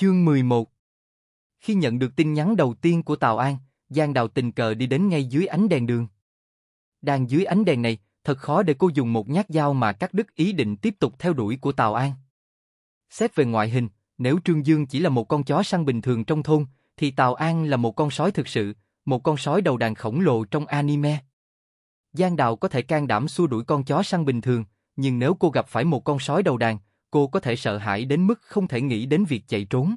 Chương 11 Khi nhận được tin nhắn đầu tiên của Tào An, Giang Đào tình cờ đi đến ngay dưới ánh đèn đường. Đang dưới ánh đèn này, thật khó để cô dùng một nhát dao mà cắt đứt ý định tiếp tục theo đuổi của Tào An. Xét về ngoại hình, nếu Trương Dương chỉ là một con chó săn bình thường trong thôn, thì Tào An là một con sói thực sự, một con sói đầu đàn khổng lồ trong anime. Giang Đào có thể can đảm xua đuổi con chó săn bình thường, nhưng nếu cô gặp phải một con sói đầu đàn, cô có thể sợ hãi đến mức không thể nghĩ đến việc chạy trốn.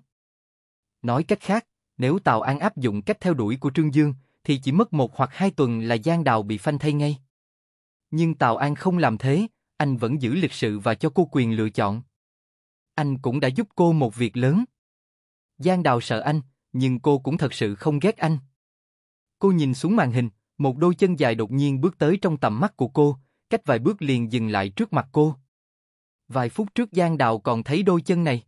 Nói cách khác, nếu Tào An áp dụng cách theo đuổi của Trương Dương, thì chỉ mất một hoặc hai tuần là Giang Đào bị phanh thay ngay. Nhưng Tào An không làm thế, anh vẫn giữ lịch sự và cho cô quyền lựa chọn. Anh cũng đã giúp cô một việc lớn. Giang Đào sợ anh, nhưng cô cũng thật sự không ghét anh. Cô nhìn xuống màn hình, một đôi chân dài đột nhiên bước tới trong tầm mắt của cô, cách vài bước liền dừng lại trước mặt cô. Vài phút trước Giang Đào còn thấy đôi chân này.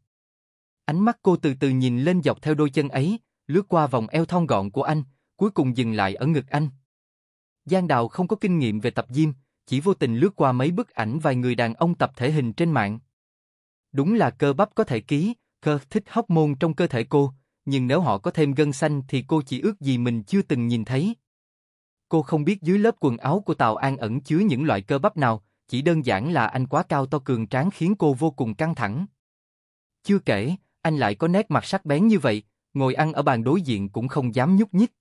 Ánh mắt cô từ từ nhìn lên dọc theo đôi chân ấy, lướt qua vòng eo thon gọn của anh, cuối cùng dừng lại ở ngực anh. Giang Đào không có kinh nghiệm về tập gym, chỉ vô tình lướt qua mấy bức ảnh vài người đàn ông tập thể hình trên mạng. Đúng là cơ bắp có thể ký, cơ thích hóc môn trong cơ thể cô, nhưng nếu họ có thêm gân xanh thì cô chỉ ước gì mình chưa từng nhìn thấy. Cô không biết dưới lớp quần áo của Tào An ẩn chứa những loại cơ bắp nào, chỉ đơn giản là anh quá cao to cường tráng khiến cô vô cùng căng thẳng. Chưa kể, anh lại có nét mặt sắc bén như vậy, ngồi ăn ở bàn đối diện cũng không dám nhúc nhích.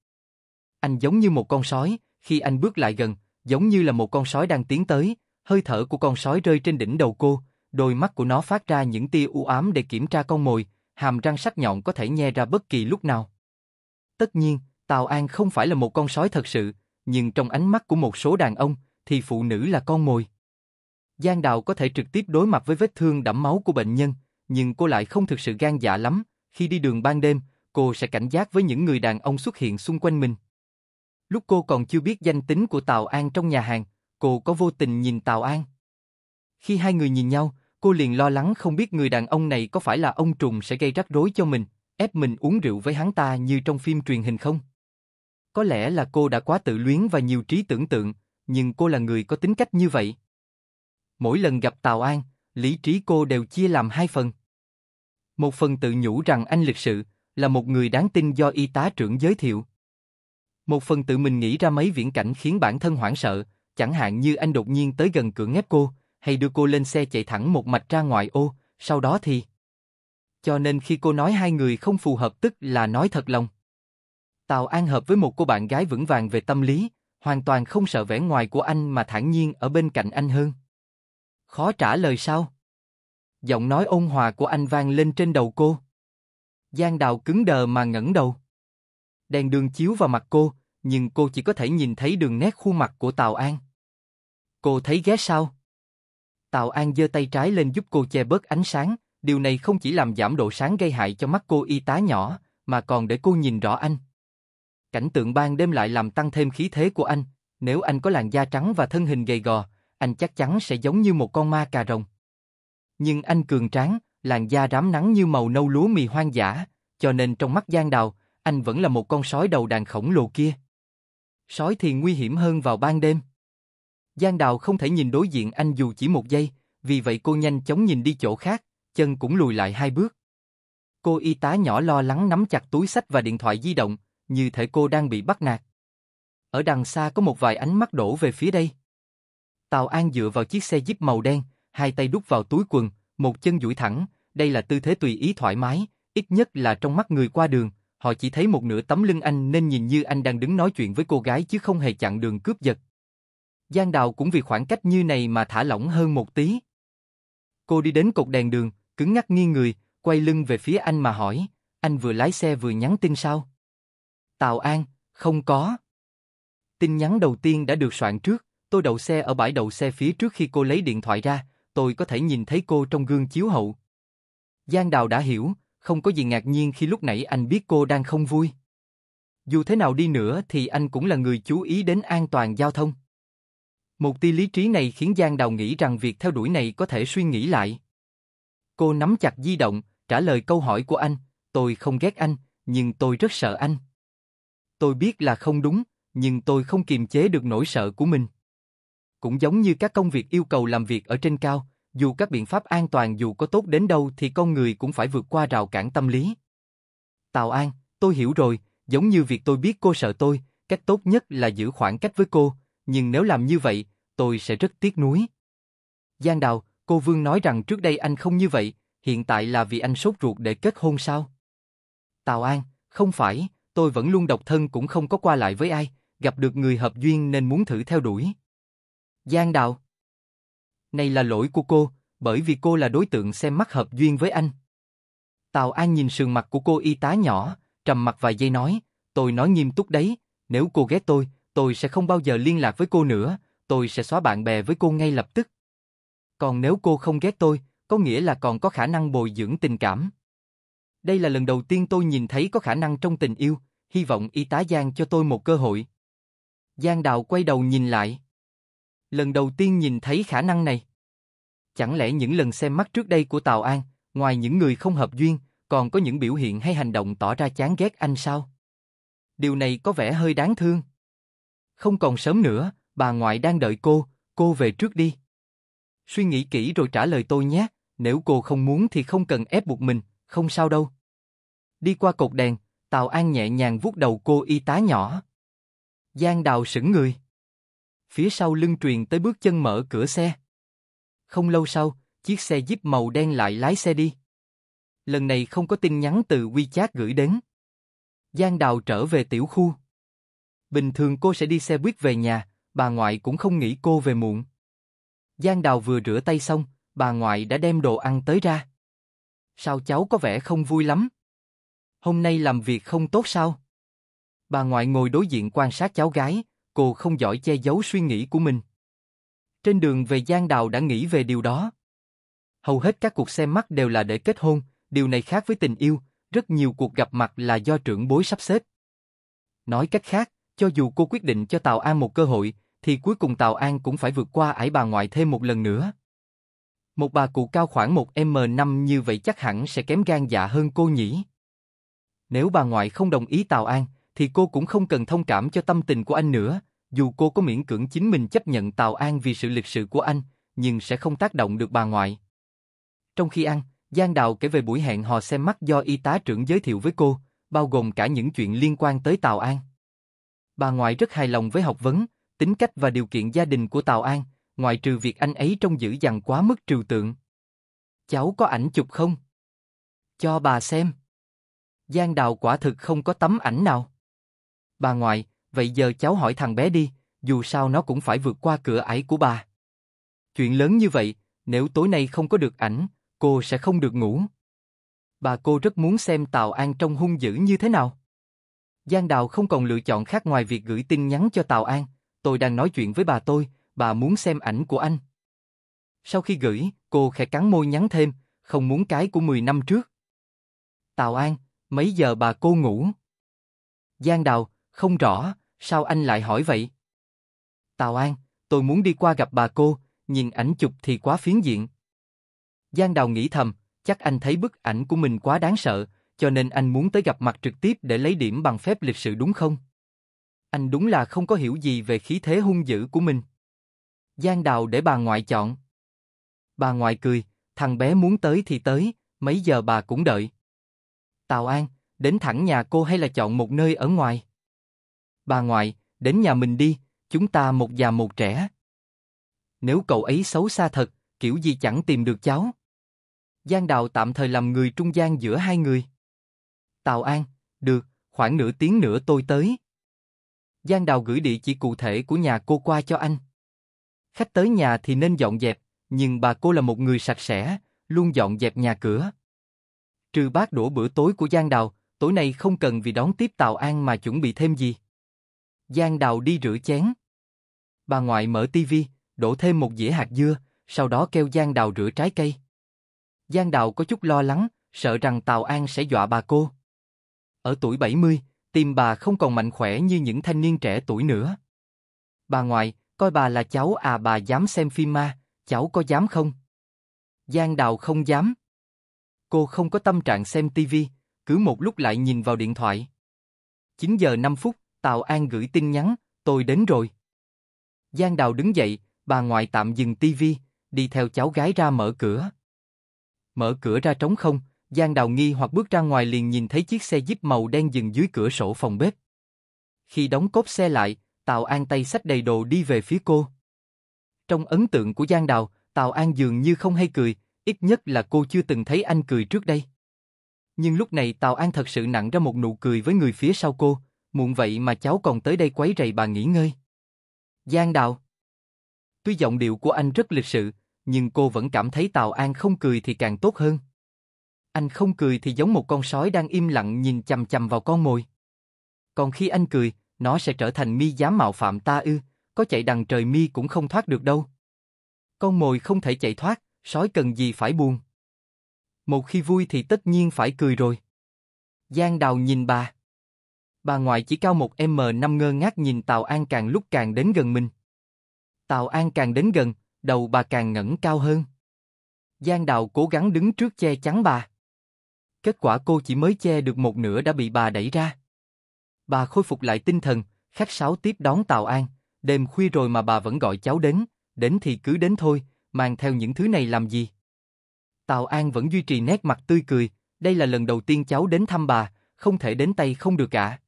Anh giống như một con sói, khi anh bước lại gần, giống như là một con sói đang tiến tới, hơi thở của con sói rơi trên đỉnh đầu cô, đôi mắt của nó phát ra những tia u ám để kiểm tra con mồi, hàm răng sắc nhọn có thể nhe ra bất kỳ lúc nào. Tất nhiên, Tào An không phải là một con sói thật sự, nhưng trong ánh mắt của một số đàn ông, thì phụ nữ là con mồi. Giang Đào có thể trực tiếp đối mặt với vết thương đẫm máu của bệnh nhân, nhưng cô lại không thực sự gan dạ lắm, khi đi đường ban đêm, cô sẽ cảnh giác với những người đàn ông xuất hiện xung quanh mình. Lúc cô còn chưa biết danh tính của Tào An trong nhà hàng, cô có vô tình nhìn Tào An. Khi hai người nhìn nhau, cô liền lo lắng không biết người đàn ông này có phải là ông trùng sẽ gây rắc rối cho mình, ép mình uống rượu với hắn ta như trong phim truyền hình không. Có lẽ là cô đã quá tự luyến và nhiều trí tưởng tượng, nhưng cô là người có tính cách như vậy. Mỗi lần gặp Tào An, lý trí cô đều chia làm hai phần. Một phần tự nhủ rằng anh lịch sự, là một người đáng tin do y tá trưởng giới thiệu. Một phần tự mình nghĩ ra mấy viễn cảnh khiến bản thân hoảng sợ, chẳng hạn như anh đột nhiên tới gần cửa ép cô, hay đưa cô lên xe chạy thẳng một mạch ra ngoài ô, sau đó thì... Cho nên khi cô nói hai người không phù hợp tức là nói thật lòng. Tào An hợp với một cô bạn gái vững vàng về tâm lý, hoàn toàn không sợ vẻ ngoài của anh mà thản nhiên ở bên cạnh anh hơn. Khó trả lời sao? Giọng nói ôn hòa của anh vang lên trên đầu cô. Giang đào cứng đờ mà ngẩng đầu. Đèn đường chiếu vào mặt cô, nhưng cô chỉ có thể nhìn thấy đường nét khuôn mặt của Tào An. Cô thấy ghét sao? Tào An giơ tay trái lên giúp cô che bớt ánh sáng, điều này không chỉ làm giảm độ sáng gây hại cho mắt cô y tá nhỏ, mà còn để cô nhìn rõ anh. Cảnh tượng ban đêm lại làm tăng thêm khí thế của anh, nếu anh có làn da trắng và thân hình gầy gò, anh chắc chắn sẽ giống như một con ma cà rồng. Nhưng anh cường tráng, làn da rám nắng như màu nâu lúa mì hoang dã, cho nên trong mắt Giang Đào, anh vẫn là một con sói đầu đàn khổng lồ kia. Sói thì nguy hiểm hơn vào ban đêm. Giang Đào không thể nhìn đối diện anh dù chỉ một giây, vì vậy cô nhanh chóng nhìn đi chỗ khác, chân cũng lùi lại hai bước. Cô y tá nhỏ lo lắng nắm chặt túi sách và điện thoại di động, như thể cô đang bị bắt nạt. Ở đằng xa có một vài ánh mắt đổ về phía đây. Tào An dựa vào chiếc xe jeep màu đen, hai tay đút vào túi quần, một chân duỗi thẳng, đây là tư thế tùy ý thoải mái, ít nhất là trong mắt người qua đường, họ chỉ thấy một nửa tấm lưng anh nên nhìn như anh đang đứng nói chuyện với cô gái chứ không hề chặn đường cướp giật. Giang Đào cũng vì khoảng cách như này mà thả lỏng hơn một tí. Cô đi đến cột đèn đường, cứng ngắc nghiêng người, quay lưng về phía anh mà hỏi, anh vừa lái xe vừa nhắn tin sao? Tào An, không có. Tin nhắn đầu tiên đã được soạn trước, Tôi đậu xe ở bãi đậu xe phía trước khi cô lấy điện thoại ra, tôi có thể nhìn thấy cô trong gương chiếu hậu. Giang Đào đã hiểu, không có gì ngạc nhiên khi lúc nãy anh biết cô đang không vui. Dù thế nào đi nữa thì anh cũng là người chú ý đến an toàn giao thông. Một tia lý trí này khiến Giang Đào nghĩ rằng việc theo đuổi này có thể suy nghĩ lại. Cô nắm chặt di động, trả lời câu hỏi của anh, tôi không ghét anh, nhưng tôi rất sợ anh. Tôi biết là không đúng, nhưng tôi không kiềm chế được nỗi sợ của mình. Cũng giống như các công việc yêu cầu làm việc ở trên cao, dù các biện pháp an toàn dù có tốt đến đâu thì con người cũng phải vượt qua rào cản tâm lý. Tào An, tôi hiểu rồi, giống như việc tôi biết cô sợ tôi, cách tốt nhất là giữ khoảng cách với cô, nhưng nếu làm như vậy, tôi sẽ rất tiếc nuối. Giang Đào, cô Vương nói rằng trước đây anh không như vậy, hiện tại là vì anh sốt ruột để kết hôn sao? Tào An, không phải, tôi vẫn luôn độc thân cũng không có qua lại với ai, gặp được người hợp duyên nên muốn thử theo đuổi. Giang đạo. Này là lỗi của cô, bởi vì cô là đối tượng xem mắt hợp duyên với anh. Tào An nhìn sườn mặt của cô y tá nhỏ, trầm mặt vài giây nói, tôi nói nghiêm túc đấy, nếu cô ghét tôi, tôi sẽ không bao giờ liên lạc với cô nữa, tôi sẽ xóa bạn bè với cô ngay lập tức. Còn nếu cô không ghét tôi, có nghĩa là còn có khả năng bồi dưỡng tình cảm. Đây là lần đầu tiên tôi nhìn thấy có khả năng trong tình yêu, hy vọng y tá Giang cho tôi một cơ hội. Giang Đào quay đầu nhìn lại lần đầu tiên nhìn thấy khả năng này. Chẳng lẽ những lần xem mắt trước đây của Tào An, ngoài những người không hợp duyên, còn có những biểu hiện hay hành động tỏ ra chán ghét anh sao? Điều này có vẻ hơi đáng thương. Không còn sớm nữa, bà ngoại đang đợi cô, cô về trước đi. Suy nghĩ kỹ rồi trả lời tôi nhé, nếu cô không muốn thì không cần ép buộc mình, không sao đâu. Đi qua cột đèn, Tào An nhẹ nhàng vuốt đầu cô y tá nhỏ. Giang đào sững người phía sau lưng truyền tới bước chân mở cửa xe. Không lâu sau, chiếc xe jeep màu đen lại lái xe đi. Lần này không có tin nhắn từ WeChat gửi đến. Giang Đào trở về tiểu khu. Bình thường cô sẽ đi xe buýt về nhà, bà ngoại cũng không nghĩ cô về muộn. Giang Đào vừa rửa tay xong, bà ngoại đã đem đồ ăn tới ra. Sao cháu có vẻ không vui lắm? Hôm nay làm việc không tốt sao? Bà ngoại ngồi đối diện quan sát cháu gái, cô không giỏi che giấu suy nghĩ của mình. Trên đường về Giang Đào đã nghĩ về điều đó. Hầu hết các cuộc xem mắt đều là để kết hôn, điều này khác với tình yêu, rất nhiều cuộc gặp mặt là do trưởng bối sắp xếp. Nói cách khác, cho dù cô quyết định cho Tào An một cơ hội, thì cuối cùng Tào An cũng phải vượt qua ải bà ngoại thêm một lần nữa. Một bà cụ cao khoảng 1m5 như vậy chắc hẳn sẽ kém gan dạ hơn cô nhỉ. Nếu bà ngoại không đồng ý Tào An, thì cô cũng không cần thông cảm cho tâm tình của anh nữa, dù cô có miễn cưỡng chính mình chấp nhận Tào An vì sự lịch sự của anh, nhưng sẽ không tác động được bà ngoại. Trong khi ăn, Giang Đào kể về buổi hẹn hò xem mắt do y tá trưởng giới thiệu với cô, bao gồm cả những chuyện liên quan tới Tào An. Bà ngoại rất hài lòng với học vấn, tính cách và điều kiện gia đình của Tào An, ngoại trừ việc anh ấy trông giữ dằn quá mức trừu tượng. Cháu có ảnh chụp không? Cho bà xem. Giang Đào quả thực không có tấm ảnh nào bà ngoại, vậy giờ cháu hỏi thằng bé đi, dù sao nó cũng phải vượt qua cửa ấy của bà. Chuyện lớn như vậy, nếu tối nay không có được ảnh, cô sẽ không được ngủ. Bà cô rất muốn xem Tào An trong hung dữ như thế nào. Giang Đào không còn lựa chọn khác ngoài việc gửi tin nhắn cho Tào An, tôi đang nói chuyện với bà tôi, bà muốn xem ảnh của anh. Sau khi gửi, cô khẽ cắn môi nhắn thêm, không muốn cái của 10 năm trước. Tào An, mấy giờ bà cô ngủ? Giang Đào, không rõ, sao anh lại hỏi vậy? Tào An, tôi muốn đi qua gặp bà cô, nhìn ảnh chụp thì quá phiến diện. Giang Đào nghĩ thầm, chắc anh thấy bức ảnh của mình quá đáng sợ, cho nên anh muốn tới gặp mặt trực tiếp để lấy điểm bằng phép lịch sự đúng không? Anh đúng là không có hiểu gì về khí thế hung dữ của mình. Giang Đào để bà ngoại chọn. Bà ngoại cười, thằng bé muốn tới thì tới, mấy giờ bà cũng đợi. Tào An, đến thẳng nhà cô hay là chọn một nơi ở ngoài? bà ngoại, đến nhà mình đi, chúng ta một già một trẻ. Nếu cậu ấy xấu xa thật, kiểu gì chẳng tìm được cháu. Giang Đào tạm thời làm người trung gian giữa hai người. Tào An, được, khoảng nửa tiếng nữa tôi tới. Giang Đào gửi địa chỉ cụ thể của nhà cô qua cho anh. Khách tới nhà thì nên dọn dẹp, nhưng bà cô là một người sạch sẽ, luôn dọn dẹp nhà cửa. Trừ bát đổ bữa tối của Giang Đào, tối nay không cần vì đón tiếp Tào An mà chuẩn bị thêm gì. Giang Đào đi rửa chén. Bà ngoại mở tivi, đổ thêm một dĩa hạt dưa, sau đó kêu Giang Đào rửa trái cây. Giang Đào có chút lo lắng, sợ rằng Tào An sẽ dọa bà cô. Ở tuổi 70, tim bà không còn mạnh khỏe như những thanh niên trẻ tuổi nữa. Bà ngoại, coi bà là cháu à bà dám xem phim ma, cháu có dám không? Giang Đào không dám. Cô không có tâm trạng xem tivi, cứ một lúc lại nhìn vào điện thoại. 9 giờ 5 phút, Tào An gửi tin nhắn, tôi đến rồi. Giang Đào đứng dậy, bà ngoại tạm dừng tivi, đi theo cháu gái ra mở cửa. Mở cửa ra trống không, Giang Đào nghi hoặc bước ra ngoài liền nhìn thấy chiếc xe jeep màu đen dừng dưới cửa sổ phòng bếp. Khi đóng cốp xe lại, Tào An tay sách đầy đồ đi về phía cô. Trong ấn tượng của Giang Đào, Tào An dường như không hay cười, ít nhất là cô chưa từng thấy anh cười trước đây. Nhưng lúc này Tào An thật sự nặng ra một nụ cười với người phía sau cô, Muộn vậy mà cháu còn tới đây quấy rầy bà nghỉ ngơi. Giang Đào. Tuy giọng điệu của anh rất lịch sự, nhưng cô vẫn cảm thấy Tào An không cười thì càng tốt hơn. Anh không cười thì giống một con sói đang im lặng nhìn chằm chằm vào con mồi. Còn khi anh cười, nó sẽ trở thành mi dám mạo phạm ta ư, có chạy đằng trời mi cũng không thoát được đâu. Con mồi không thể chạy thoát, sói cần gì phải buồn. Một khi vui thì tất nhiên phải cười rồi. Giang Đào nhìn bà. Bà ngoại chỉ cao một m năm ngơ ngác nhìn Tào An càng lúc càng đến gần mình. Tào An càng đến gần, đầu bà càng ngẩng cao hơn. Giang Đào cố gắng đứng trước che chắn bà. Kết quả cô chỉ mới che được một nửa đã bị bà đẩy ra. Bà khôi phục lại tinh thần, khách sáo tiếp đón Tào An, đêm khuya rồi mà bà vẫn gọi cháu đến, đến thì cứ đến thôi, mang theo những thứ này làm gì. Tào An vẫn duy trì nét mặt tươi cười, đây là lần đầu tiên cháu đến thăm bà, không thể đến tay không được cả.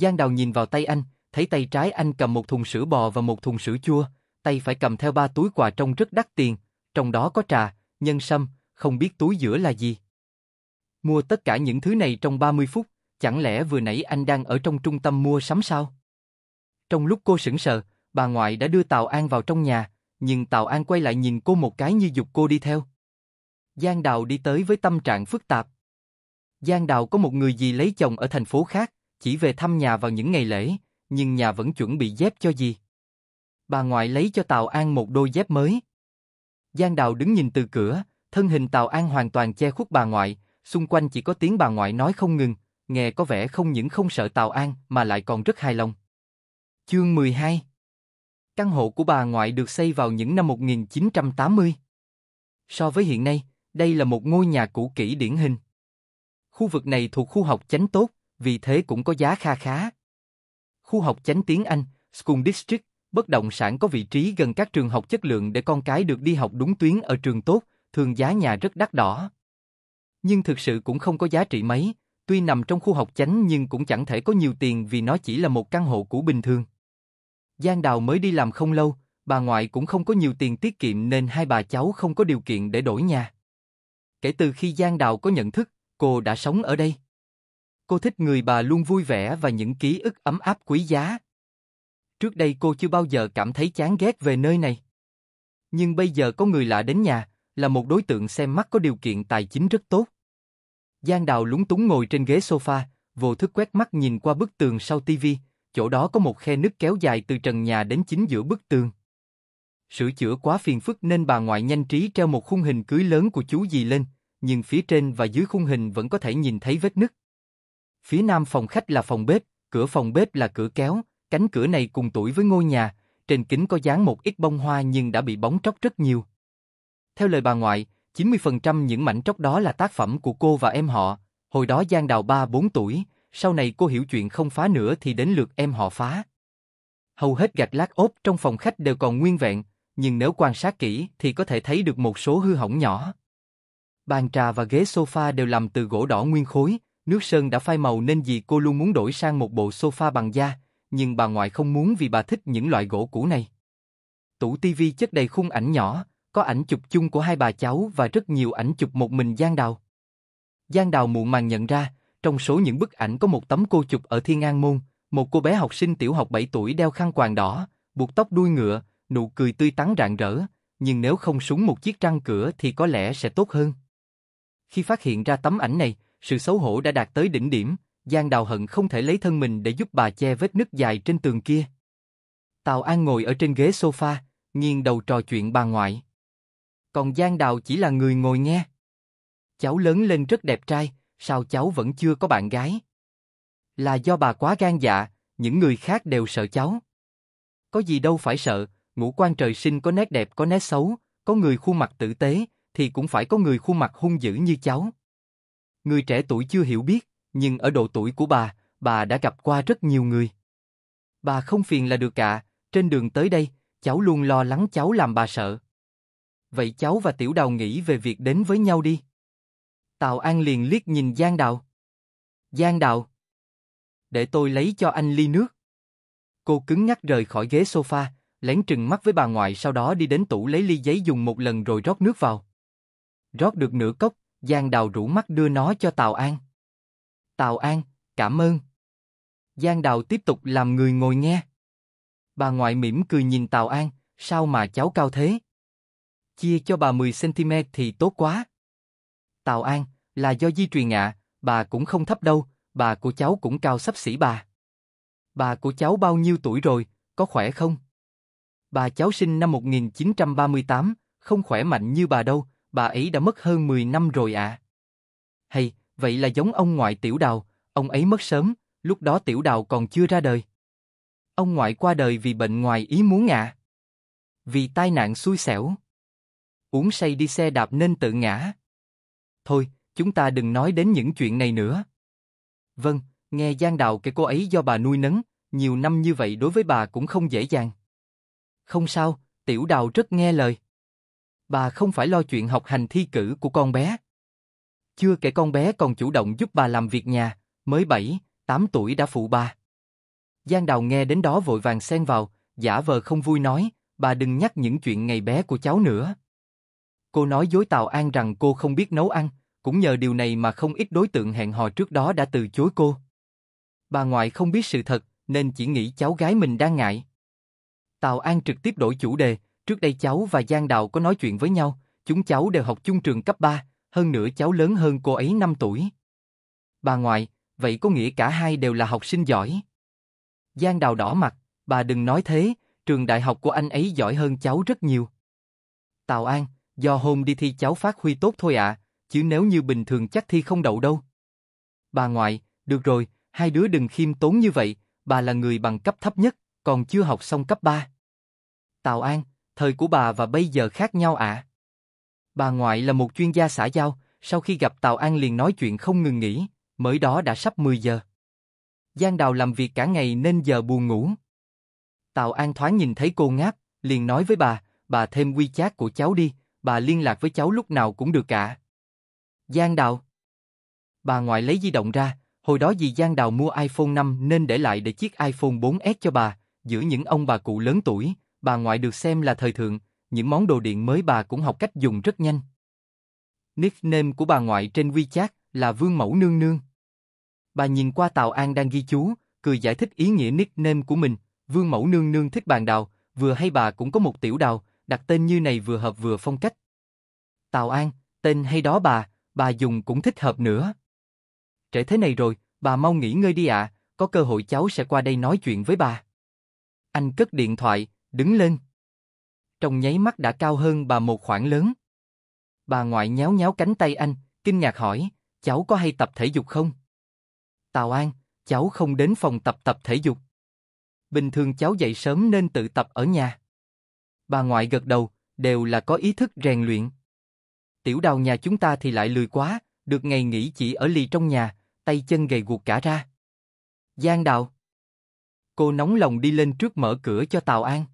Giang Đào nhìn vào tay anh, thấy tay trái anh cầm một thùng sữa bò và một thùng sữa chua, tay phải cầm theo ba túi quà trông rất đắt tiền, trong đó có trà, nhân sâm, không biết túi giữa là gì. Mua tất cả những thứ này trong 30 phút, chẳng lẽ vừa nãy anh đang ở trong trung tâm mua sắm sao? Trong lúc cô sững sờ, bà ngoại đã đưa Tào An vào trong nhà, nhưng Tào An quay lại nhìn cô một cái như dục cô đi theo. Giang Đào đi tới với tâm trạng phức tạp. Giang Đào có một người gì lấy chồng ở thành phố khác, chỉ về thăm nhà vào những ngày lễ, nhưng nhà vẫn chuẩn bị dép cho gì. Bà ngoại lấy cho Tào An một đôi dép mới. Giang Đào đứng nhìn từ cửa, thân hình Tào An hoàn toàn che khuất bà ngoại, xung quanh chỉ có tiếng bà ngoại nói không ngừng, nghe có vẻ không những không sợ Tào An mà lại còn rất hài lòng. Chương 12 Căn hộ của bà ngoại được xây vào những năm 1980. So với hiện nay, đây là một ngôi nhà cũ kỹ điển hình. Khu vực này thuộc khu học chánh tốt, vì thế cũng có giá kha khá. Khu học chánh tiếng Anh, School District, bất động sản có vị trí gần các trường học chất lượng để con cái được đi học đúng tuyến ở trường tốt, thường giá nhà rất đắt đỏ. Nhưng thực sự cũng không có giá trị mấy, tuy nằm trong khu học chánh nhưng cũng chẳng thể có nhiều tiền vì nó chỉ là một căn hộ cũ bình thường. Giang Đào mới đi làm không lâu, bà ngoại cũng không có nhiều tiền tiết kiệm nên hai bà cháu không có điều kiện để đổi nhà. Kể từ khi Giang Đào có nhận thức, cô đã sống ở đây. Cô thích người bà luôn vui vẻ và những ký ức ấm áp quý giá. Trước đây cô chưa bao giờ cảm thấy chán ghét về nơi này. Nhưng bây giờ có người lạ đến nhà, là một đối tượng xem mắt có điều kiện tài chính rất tốt. Giang Đào lúng túng ngồi trên ghế sofa, vô thức quét mắt nhìn qua bức tường sau tivi, chỗ đó có một khe nứt kéo dài từ trần nhà đến chính giữa bức tường. Sửa chữa quá phiền phức nên bà ngoại nhanh trí treo một khung hình cưới lớn của chú gì lên, nhưng phía trên và dưới khung hình vẫn có thể nhìn thấy vết nứt. Phía nam phòng khách là phòng bếp, cửa phòng bếp là cửa kéo, cánh cửa này cùng tuổi với ngôi nhà, trên kính có dán một ít bông hoa nhưng đã bị bóng tróc rất nhiều. Theo lời bà ngoại, 90% những mảnh tróc đó là tác phẩm của cô và em họ. Hồi đó Giang Đào 3-4 tuổi, sau này cô hiểu chuyện không phá nữa thì đến lượt em họ phá. Hầu hết gạch lát ốp trong phòng khách đều còn nguyên vẹn, nhưng nếu quan sát kỹ thì có thể thấy được một số hư hỏng nhỏ. Bàn trà và ghế sofa đều làm từ gỗ đỏ nguyên khối, Nước sơn đã phai màu nên dì cô luôn muốn đổi sang một bộ sofa bằng da, nhưng bà ngoại không muốn vì bà thích những loại gỗ cũ này. Tủ tivi chất đầy khung ảnh nhỏ, có ảnh chụp chung của hai bà cháu và rất nhiều ảnh chụp một mình Giang Đào. Giang Đào muộn màng nhận ra, trong số những bức ảnh có một tấm cô chụp ở Thiên An Môn, một cô bé học sinh tiểu học 7 tuổi đeo khăn quàng đỏ, buộc tóc đuôi ngựa, nụ cười tươi tắn rạng rỡ, nhưng nếu không súng một chiếc răng cửa thì có lẽ sẽ tốt hơn. Khi phát hiện ra tấm ảnh này, sự xấu hổ đã đạt tới đỉnh điểm, Giang Đào hận không thể lấy thân mình để giúp bà che vết nứt dài trên tường kia. Tào An ngồi ở trên ghế sofa, nghiêng đầu trò chuyện bà ngoại. Còn Giang Đào chỉ là người ngồi nghe. Cháu lớn lên rất đẹp trai, sao cháu vẫn chưa có bạn gái? Là do bà quá gan dạ, những người khác đều sợ cháu. Có gì đâu phải sợ, ngũ quan trời sinh có nét đẹp có nét xấu, có người khuôn mặt tử tế, thì cũng phải có người khuôn mặt hung dữ như cháu. Người trẻ tuổi chưa hiểu biết, nhưng ở độ tuổi của bà, bà đã gặp qua rất nhiều người. Bà không phiền là được cả, trên đường tới đây, cháu luôn lo lắng cháu làm bà sợ. Vậy cháu và Tiểu Đào nghĩ về việc đến với nhau đi. Tào An liền liếc nhìn Giang Đào. Giang Đào! Để tôi lấy cho anh ly nước. Cô cứng ngắc rời khỏi ghế sofa, lén trừng mắt với bà ngoại sau đó đi đến tủ lấy ly giấy dùng một lần rồi rót nước vào. Rót được nửa cốc, Giang Đào rủ mắt đưa nó cho Tào An. Tào An, cảm ơn. Giang Đào tiếp tục làm người ngồi nghe. Bà ngoại mỉm cười nhìn Tào An, sao mà cháu cao thế? Chia cho bà 10cm thì tốt quá. Tào An, là do di truyền ạ, à, bà cũng không thấp đâu, bà của cháu cũng cao sắp xỉ bà. Bà của cháu bao nhiêu tuổi rồi, có khỏe không? Bà cháu sinh năm 1938, không khỏe mạnh như bà đâu, bà ấy đã mất hơn 10 năm rồi ạ. À. Hay, vậy là giống ông ngoại tiểu đào, ông ấy mất sớm, lúc đó tiểu đào còn chưa ra đời. Ông ngoại qua đời vì bệnh ngoài ý muốn ạ. Vì tai nạn xui xẻo. Uống say đi xe đạp nên tự ngã. Thôi, chúng ta đừng nói đến những chuyện này nữa. Vâng, nghe Giang Đào kể cô ấy do bà nuôi nấng, nhiều năm như vậy đối với bà cũng không dễ dàng. Không sao, Tiểu Đào rất nghe lời bà không phải lo chuyện học hành thi cử của con bé. Chưa kể con bé còn chủ động giúp bà làm việc nhà, mới 7, 8 tuổi đã phụ bà. Giang Đào nghe đến đó vội vàng xen vào, giả vờ không vui nói, bà đừng nhắc những chuyện ngày bé của cháu nữa. Cô nói dối Tào An rằng cô không biết nấu ăn, cũng nhờ điều này mà không ít đối tượng hẹn hò trước đó đã từ chối cô. Bà ngoại không biết sự thật, nên chỉ nghĩ cháu gái mình đang ngại. Tào An trực tiếp đổi chủ đề, Trước đây cháu và Giang Đạo có nói chuyện với nhau, chúng cháu đều học chung trường cấp 3, hơn nữa cháu lớn hơn cô ấy 5 tuổi. Bà ngoại, vậy có nghĩa cả hai đều là học sinh giỏi. Giang Đào đỏ mặt, bà đừng nói thế, trường đại học của anh ấy giỏi hơn cháu rất nhiều. Tào An, do hôm đi thi cháu phát huy tốt thôi ạ, chứ nếu như bình thường chắc thi không đậu đâu. Bà ngoại, được rồi, hai đứa đừng khiêm tốn như vậy, bà là người bằng cấp thấp nhất, còn chưa học xong cấp 3. Tào An, thời của bà và bây giờ khác nhau ạ. Bà ngoại là một chuyên gia xã giao, sau khi gặp Tào An liền nói chuyện không ngừng nghỉ, mới đó đã sắp 10 giờ. Giang Đào làm việc cả ngày nên giờ buồn ngủ. Tào An thoáng nhìn thấy cô ngáp, liền nói với bà, bà thêm WeChat của cháu đi, bà liên lạc với cháu lúc nào cũng được cả. Giang Đào Bà ngoại lấy di động ra, hồi đó vì Giang Đào mua iPhone 5 nên để lại để chiếc iPhone 4S cho bà, giữa những ông bà cụ lớn tuổi, bà ngoại được xem là thời thượng, những món đồ điện mới bà cũng học cách dùng rất nhanh. Nickname của bà ngoại trên WeChat là Vương Mẫu Nương Nương. Bà nhìn qua Tào An đang ghi chú, cười giải thích ý nghĩa nickname của mình, Vương Mẫu Nương Nương thích bàn đào, vừa hay bà cũng có một tiểu đào, đặt tên như này vừa hợp vừa phong cách. Tào An, tên hay đó bà, bà dùng cũng thích hợp nữa. Trễ thế này rồi, bà mau nghỉ ngơi đi ạ, có cơ hội cháu sẽ qua đây nói chuyện với bà. Anh cất điện thoại, đứng lên. Trong nháy mắt đã cao hơn bà một khoảng lớn. Bà ngoại nhéo nhéo cánh tay anh, kinh ngạc hỏi, cháu có hay tập thể dục không? Tào An, cháu không đến phòng tập tập thể dục. Bình thường cháu dậy sớm nên tự tập ở nhà. Bà ngoại gật đầu, đều là có ý thức rèn luyện. Tiểu đào nhà chúng ta thì lại lười quá, được ngày nghỉ chỉ ở lì trong nhà, tay chân gầy guộc cả ra. Giang Đào, Cô nóng lòng đi lên trước mở cửa cho Tào An.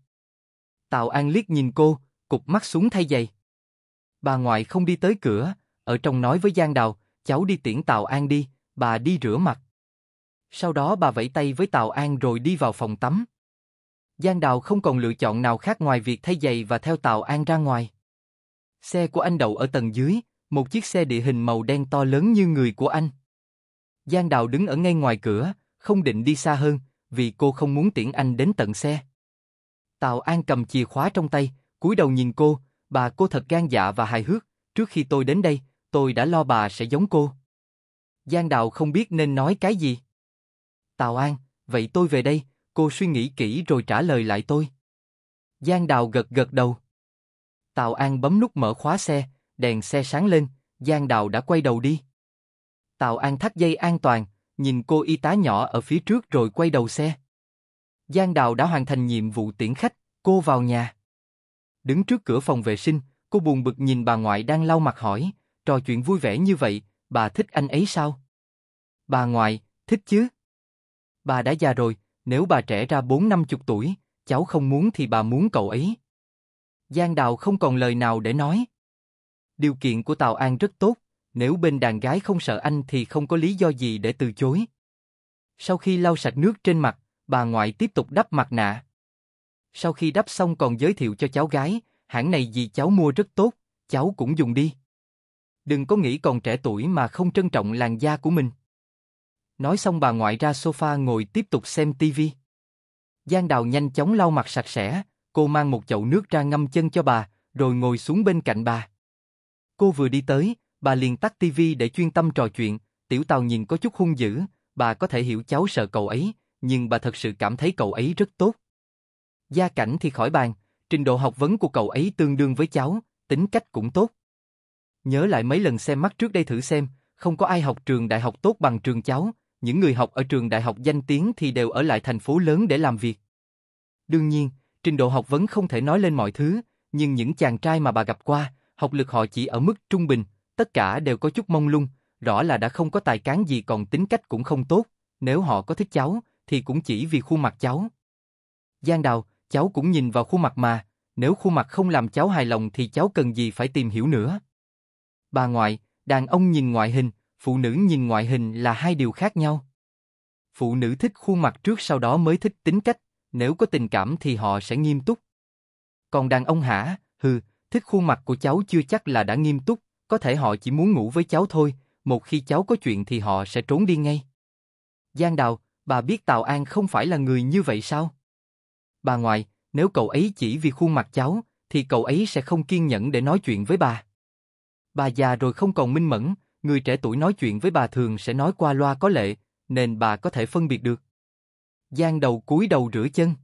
Tào An liếc nhìn cô, cục mắt xuống thay giày. Bà ngoại không đi tới cửa, ở trong nói với Giang Đào, cháu đi tiễn Tào An đi, bà đi rửa mặt. Sau đó bà vẫy tay với Tào An rồi đi vào phòng tắm. Giang Đào không còn lựa chọn nào khác ngoài việc thay giày và theo Tào An ra ngoài. Xe của anh đậu ở tầng dưới, một chiếc xe địa hình màu đen to lớn như người của anh. Giang Đào đứng ở ngay ngoài cửa, không định đi xa hơn, vì cô không muốn tiễn anh đến tận xe. Tào An cầm chìa khóa trong tay, cúi đầu nhìn cô, bà cô thật gan dạ và hài hước, trước khi tôi đến đây, tôi đã lo bà sẽ giống cô. Giang Đào không biết nên nói cái gì. Tào An, vậy tôi về đây, cô suy nghĩ kỹ rồi trả lời lại tôi. Giang Đào gật gật đầu. Tào An bấm nút mở khóa xe, đèn xe sáng lên, Giang Đào đã quay đầu đi. Tào An thắt dây an toàn, nhìn cô y tá nhỏ ở phía trước rồi quay đầu xe. Giang Đào đã hoàn thành nhiệm vụ tiễn khách, cô vào nhà. Đứng trước cửa phòng vệ sinh, cô buồn bực nhìn bà ngoại đang lau mặt hỏi, trò chuyện vui vẻ như vậy, bà thích anh ấy sao? Bà ngoại, thích chứ? Bà đã già rồi, nếu bà trẻ ra bốn năm chục tuổi, cháu không muốn thì bà muốn cậu ấy. Giang Đào không còn lời nào để nói. Điều kiện của Tào An rất tốt, nếu bên đàn gái không sợ anh thì không có lý do gì để từ chối. Sau khi lau sạch nước trên mặt, bà ngoại tiếp tục đắp mặt nạ. Sau khi đắp xong còn giới thiệu cho cháu gái, hãng này gì cháu mua rất tốt, cháu cũng dùng đi. Đừng có nghĩ còn trẻ tuổi mà không trân trọng làn da của mình. Nói xong bà ngoại ra sofa ngồi tiếp tục xem tivi. Giang Đào nhanh chóng lau mặt sạch sẽ, cô mang một chậu nước ra ngâm chân cho bà, rồi ngồi xuống bên cạnh bà. Cô vừa đi tới, bà liền tắt tivi để chuyên tâm trò chuyện, tiểu tàu nhìn có chút hung dữ, bà có thể hiểu cháu sợ cậu ấy, nhưng bà thật sự cảm thấy cậu ấy rất tốt. Gia cảnh thì khỏi bàn, trình độ học vấn của cậu ấy tương đương với cháu, tính cách cũng tốt. Nhớ lại mấy lần xem mắt trước đây thử xem, không có ai học trường đại học tốt bằng trường cháu, những người học ở trường đại học danh tiếng thì đều ở lại thành phố lớn để làm việc. Đương nhiên, trình độ học vấn không thể nói lên mọi thứ, nhưng những chàng trai mà bà gặp qua, học lực họ chỉ ở mức trung bình, tất cả đều có chút mông lung, rõ là đã không có tài cán gì còn tính cách cũng không tốt, nếu họ có thích cháu, thì cũng chỉ vì khuôn mặt cháu. Giang Đào, cháu cũng nhìn vào khuôn mặt mà, nếu khuôn mặt không làm cháu hài lòng thì cháu cần gì phải tìm hiểu nữa. Bà ngoại, đàn ông nhìn ngoại hình, phụ nữ nhìn ngoại hình là hai điều khác nhau. Phụ nữ thích khuôn mặt trước sau đó mới thích tính cách, nếu có tình cảm thì họ sẽ nghiêm túc. Còn đàn ông hả, hừ, thích khuôn mặt của cháu chưa chắc là đã nghiêm túc, có thể họ chỉ muốn ngủ với cháu thôi, một khi cháu có chuyện thì họ sẽ trốn đi ngay. Giang Đào, Bà biết Tào An không phải là người như vậy sao? Bà ngoại, nếu cậu ấy chỉ vì khuôn mặt cháu, thì cậu ấy sẽ không kiên nhẫn để nói chuyện với bà. Bà già rồi không còn minh mẫn, người trẻ tuổi nói chuyện với bà thường sẽ nói qua loa có lệ, nên bà có thể phân biệt được. Giang đầu cúi đầu rửa chân.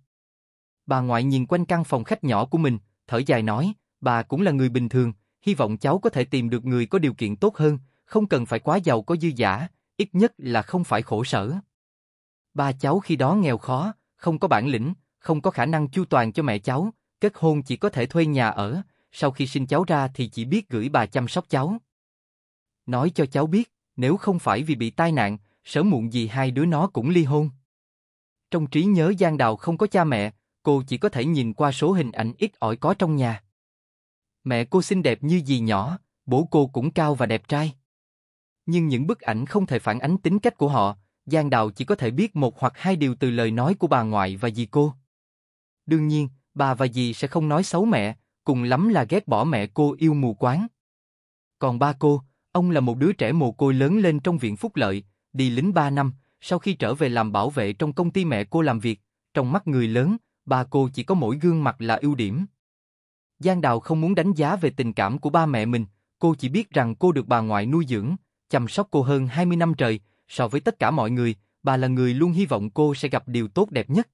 Bà ngoại nhìn quanh căn phòng khách nhỏ của mình, thở dài nói, bà cũng là người bình thường, hy vọng cháu có thể tìm được người có điều kiện tốt hơn, không cần phải quá giàu có dư giả, ít nhất là không phải khổ sở. Ba cháu khi đó nghèo khó, không có bản lĩnh, không có khả năng chu toàn cho mẹ cháu, kết hôn chỉ có thể thuê nhà ở, sau khi sinh cháu ra thì chỉ biết gửi bà chăm sóc cháu. Nói cho cháu biết, nếu không phải vì bị tai nạn, sớm muộn gì hai đứa nó cũng ly hôn. Trong trí nhớ Giang Đào không có cha mẹ, cô chỉ có thể nhìn qua số hình ảnh ít ỏi có trong nhà. Mẹ cô xinh đẹp như gì nhỏ, bố cô cũng cao và đẹp trai. Nhưng những bức ảnh không thể phản ánh tính cách của họ, Giang Đào chỉ có thể biết một hoặc hai điều từ lời nói của bà ngoại và dì cô. Đương nhiên, bà và dì sẽ không nói xấu mẹ, cùng lắm là ghét bỏ mẹ cô yêu mù quáng. Còn ba cô, ông là một đứa trẻ mồ côi lớn lên trong viện phúc lợi, đi lính ba năm, sau khi trở về làm bảo vệ trong công ty mẹ cô làm việc, trong mắt người lớn, ba cô chỉ có mỗi gương mặt là ưu điểm. Giang Đào không muốn đánh giá về tình cảm của ba mẹ mình, cô chỉ biết rằng cô được bà ngoại nuôi dưỡng, chăm sóc cô hơn 20 năm trời, So với tất cả mọi người, bà là người luôn hy vọng cô sẽ gặp điều tốt đẹp nhất.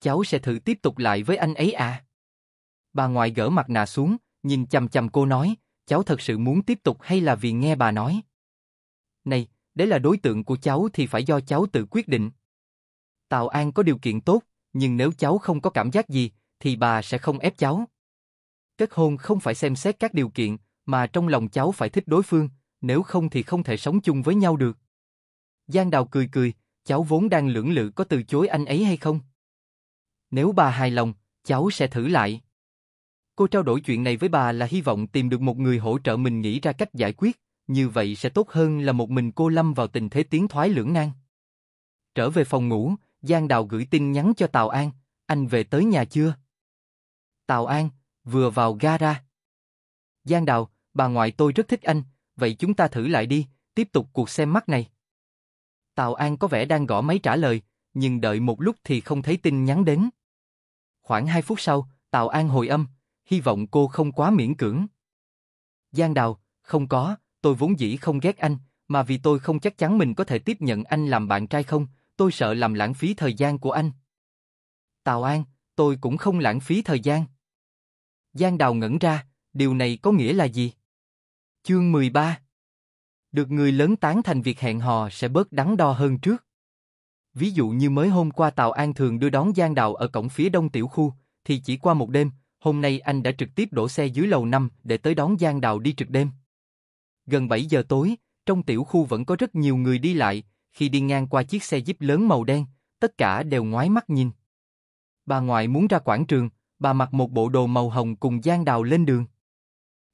Cháu sẽ thử tiếp tục lại với anh ấy à? Bà ngoại gỡ mặt nạ xuống, nhìn chầm chầm cô nói, cháu thật sự muốn tiếp tục hay là vì nghe bà nói? Này, đấy là đối tượng của cháu thì phải do cháu tự quyết định. Tào An có điều kiện tốt, nhưng nếu cháu không có cảm giác gì, thì bà sẽ không ép cháu. Kết hôn không phải xem xét các điều kiện, mà trong lòng cháu phải thích đối phương, nếu không thì không thể sống chung với nhau được. Giang Đào cười cười, cháu vốn đang lưỡng lự có từ chối anh ấy hay không. Nếu bà hài lòng, cháu sẽ thử lại. Cô trao đổi chuyện này với bà là hy vọng tìm được một người hỗ trợ mình nghĩ ra cách giải quyết, như vậy sẽ tốt hơn là một mình cô lâm vào tình thế tiến thoái lưỡng nan. Trở về phòng ngủ, Giang Đào gửi tin nhắn cho Tào An, anh về tới nhà chưa? Tào An, vừa vào gara. Giang Đào, bà ngoại tôi rất thích anh, vậy chúng ta thử lại đi, tiếp tục cuộc xem mắt này. Tào An có vẻ đang gõ máy trả lời, nhưng đợi một lúc thì không thấy tin nhắn đến. Khoảng 2 phút sau, Tào An hồi âm, hy vọng cô không quá miễn cưỡng. Giang Đào, không có, tôi vốn dĩ không ghét anh, mà vì tôi không chắc chắn mình có thể tiếp nhận anh làm bạn trai không, tôi sợ làm lãng phí thời gian của anh. Tào An, tôi cũng không lãng phí thời gian. Giang Đào ngẩn ra, điều này có nghĩa là gì? Chương 13 được người lớn tán thành việc hẹn hò sẽ bớt đắn đo hơn trước. Ví dụ như mới hôm qua Tào An Thường đưa đón Giang Đào ở cổng phía đông tiểu khu, thì chỉ qua một đêm, hôm nay anh đã trực tiếp đổ xe dưới lầu 5 để tới đón Giang Đào đi trực đêm. Gần 7 giờ tối, trong tiểu khu vẫn có rất nhiều người đi lại, khi đi ngang qua chiếc xe jeep lớn màu đen, tất cả đều ngoái mắt nhìn. Bà ngoại muốn ra quảng trường, bà mặc một bộ đồ màu hồng cùng Giang Đào lên đường.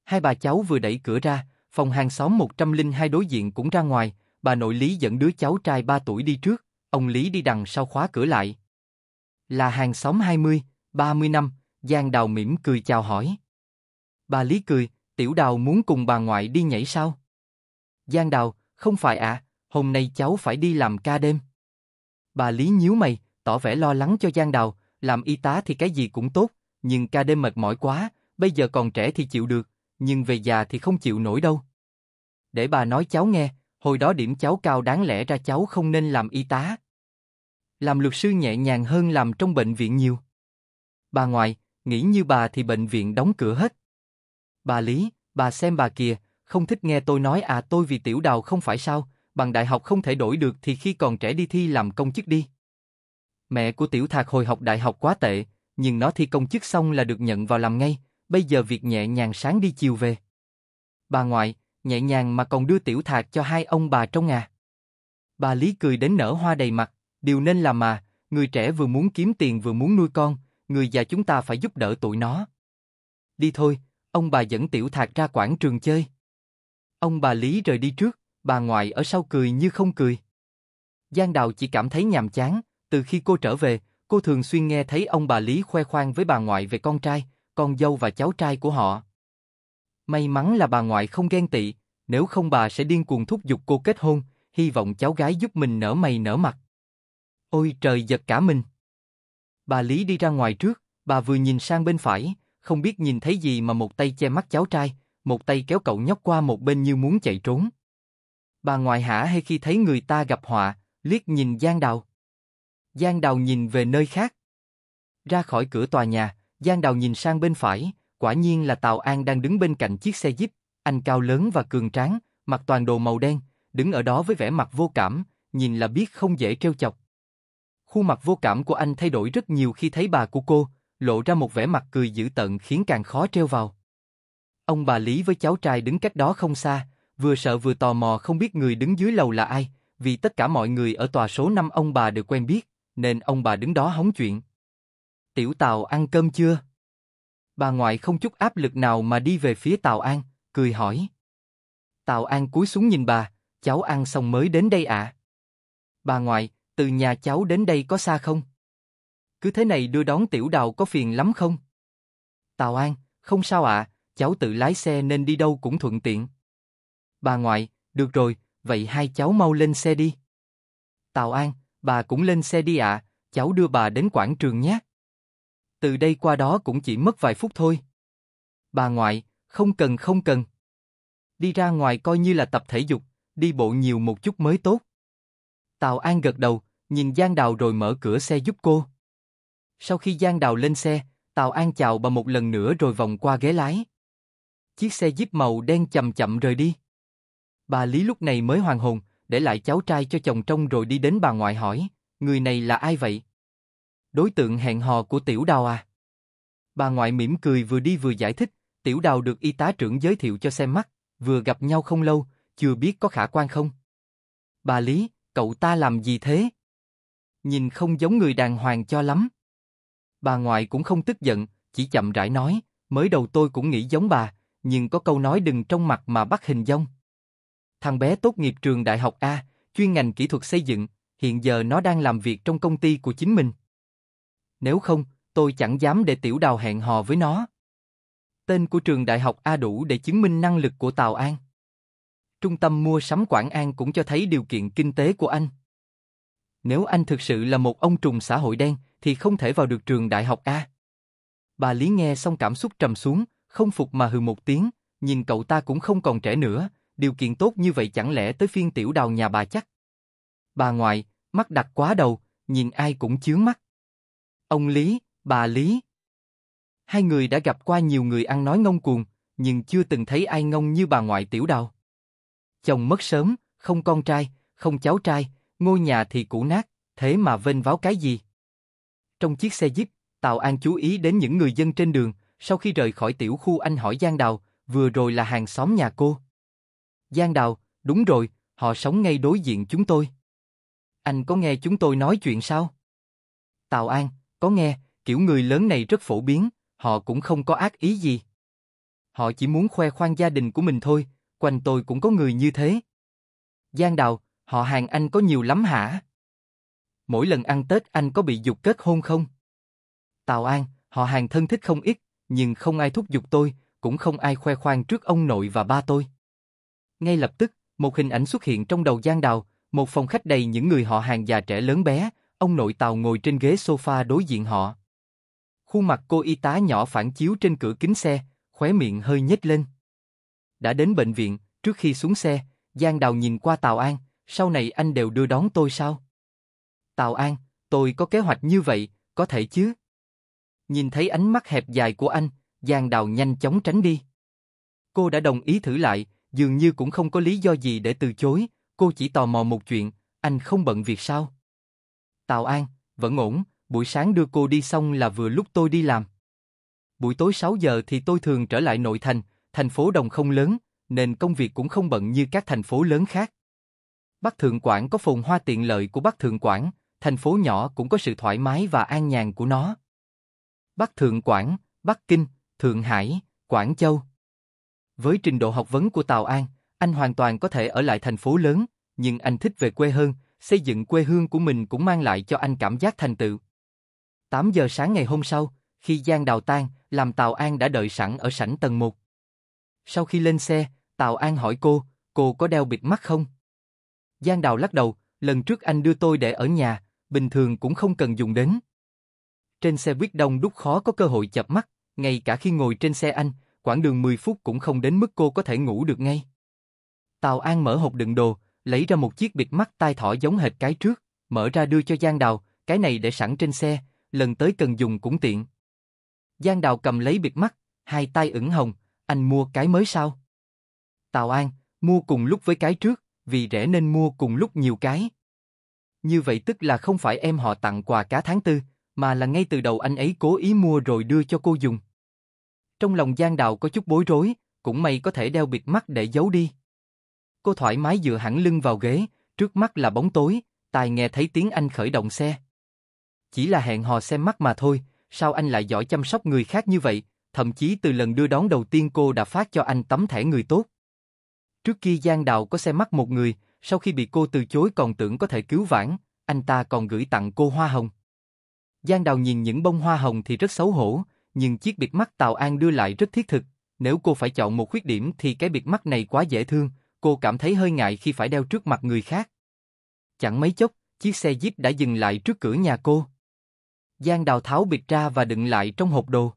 Hai bà cháu vừa đẩy cửa ra, phòng hàng xóm 102 đối diện cũng ra ngoài, bà nội Lý dẫn đứa cháu trai 3 tuổi đi trước, ông Lý đi đằng sau khóa cửa lại. Là hàng xóm 20, 30 năm, Giang Đào mỉm cười chào hỏi. Bà Lý cười, tiểu đào muốn cùng bà ngoại đi nhảy sao? Giang Đào, không phải ạ, à, hôm nay cháu phải đi làm ca đêm. Bà Lý nhíu mày, tỏ vẻ lo lắng cho Giang Đào, làm y tá thì cái gì cũng tốt, nhưng ca đêm mệt mỏi quá, bây giờ còn trẻ thì chịu được, nhưng về già thì không chịu nổi đâu. Để bà nói cháu nghe, hồi đó điểm cháu cao đáng lẽ ra cháu không nên làm y tá. Làm luật sư nhẹ nhàng hơn làm trong bệnh viện nhiều. Bà ngoại, nghĩ như bà thì bệnh viện đóng cửa hết. Bà Lý, bà xem bà kìa, không thích nghe tôi nói à tôi vì tiểu đào không phải sao, bằng đại học không thể đổi được thì khi còn trẻ đi thi làm công chức đi. Mẹ của tiểu thạc hồi học đại học quá tệ, nhưng nó thi công chức xong là được nhận vào làm ngay, bây giờ việc nhẹ nhàng sáng đi chiều về. Bà ngoại, nhẹ nhàng mà còn đưa tiểu thạc cho hai ông bà trong nhà. Bà Lý cười đến nở hoa đầy mặt, điều nên là mà, người trẻ vừa muốn kiếm tiền vừa muốn nuôi con, người già chúng ta phải giúp đỡ tụi nó. Đi thôi, ông bà dẫn tiểu thạc ra quảng trường chơi. Ông bà Lý rời đi trước, bà ngoại ở sau cười như không cười. Giang Đào chỉ cảm thấy nhàm chán, từ khi cô trở về, cô thường xuyên nghe thấy ông bà Lý khoe khoang với bà ngoại về con trai, con dâu và cháu trai của họ. May mắn là bà ngoại không ghen tị, nếu không bà sẽ điên cuồng thúc giục cô kết hôn, hy vọng cháu gái giúp mình nở mày nở mặt. Ôi trời giật cả mình. Bà Lý đi ra ngoài trước, bà vừa nhìn sang bên phải, không biết nhìn thấy gì mà một tay che mắt cháu trai, một tay kéo cậu nhóc qua một bên như muốn chạy trốn. Bà ngoại hả hay khi thấy người ta gặp họa, liếc nhìn Giang Đào. Giang Đào nhìn về nơi khác. Ra khỏi cửa tòa nhà, Giang Đào nhìn sang bên phải, quả nhiên là Tào An đang đứng bên cạnh chiếc xe Jeep, anh cao lớn và cường tráng, mặc toàn đồ màu đen, đứng ở đó với vẻ mặt vô cảm, nhìn là biết không dễ trêu chọc. Khuôn mặt vô cảm của anh thay đổi rất nhiều khi thấy bà của cô, lộ ra một vẻ mặt cười dữ tợn khiến càng khó trêu vào. Ông bà Lý với cháu trai đứng cách đó không xa, vừa sợ vừa tò mò không biết người đứng dưới lầu là ai, vì tất cả mọi người ở tòa số 5 ông bà đều quen biết, nên ông bà đứng đó hóng chuyện. Tiểu Tào ăn cơm chưa? Bà ngoại không chút áp lực nào mà đi về phía Tào An, cười hỏi. Tào An cúi xuống nhìn bà, cháu ăn xong mới đến đây ạ. Bà ngoại, từ nhà cháu đến đây có xa không? Cứ thế này đưa đón tiểu đào có phiền lắm không? Tào An, không sao ạ, cháu tự lái xe nên đi đâu cũng thuận tiện. Bà ngoại, được rồi, vậy hai cháu mau lên xe đi. Tào An, bà cũng lên xe đi ạ, cháu đưa bà đến quảng trường nhé từ đây qua đó cũng chỉ mất vài phút thôi. Bà ngoại, không cần không cần. Đi ra ngoài coi như là tập thể dục, đi bộ nhiều một chút mới tốt. Tào An gật đầu, nhìn Giang Đào rồi mở cửa xe giúp cô. Sau khi Giang Đào lên xe, Tào An chào bà một lần nữa rồi vòng qua ghế lái. Chiếc xe jeep màu đen chậm chậm rời đi. Bà Lý lúc này mới hoàn hồn, để lại cháu trai cho chồng trông rồi đi đến bà ngoại hỏi, người này là ai vậy? Đối tượng hẹn hò của tiểu đào à? Bà ngoại mỉm cười vừa đi vừa giải thích, tiểu đào được y tá trưởng giới thiệu cho xem mắt, vừa gặp nhau không lâu, chưa biết có khả quan không. Bà Lý, cậu ta làm gì thế? Nhìn không giống người đàng hoàng cho lắm. Bà ngoại cũng không tức giận, chỉ chậm rãi nói, mới đầu tôi cũng nghĩ giống bà, nhưng có câu nói đừng trong mặt mà bắt hình dong. Thằng bé tốt nghiệp trường đại học A, chuyên ngành kỹ thuật xây dựng, hiện giờ nó đang làm việc trong công ty của chính mình nếu không, tôi chẳng dám để tiểu đào hẹn hò với nó. Tên của trường đại học A đủ để chứng minh năng lực của Tào An. Trung tâm mua sắm Quảng An cũng cho thấy điều kiện kinh tế của anh. Nếu anh thực sự là một ông trùng xã hội đen, thì không thể vào được trường đại học A. Bà Lý nghe xong cảm xúc trầm xuống, không phục mà hừ một tiếng, nhìn cậu ta cũng không còn trẻ nữa, điều kiện tốt như vậy chẳng lẽ tới phiên tiểu đào nhà bà chắc. Bà ngoại, mắt đặt quá đầu, nhìn ai cũng chướng mắt. Ông Lý, bà Lý. Hai người đã gặp qua nhiều người ăn nói ngông cuồng, nhưng chưa từng thấy ai ngông như bà ngoại tiểu đào. Chồng mất sớm, không con trai, không cháu trai, ngôi nhà thì cũ nát, thế mà vênh váo cái gì? Trong chiếc xe jeep, Tào An chú ý đến những người dân trên đường, sau khi rời khỏi tiểu khu anh hỏi Giang Đào, vừa rồi là hàng xóm nhà cô. Giang Đào, đúng rồi, họ sống ngay đối diện chúng tôi. Anh có nghe chúng tôi nói chuyện sao? Tào An, có nghe, kiểu người lớn này rất phổ biến, họ cũng không có ác ý gì. Họ chỉ muốn khoe khoang gia đình của mình thôi, quanh tôi cũng có người như thế. Giang Đào, họ hàng anh có nhiều lắm hả? Mỗi lần ăn Tết anh có bị dục kết hôn không? Tào An, họ hàng thân thích không ít, nhưng không ai thúc giục tôi, cũng không ai khoe khoang trước ông nội và ba tôi. Ngay lập tức, một hình ảnh xuất hiện trong đầu Giang Đào, một phòng khách đầy những người họ hàng già trẻ lớn bé, Ông nội Tàu ngồi trên ghế sofa đối diện họ. Khuôn mặt cô y tá nhỏ phản chiếu trên cửa kính xe, khóe miệng hơi nhếch lên. Đã đến bệnh viện, trước khi xuống xe, Giang Đào nhìn qua Tào An, sau này anh đều đưa đón tôi sao? Tào An, tôi có kế hoạch như vậy, có thể chứ? Nhìn thấy ánh mắt hẹp dài của anh, Giang Đào nhanh chóng tránh đi. Cô đã đồng ý thử lại, dường như cũng không có lý do gì để từ chối, cô chỉ tò mò một chuyện, anh không bận việc sao? Tào An, vẫn ổn, buổi sáng đưa cô đi xong là vừa lúc tôi đi làm. Buổi tối 6 giờ thì tôi thường trở lại nội thành, thành phố đồng không lớn, nên công việc cũng không bận như các thành phố lớn khác. Bắc Thượng Quảng có phồn hoa tiện lợi của Bắc Thượng Quảng, thành phố nhỏ cũng có sự thoải mái và an nhàn của nó. Bắc Thượng Quảng, Bắc Kinh, Thượng Hải, Quảng Châu. Với trình độ học vấn của Tào An, anh hoàn toàn có thể ở lại thành phố lớn, nhưng anh thích về quê hơn, xây dựng quê hương của mình cũng mang lại cho anh cảm giác thành tựu. 8 giờ sáng ngày hôm sau, khi Giang Đào tan, làm Tào An đã đợi sẵn ở sảnh tầng 1. Sau khi lên xe, Tào An hỏi cô, cô có đeo bịt mắt không? Giang Đào lắc đầu, lần trước anh đưa tôi để ở nhà, bình thường cũng không cần dùng đến. Trên xe buýt đông đúc khó có cơ hội chập mắt, ngay cả khi ngồi trên xe anh, quãng đường 10 phút cũng không đến mức cô có thể ngủ được ngay. Tào An mở hộp đựng đồ, lấy ra một chiếc bịt mắt tai thỏ giống hệt cái trước, mở ra đưa cho Giang Đào, cái này để sẵn trên xe, lần tới cần dùng cũng tiện. Giang Đào cầm lấy bịt mắt, hai tay ửng hồng, anh mua cái mới sao? Tào An, mua cùng lúc với cái trước, vì rẻ nên mua cùng lúc nhiều cái. Như vậy tức là không phải em họ tặng quà cả tháng tư, mà là ngay từ đầu anh ấy cố ý mua rồi đưa cho cô dùng. Trong lòng Giang Đào có chút bối rối, cũng may có thể đeo bịt mắt để giấu đi. Cô thoải mái dựa hẳn lưng vào ghế, trước mắt là bóng tối, tài nghe thấy tiếng anh khởi động xe. Chỉ là hẹn hò xem mắt mà thôi, sao anh lại giỏi chăm sóc người khác như vậy, thậm chí từ lần đưa đón đầu tiên cô đã phát cho anh tấm thẻ người tốt. Trước kia Giang Đào có xem mắt một người, sau khi bị cô từ chối còn tưởng có thể cứu vãn, anh ta còn gửi tặng cô hoa hồng. Giang Đào nhìn những bông hoa hồng thì rất xấu hổ, nhưng chiếc biệt mắt Tào An đưa lại rất thiết thực, nếu cô phải chọn một khuyết điểm thì cái biệt mắt này quá dễ thương, cô cảm thấy hơi ngại khi phải đeo trước mặt người khác. Chẳng mấy chốc, chiếc xe jeep đã dừng lại trước cửa nhà cô. Giang Đào tháo bịt ra và đựng lại trong hộp đồ.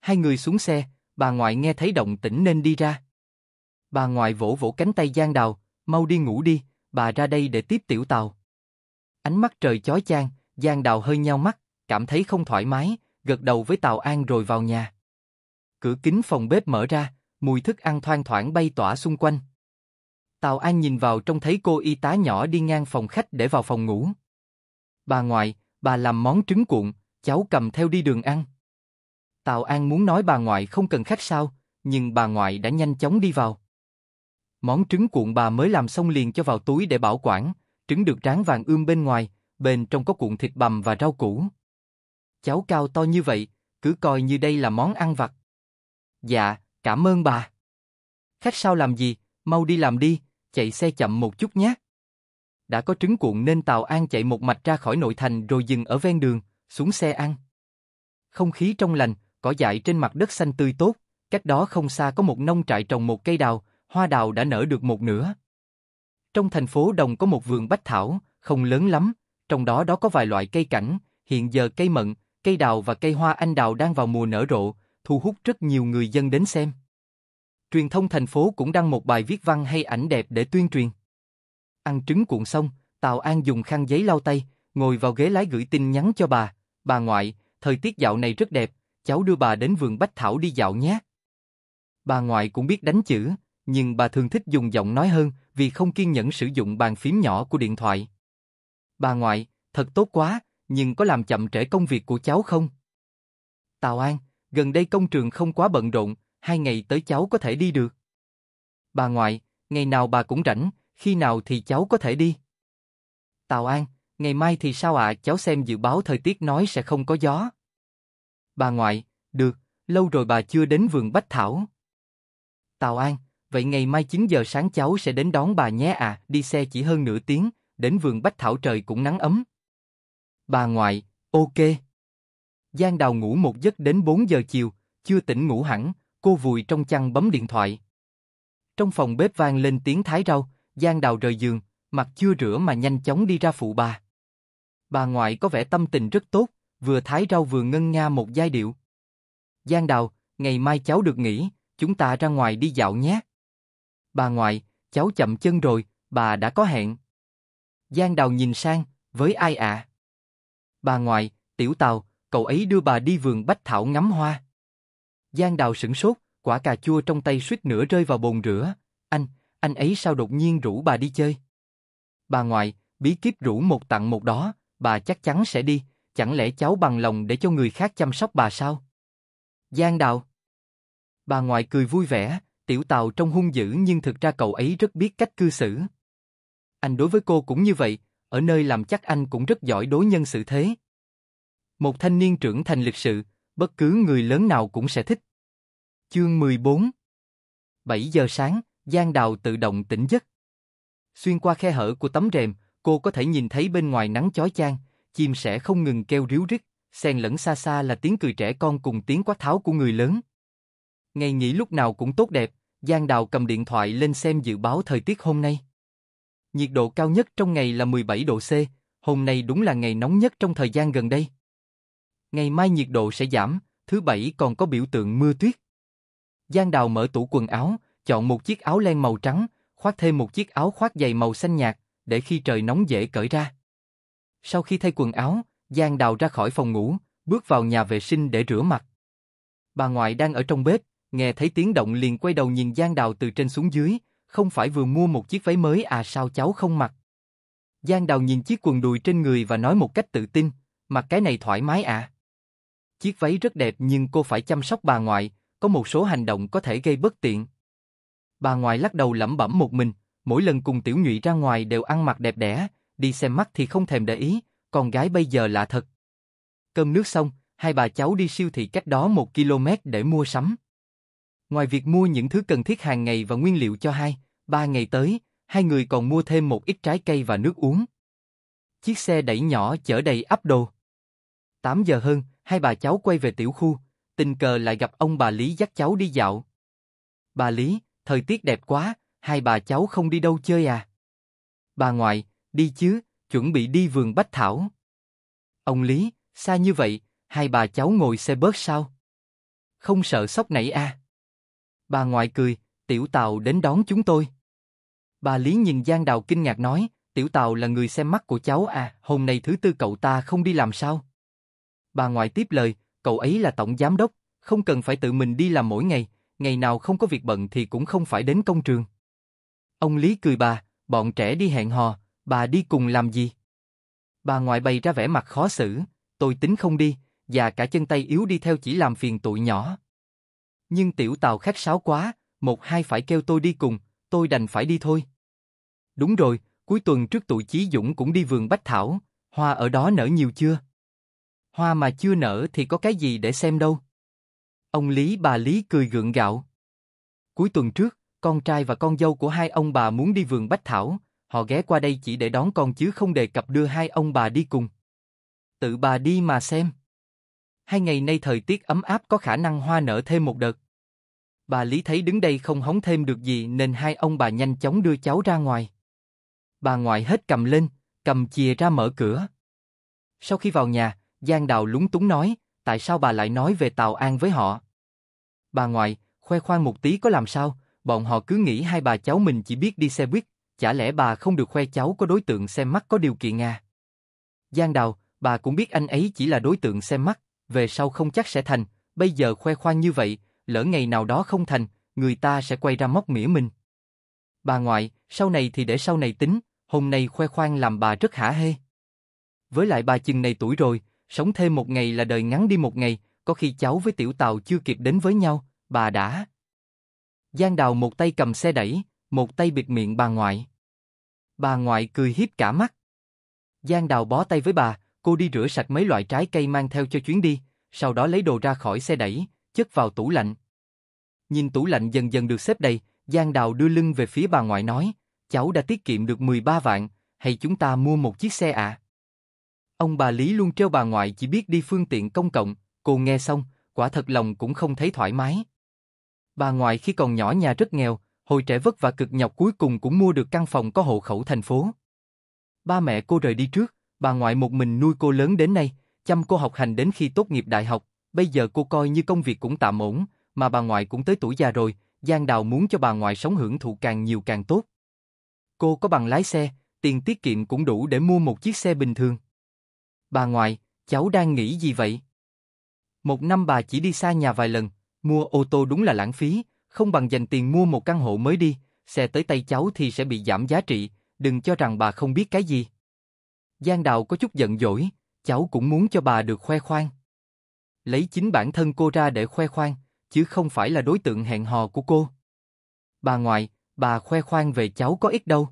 Hai người xuống xe, bà ngoại nghe thấy động tĩnh nên đi ra. Bà ngoại vỗ vỗ cánh tay Giang Đào, mau đi ngủ đi, bà ra đây để tiếp tiểu tàu. Ánh mắt trời chói chang, Giang Đào hơi nheo mắt, cảm thấy không thoải mái, gật đầu với tàu An rồi vào nhà. Cửa kính phòng bếp mở ra, mùi thức ăn thoang thoảng bay tỏa xung quanh. Tào An nhìn vào trông thấy cô y tá nhỏ đi ngang phòng khách để vào phòng ngủ. Bà ngoại, bà làm món trứng cuộn, cháu cầm theo đi đường ăn. Tào An muốn nói bà ngoại không cần khách sao, nhưng bà ngoại đã nhanh chóng đi vào. Món trứng cuộn bà mới làm xong liền cho vào túi để bảo quản, trứng được rán vàng ươm bên ngoài, bên trong có cuộn thịt bằm và rau củ. Cháu cao to như vậy, cứ coi như đây là món ăn vặt. Dạ, cảm ơn bà. Khách sao làm gì, mau đi làm đi, chạy xe chậm một chút nhé. Đã có trứng cuộn nên Tào An chạy một mạch ra khỏi nội thành rồi dừng ở ven đường, xuống xe ăn. Không khí trong lành, cỏ dại trên mặt đất xanh tươi tốt, cách đó không xa có một nông trại trồng một cây đào, hoa đào đã nở được một nửa. Trong thành phố Đồng có một vườn bách thảo, không lớn lắm, trong đó đó có vài loại cây cảnh, hiện giờ cây mận, cây đào và cây hoa anh đào đang vào mùa nở rộ, thu hút rất nhiều người dân đến xem truyền thông thành phố cũng đăng một bài viết văn hay ảnh đẹp để tuyên truyền. Ăn trứng cuộn xong, Tào An dùng khăn giấy lau tay, ngồi vào ghế lái gửi tin nhắn cho bà. Bà ngoại, thời tiết dạo này rất đẹp, cháu đưa bà đến vườn Bách Thảo đi dạo nhé. Bà ngoại cũng biết đánh chữ, nhưng bà thường thích dùng giọng nói hơn vì không kiên nhẫn sử dụng bàn phím nhỏ của điện thoại. Bà ngoại, thật tốt quá, nhưng có làm chậm trễ công việc của cháu không? Tào An, gần đây công trường không quá bận rộn, hai ngày tới cháu có thể đi được. Bà ngoại, ngày nào bà cũng rảnh, khi nào thì cháu có thể đi. Tào An, ngày mai thì sao ạ, cháu xem dự báo thời tiết nói sẽ không có gió. Bà ngoại, được, lâu rồi bà chưa đến vườn Bách Thảo. Tào An, vậy ngày mai 9 giờ sáng cháu sẽ đến đón bà nhé à, đi xe chỉ hơn nửa tiếng, đến vườn Bách Thảo trời cũng nắng ấm. Bà ngoại, ok. Giang Đào ngủ một giấc đến 4 giờ chiều, chưa tỉnh ngủ hẳn, Cô vùi trong chăn bấm điện thoại. Trong phòng bếp vang lên tiếng thái rau, Giang Đào rời giường, mặt chưa rửa mà nhanh chóng đi ra phụ bà. Bà ngoại có vẻ tâm tình rất tốt, vừa thái rau vừa ngân nga một giai điệu. Giang Đào, ngày mai cháu được nghỉ, chúng ta ra ngoài đi dạo nhé. Bà ngoại, cháu chậm chân rồi, bà đã có hẹn. Giang Đào nhìn sang, với ai ạ? Bà ngoại, tiểu tàu, cậu ấy đưa bà đi vườn bách thảo ngắm hoa. Giang Đào sửng sốt, quả cà chua trong tay suýt nữa rơi vào bồn rửa. Anh, anh ấy sao đột nhiên rủ bà đi chơi? Bà ngoại, bí kíp rủ một tặng một đó, bà chắc chắn sẽ đi, chẳng lẽ cháu bằng lòng để cho người khác chăm sóc bà sao? Giang Đào Bà ngoại cười vui vẻ, tiểu tàu trông hung dữ nhưng thực ra cậu ấy rất biết cách cư xử. Anh đối với cô cũng như vậy, ở nơi làm chắc anh cũng rất giỏi đối nhân xử thế. Một thanh niên trưởng thành lịch sự, bất cứ người lớn nào cũng sẽ thích. Chương 14 7 giờ sáng, Giang Đào tự động tỉnh giấc. Xuyên qua khe hở của tấm rèm, cô có thể nhìn thấy bên ngoài nắng chói chang, chim sẻ không ngừng kêu ríu rít, xen lẫn xa xa là tiếng cười trẻ con cùng tiếng quát tháo của người lớn. Ngày nghỉ lúc nào cũng tốt đẹp, Giang Đào cầm điện thoại lên xem dự báo thời tiết hôm nay. Nhiệt độ cao nhất trong ngày là 17 độ C, hôm nay đúng là ngày nóng nhất trong thời gian gần đây. Ngày mai nhiệt độ sẽ giảm, thứ bảy còn có biểu tượng mưa tuyết. Giang Đào mở tủ quần áo, chọn một chiếc áo len màu trắng, khoác thêm một chiếc áo khoác dày màu xanh nhạt, để khi trời nóng dễ cởi ra. Sau khi thay quần áo, Giang Đào ra khỏi phòng ngủ, bước vào nhà vệ sinh để rửa mặt. Bà ngoại đang ở trong bếp, nghe thấy tiếng động liền quay đầu nhìn Giang Đào từ trên xuống dưới, không phải vừa mua một chiếc váy mới à sao cháu không mặc. Giang Đào nhìn chiếc quần đùi trên người và nói một cách tự tin, mặc cái này thoải mái à. Chiếc váy rất đẹp nhưng cô phải chăm sóc bà ngoại, có một số hành động có thể gây bất tiện. Bà ngoại lắc đầu lẩm bẩm một mình, mỗi lần cùng tiểu nhụy ra ngoài đều ăn mặc đẹp đẽ, đi xem mắt thì không thèm để ý, con gái bây giờ lạ thật. Cơm nước xong, hai bà cháu đi siêu thị cách đó một km để mua sắm. Ngoài việc mua những thứ cần thiết hàng ngày và nguyên liệu cho hai, ba ngày tới, hai người còn mua thêm một ít trái cây và nước uống. Chiếc xe đẩy nhỏ chở đầy ắp đồ. 8 giờ hơn, hai bà cháu quay về tiểu khu, tình cờ lại gặp ông bà Lý dắt cháu đi dạo. Bà Lý, thời tiết đẹp quá, hai bà cháu không đi đâu chơi à? Bà ngoại, đi chứ, chuẩn bị đi vườn bách thảo. Ông Lý, xa như vậy, hai bà cháu ngồi xe bớt sao? Không sợ sốc nảy à? Bà ngoại cười, tiểu tàu đến đón chúng tôi. Bà Lý nhìn Giang Đào kinh ngạc nói, tiểu tàu là người xem mắt của cháu à, hôm nay thứ tư cậu ta không đi làm sao? Bà ngoại tiếp lời, cậu ấy là tổng giám đốc, không cần phải tự mình đi làm mỗi ngày, ngày nào không có việc bận thì cũng không phải đến công trường. Ông Lý cười bà, bọn trẻ đi hẹn hò, bà đi cùng làm gì? Bà ngoại bày ra vẻ mặt khó xử, tôi tính không đi, và cả chân tay yếu đi theo chỉ làm phiền tụi nhỏ. Nhưng tiểu tàu khách sáo quá, một hai phải kêu tôi đi cùng, tôi đành phải đi thôi. Đúng rồi, cuối tuần trước tụi Chí Dũng cũng đi vườn Bách Thảo, hoa ở đó nở nhiều chưa? Hoa mà chưa nở thì có cái gì để xem đâu. Ông Lý bà Lý cười gượng gạo. Cuối tuần trước, con trai và con dâu của hai ông bà muốn đi vườn Bách Thảo, họ ghé qua đây chỉ để đón con chứ không đề cập đưa hai ông bà đi cùng. Tự bà đi mà xem. Hai ngày nay thời tiết ấm áp có khả năng hoa nở thêm một đợt. Bà Lý thấy đứng đây không hóng thêm được gì nên hai ông bà nhanh chóng đưa cháu ra ngoài. Bà ngoại hết cầm lên, cầm chìa ra mở cửa. Sau khi vào nhà, Giang Đào lúng túng nói, tại sao bà lại nói về Tào An với họ? Bà ngoại, khoe khoang một tí có làm sao, bọn họ cứ nghĩ hai bà cháu mình chỉ biết đi xe buýt, chả lẽ bà không được khoe cháu có đối tượng xem mắt có điều kiện à? Giang Đào, bà cũng biết anh ấy chỉ là đối tượng xem mắt, về sau không chắc sẽ thành, bây giờ khoe khoang như vậy, lỡ ngày nào đó không thành, người ta sẽ quay ra móc mỉa mình. Bà ngoại, sau này thì để sau này tính, hôm nay khoe khoang làm bà rất hả hê. Với lại bà chừng này tuổi rồi, sống thêm một ngày là đời ngắn đi một ngày, có khi cháu với tiểu tàu chưa kịp đến với nhau, bà đã. Giang đào một tay cầm xe đẩy, một tay bịt miệng bà ngoại. Bà ngoại cười hiếp cả mắt. Giang đào bó tay với bà, cô đi rửa sạch mấy loại trái cây mang theo cho chuyến đi, sau đó lấy đồ ra khỏi xe đẩy, chất vào tủ lạnh. Nhìn tủ lạnh dần dần được xếp đầy, Giang Đào đưa lưng về phía bà ngoại nói, cháu đã tiết kiệm được 13 vạn, hay chúng ta mua một chiếc xe ạ? À? Ông bà Lý luôn treo bà ngoại chỉ biết đi phương tiện công cộng, cô nghe xong, quả thật lòng cũng không thấy thoải mái. Bà ngoại khi còn nhỏ nhà rất nghèo, hồi trẻ vất vả cực nhọc cuối cùng cũng mua được căn phòng có hộ khẩu thành phố. Ba mẹ cô rời đi trước, bà ngoại một mình nuôi cô lớn đến nay, chăm cô học hành đến khi tốt nghiệp đại học, bây giờ cô coi như công việc cũng tạm ổn, mà bà ngoại cũng tới tuổi già rồi, Giang Đào muốn cho bà ngoại sống hưởng thụ càng nhiều càng tốt. Cô có bằng lái xe, tiền tiết kiệm cũng đủ để mua một chiếc xe bình thường bà ngoại, cháu đang nghĩ gì vậy? Một năm bà chỉ đi xa nhà vài lần, mua ô tô đúng là lãng phí, không bằng dành tiền mua một căn hộ mới đi, xe tới tay cháu thì sẽ bị giảm giá trị, đừng cho rằng bà không biết cái gì. Giang Đào có chút giận dỗi, cháu cũng muốn cho bà được khoe khoang. Lấy chính bản thân cô ra để khoe khoang, chứ không phải là đối tượng hẹn hò của cô. Bà ngoại, bà khoe khoang về cháu có ít đâu.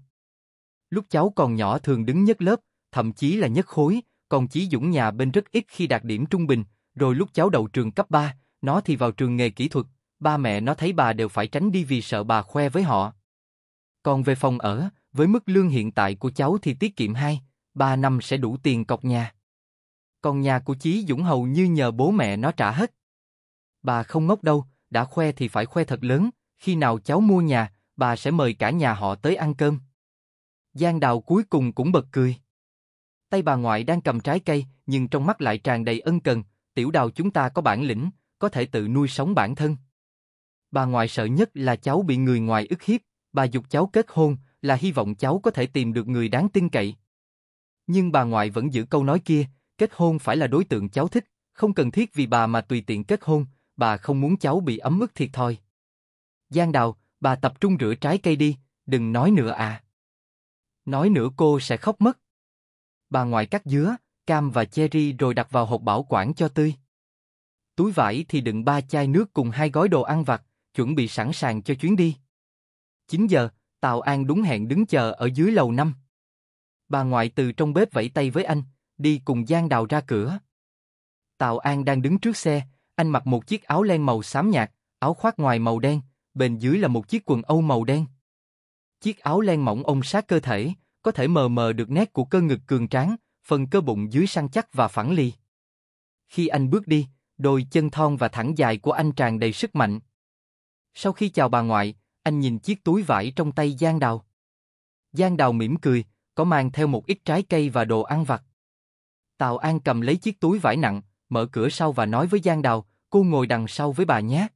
Lúc cháu còn nhỏ thường đứng nhất lớp, thậm chí là nhất khối, còn Chí Dũng nhà bên rất ít khi đạt điểm trung bình, rồi lúc cháu đậu trường cấp 3, nó thì vào trường nghề kỹ thuật, ba mẹ nó thấy bà đều phải tránh đi vì sợ bà khoe với họ. Còn về phòng ở, với mức lương hiện tại của cháu thì tiết kiệm 2, 3 năm sẽ đủ tiền cọc nhà. Còn nhà của Chí Dũng hầu như nhờ bố mẹ nó trả hết. Bà không ngốc đâu, đã khoe thì phải khoe thật lớn, khi nào cháu mua nhà, bà sẽ mời cả nhà họ tới ăn cơm. Giang Đào cuối cùng cũng bật cười. Tay bà ngoại đang cầm trái cây, nhưng trong mắt lại tràn đầy ân cần, tiểu đào chúng ta có bản lĩnh, có thể tự nuôi sống bản thân. Bà ngoại sợ nhất là cháu bị người ngoài ức hiếp, bà dục cháu kết hôn là hy vọng cháu có thể tìm được người đáng tin cậy. Nhưng bà ngoại vẫn giữ câu nói kia, kết hôn phải là đối tượng cháu thích, không cần thiết vì bà mà tùy tiện kết hôn, bà không muốn cháu bị ấm ức thiệt thòi. Giang Đào, bà tập trung rửa trái cây đi, đừng nói nữa à. Nói nữa cô sẽ khóc mất bà ngoại cắt dứa, cam và cherry rồi đặt vào hộp bảo quản cho tươi. Túi vải thì đựng ba chai nước cùng hai gói đồ ăn vặt, chuẩn bị sẵn sàng cho chuyến đi. 9 giờ, Tào An đúng hẹn đứng chờ ở dưới lầu năm. Bà ngoại từ trong bếp vẫy tay với anh, đi cùng Giang Đào ra cửa. Tào An đang đứng trước xe, anh mặc một chiếc áo len màu xám nhạt, áo khoác ngoài màu đen, bên dưới là một chiếc quần âu màu đen. Chiếc áo len mỏng ôm sát cơ thể, có thể mờ mờ được nét của cơ ngực cường tráng, phần cơ bụng dưới săn chắc và phẳng lì. Khi anh bước đi, đôi chân thon và thẳng dài của anh tràn đầy sức mạnh. Sau khi chào bà ngoại, anh nhìn chiếc túi vải trong tay Giang Đào. Giang Đào mỉm cười, có mang theo một ít trái cây và đồ ăn vặt. Tào An cầm lấy chiếc túi vải nặng, mở cửa sau và nói với Giang Đào, cô ngồi đằng sau với bà nhé.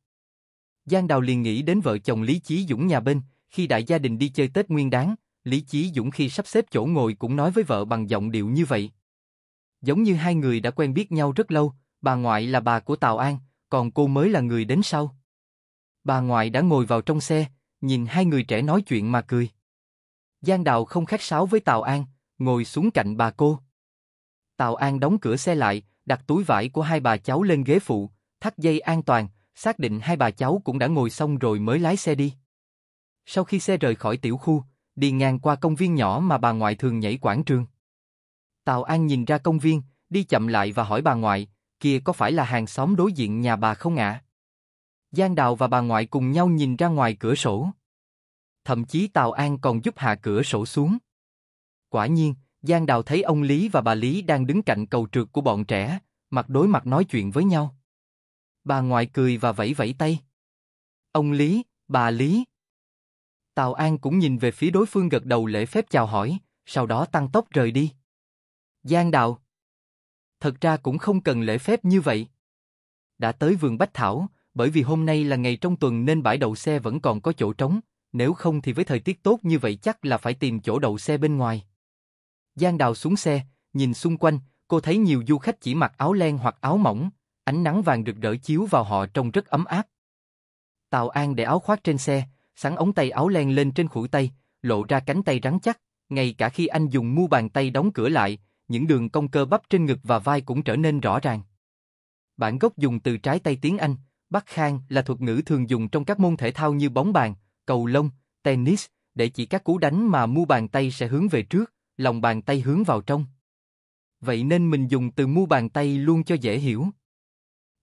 Giang Đào liền nghĩ đến vợ chồng Lý Chí Dũng nhà bên, khi đại gia đình đi chơi Tết Nguyên Đán, Lý Chí Dũng khi sắp xếp chỗ ngồi cũng nói với vợ bằng giọng điệu như vậy. Giống như hai người đã quen biết nhau rất lâu, bà ngoại là bà của Tào An, còn cô mới là người đến sau. Bà ngoại đã ngồi vào trong xe, nhìn hai người trẻ nói chuyện mà cười. Giang Đào không khách sáo với Tào An, ngồi xuống cạnh bà cô. Tào An đóng cửa xe lại, đặt túi vải của hai bà cháu lên ghế phụ, thắt dây an toàn, xác định hai bà cháu cũng đã ngồi xong rồi mới lái xe đi. Sau khi xe rời khỏi tiểu khu, đi ngang qua công viên nhỏ mà bà ngoại thường nhảy quảng trường. Tào An nhìn ra công viên, đi chậm lại và hỏi bà ngoại, kia có phải là hàng xóm đối diện nhà bà không ạ? Giang Đào và bà ngoại cùng nhau nhìn ra ngoài cửa sổ. Thậm chí Tào An còn giúp hạ cửa sổ xuống. Quả nhiên, Giang Đào thấy ông Lý và bà Lý đang đứng cạnh cầu trượt của bọn trẻ, mặt đối mặt nói chuyện với nhau. Bà ngoại cười và vẫy vẫy tay. Ông Lý, bà Lý, Tào An cũng nhìn về phía đối phương gật đầu lễ phép chào hỏi, sau đó tăng tốc rời đi. Giang đạo. Thật ra cũng không cần lễ phép như vậy. Đã tới vườn Bách Thảo, bởi vì hôm nay là ngày trong tuần nên bãi đậu xe vẫn còn có chỗ trống, nếu không thì với thời tiết tốt như vậy chắc là phải tìm chỗ đậu xe bên ngoài. Giang Đào xuống xe, nhìn xung quanh, cô thấy nhiều du khách chỉ mặc áo len hoặc áo mỏng, ánh nắng vàng được đỡ chiếu vào họ trông rất ấm áp. Tào An để áo khoác trên xe, Sắn ống tay áo len lên trên khuỷu tay, lộ ra cánh tay rắn chắc, ngay cả khi anh dùng mu bàn tay đóng cửa lại, những đường cong cơ bắp trên ngực và vai cũng trở nên rõ ràng. Bản gốc dùng từ trái tay tiếng Anh, Bắc Khang là thuật ngữ thường dùng trong các môn thể thao như bóng bàn, cầu lông, tennis, để chỉ các cú đánh mà mu bàn tay sẽ hướng về trước, lòng bàn tay hướng vào trong. Vậy nên mình dùng từ mu bàn tay luôn cho dễ hiểu.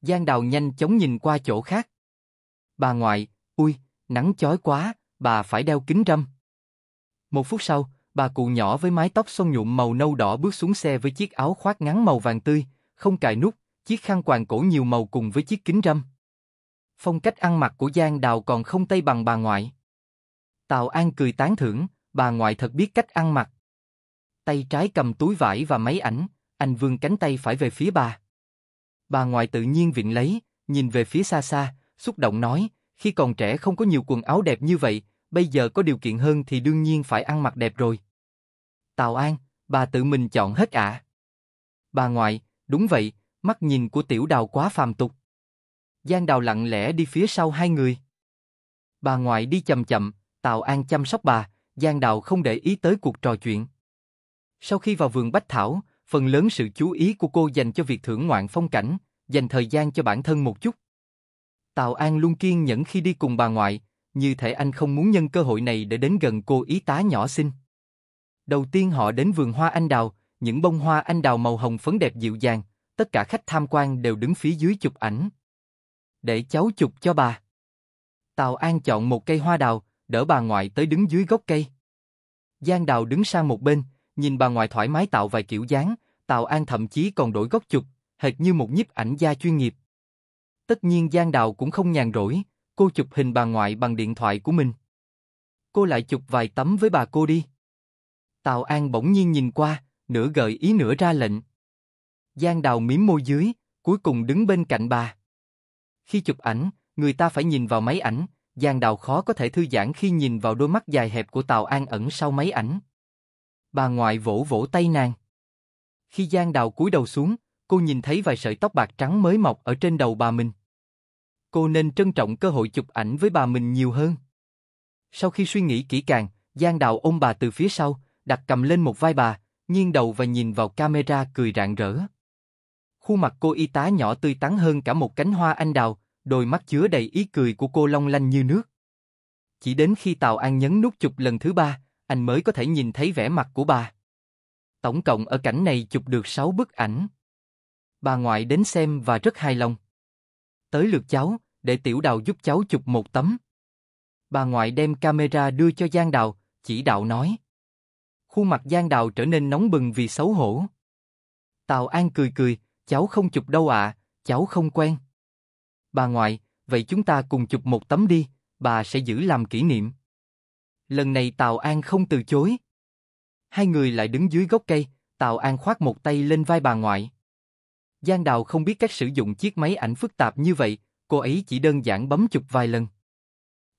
Giang Đào nhanh chóng nhìn qua chỗ khác. Bà ngoại, ui, nắng chói quá, bà phải đeo kính râm. Một phút sau, bà cụ nhỏ với mái tóc xông nhuộm màu nâu đỏ bước xuống xe với chiếc áo khoác ngắn màu vàng tươi, không cài nút, chiếc khăn quàng cổ nhiều màu cùng với chiếc kính râm. Phong cách ăn mặc của Giang Đào còn không tay bằng bà ngoại. Tào An cười tán thưởng, bà ngoại thật biết cách ăn mặc. Tay trái cầm túi vải và máy ảnh, anh vương cánh tay phải về phía bà. Bà ngoại tự nhiên vịn lấy, nhìn về phía xa xa, xúc động nói, khi còn trẻ không có nhiều quần áo đẹp như vậy, bây giờ có điều kiện hơn thì đương nhiên phải ăn mặc đẹp rồi. Tào An, bà tự mình chọn hết ạ. À? Bà ngoại, đúng vậy, mắt nhìn của tiểu đào quá phàm tục. Giang đào lặng lẽ đi phía sau hai người. Bà ngoại đi chậm chậm, Tào An chăm sóc bà, Giang đào không để ý tới cuộc trò chuyện. Sau khi vào vườn Bách Thảo, phần lớn sự chú ý của cô dành cho việc thưởng ngoạn phong cảnh, dành thời gian cho bản thân một chút. Tào An luôn kiên nhẫn khi đi cùng bà ngoại, như thể anh không muốn nhân cơ hội này để đến gần cô y tá nhỏ xinh. Đầu tiên họ đến vườn hoa anh đào, những bông hoa anh đào màu hồng phấn đẹp dịu dàng, tất cả khách tham quan đều đứng phía dưới chụp ảnh. Để cháu chụp cho bà. Tào An chọn một cây hoa đào, đỡ bà ngoại tới đứng dưới gốc cây. Giang đào đứng sang một bên, nhìn bà ngoại thoải mái tạo vài kiểu dáng, Tào An thậm chí còn đổi góc chụp, hệt như một nhiếp ảnh gia chuyên nghiệp. Tất nhiên Giang Đào cũng không nhàn rỗi, cô chụp hình bà ngoại bằng điện thoại của mình. Cô lại chụp vài tấm với bà cô đi. Tào An bỗng nhiên nhìn qua, nửa gợi ý nửa ra lệnh. Giang Đào miếm môi dưới, cuối cùng đứng bên cạnh bà. Khi chụp ảnh, người ta phải nhìn vào máy ảnh, Giang Đào khó có thể thư giãn khi nhìn vào đôi mắt dài hẹp của Tào An ẩn sau máy ảnh. Bà ngoại vỗ vỗ tay nàng. Khi Giang Đào cúi đầu xuống, cô nhìn thấy vài sợi tóc bạc trắng mới mọc ở trên đầu bà mình. Cô nên trân trọng cơ hội chụp ảnh với bà mình nhiều hơn. Sau khi suy nghĩ kỹ càng, Giang Đào ôm bà từ phía sau, đặt cầm lên một vai bà, nghiêng đầu và nhìn vào camera cười rạng rỡ. Khuôn mặt cô y tá nhỏ tươi tắn hơn cả một cánh hoa anh đào, đôi mắt chứa đầy ý cười của cô long lanh như nước. Chỉ đến khi Tào An nhấn nút chụp lần thứ ba, anh mới có thể nhìn thấy vẻ mặt của bà. Tổng cộng ở cảnh này chụp được 6 bức ảnh bà ngoại đến xem và rất hài lòng. Tới lượt cháu, để tiểu đào giúp cháu chụp một tấm. Bà ngoại đem camera đưa cho Giang Đào, chỉ đạo nói. Khuôn mặt Giang Đào trở nên nóng bừng vì xấu hổ. Tào An cười cười, cháu không chụp đâu ạ, cháu không quen. Bà ngoại, vậy chúng ta cùng chụp một tấm đi, bà sẽ giữ làm kỷ niệm. Lần này Tào An không từ chối. Hai người lại đứng dưới gốc cây, Tào An khoác một tay lên vai bà ngoại. Giang Đào không biết cách sử dụng chiếc máy ảnh phức tạp như vậy, cô ấy chỉ đơn giản bấm chụp vài lần.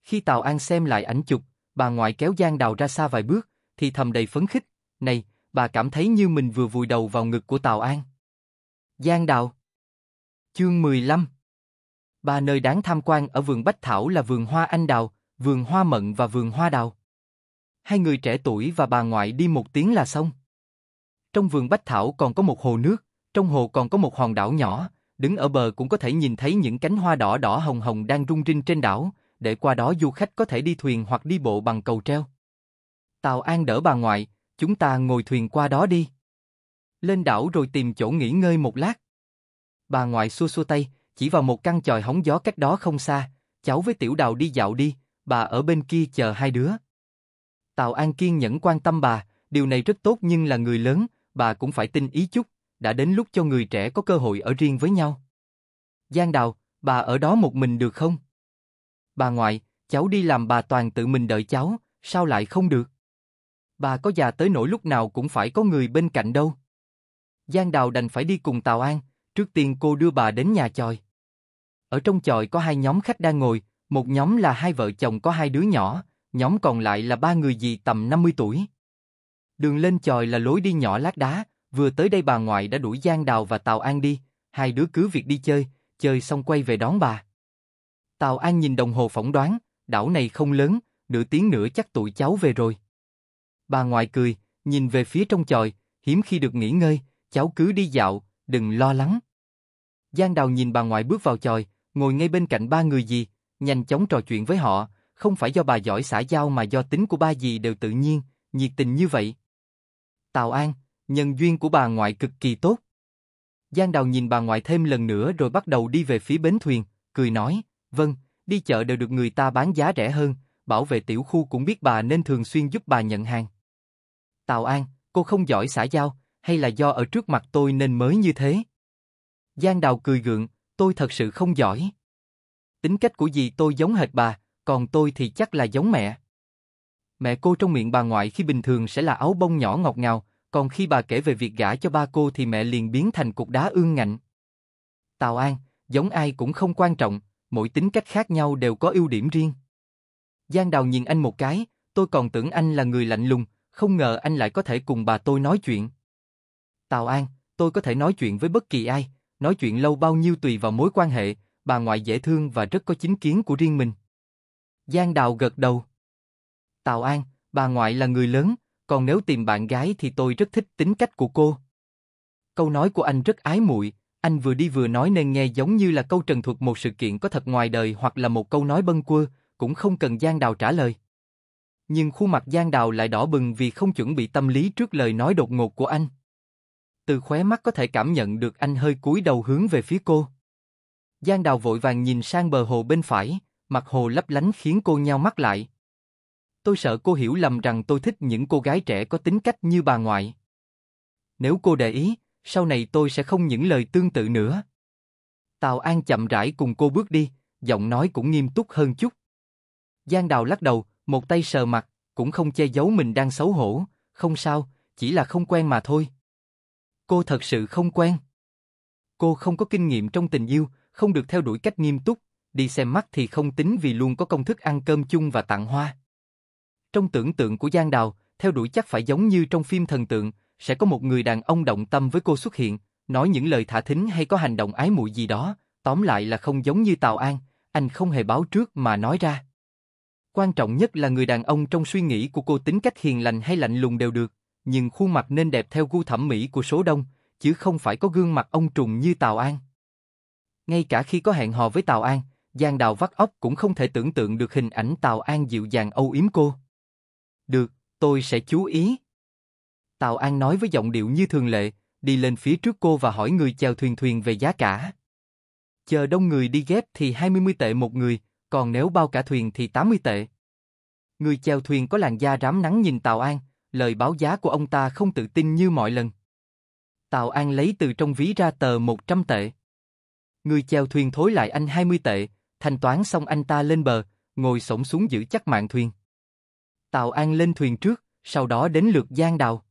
Khi Tào An xem lại ảnh chụp, bà ngoại kéo Giang Đào ra xa vài bước, thì thầm đầy phấn khích, này, bà cảm thấy như mình vừa vùi đầu vào ngực của Tào An. Giang Đào Chương 15 Ba nơi đáng tham quan ở vườn Bách Thảo là vườn hoa anh đào, vườn hoa mận và vườn hoa đào. Hai người trẻ tuổi và bà ngoại đi một tiếng là xong. Trong vườn Bách Thảo còn có một hồ nước, trong hồ còn có một hòn đảo nhỏ, đứng ở bờ cũng có thể nhìn thấy những cánh hoa đỏ đỏ hồng hồng đang rung rinh trên đảo, để qua đó du khách có thể đi thuyền hoặc đi bộ bằng cầu treo. Tào An đỡ bà ngoại, chúng ta ngồi thuyền qua đó đi. Lên đảo rồi tìm chỗ nghỉ ngơi một lát. Bà ngoại xua xua tay, chỉ vào một căn tròi hóng gió cách đó không xa, cháu với tiểu đào đi dạo đi, bà ở bên kia chờ hai đứa. Tào An kiên nhẫn quan tâm bà, điều này rất tốt nhưng là người lớn, bà cũng phải tin ý chút đã đến lúc cho người trẻ có cơ hội ở riêng với nhau. Giang Đào, bà ở đó một mình được không? Bà ngoại, cháu đi làm bà toàn tự mình đợi cháu, sao lại không được? Bà có già tới nỗi lúc nào cũng phải có người bên cạnh đâu. Giang Đào đành phải đi cùng Tào An, trước tiên cô đưa bà đến nhà chòi. Ở trong chòi có hai nhóm khách đang ngồi, một nhóm là hai vợ chồng có hai đứa nhỏ, nhóm còn lại là ba người dì tầm 50 tuổi. Đường lên chòi là lối đi nhỏ lát đá, Vừa tới đây bà ngoại đã đuổi Giang Đào và Tào An đi, hai đứa cứ việc đi chơi, chơi xong quay về đón bà. Tào An nhìn đồng hồ phỏng đoán, đảo này không lớn, nửa tiếng nữa chắc tụi cháu về rồi. Bà ngoại cười, nhìn về phía trong chòi, hiếm khi được nghỉ ngơi, cháu cứ đi dạo, đừng lo lắng. Giang Đào nhìn bà ngoại bước vào chòi, ngồi ngay bên cạnh ba người gì, nhanh chóng trò chuyện với họ, không phải do bà giỏi xã giao mà do tính của ba gì đều tự nhiên, nhiệt tình như vậy. Tào An, nhân duyên của bà ngoại cực kỳ tốt. Giang Đào nhìn bà ngoại thêm lần nữa rồi bắt đầu đi về phía bến thuyền, cười nói, vâng, đi chợ đều được người ta bán giá rẻ hơn, bảo vệ tiểu khu cũng biết bà nên thường xuyên giúp bà nhận hàng. Tào An, cô không giỏi xã giao, hay là do ở trước mặt tôi nên mới như thế? Giang Đào cười gượng, tôi thật sự không giỏi. Tính cách của dì tôi giống hệt bà, còn tôi thì chắc là giống mẹ. Mẹ cô trong miệng bà ngoại khi bình thường sẽ là áo bông nhỏ ngọt ngào, còn khi bà kể về việc gả cho ba cô thì mẹ liền biến thành cục đá ương ngạnh. Tào An, giống ai cũng không quan trọng, mỗi tính cách khác nhau đều có ưu điểm riêng. Giang Đào nhìn anh một cái, tôi còn tưởng anh là người lạnh lùng, không ngờ anh lại có thể cùng bà tôi nói chuyện. Tào An, tôi có thể nói chuyện với bất kỳ ai, nói chuyện lâu bao nhiêu tùy vào mối quan hệ, bà ngoại dễ thương và rất có chính kiến của riêng mình. Giang Đào gật đầu. Tào An, bà ngoại là người lớn, còn nếu tìm bạn gái thì tôi rất thích tính cách của cô. Câu nói của anh rất ái muội, anh vừa đi vừa nói nên nghe giống như là câu trần thuật một sự kiện có thật ngoài đời hoặc là một câu nói bâng quơ, cũng không cần Giang Đào trả lời. Nhưng khuôn mặt Giang Đào lại đỏ bừng vì không chuẩn bị tâm lý trước lời nói đột ngột của anh. Từ khóe mắt có thể cảm nhận được anh hơi cúi đầu hướng về phía cô. Giang Đào vội vàng nhìn sang bờ hồ bên phải, mặt hồ lấp lánh khiến cô nheo mắt lại, Tôi sợ cô hiểu lầm rằng tôi thích những cô gái trẻ có tính cách như bà ngoại. Nếu cô để ý, sau này tôi sẽ không những lời tương tự nữa. Tào An chậm rãi cùng cô bước đi, giọng nói cũng nghiêm túc hơn chút. Giang Đào lắc đầu, một tay sờ mặt, cũng không che giấu mình đang xấu hổ, không sao, chỉ là không quen mà thôi. Cô thật sự không quen. Cô không có kinh nghiệm trong tình yêu, không được theo đuổi cách nghiêm túc, đi xem mắt thì không tính vì luôn có công thức ăn cơm chung và tặng hoa. Trong tưởng tượng của Giang Đào, theo đuổi chắc phải giống như trong phim thần tượng, sẽ có một người đàn ông động tâm với cô xuất hiện, nói những lời thả thính hay có hành động ái muội gì đó, tóm lại là không giống như Tào An, anh không hề báo trước mà nói ra. Quan trọng nhất là người đàn ông trong suy nghĩ của cô tính cách hiền lành hay lạnh lùng đều được, nhưng khuôn mặt nên đẹp theo gu thẩm mỹ của số đông, chứ không phải có gương mặt ông trùng như Tào An. Ngay cả khi có hẹn hò với Tào An, Giang Đào vắt óc cũng không thể tưởng tượng được hình ảnh Tào An dịu dàng âu yếm cô. Được, tôi sẽ chú ý. Tào An nói với giọng điệu như thường lệ, đi lên phía trước cô và hỏi người chèo thuyền thuyền về giá cả. Chờ đông người đi ghép thì 20 tệ một người, còn nếu bao cả thuyền thì 80 tệ. Người chèo thuyền có làn da rám nắng nhìn Tào An, lời báo giá của ông ta không tự tin như mọi lần. Tào An lấy từ trong ví ra tờ 100 tệ. Người chèo thuyền thối lại anh 20 tệ, thanh toán xong anh ta lên bờ, ngồi xổm xuống giữ chắc mạng thuyền. Tào An lên thuyền trước, sau đó đến lượt Giang Đào.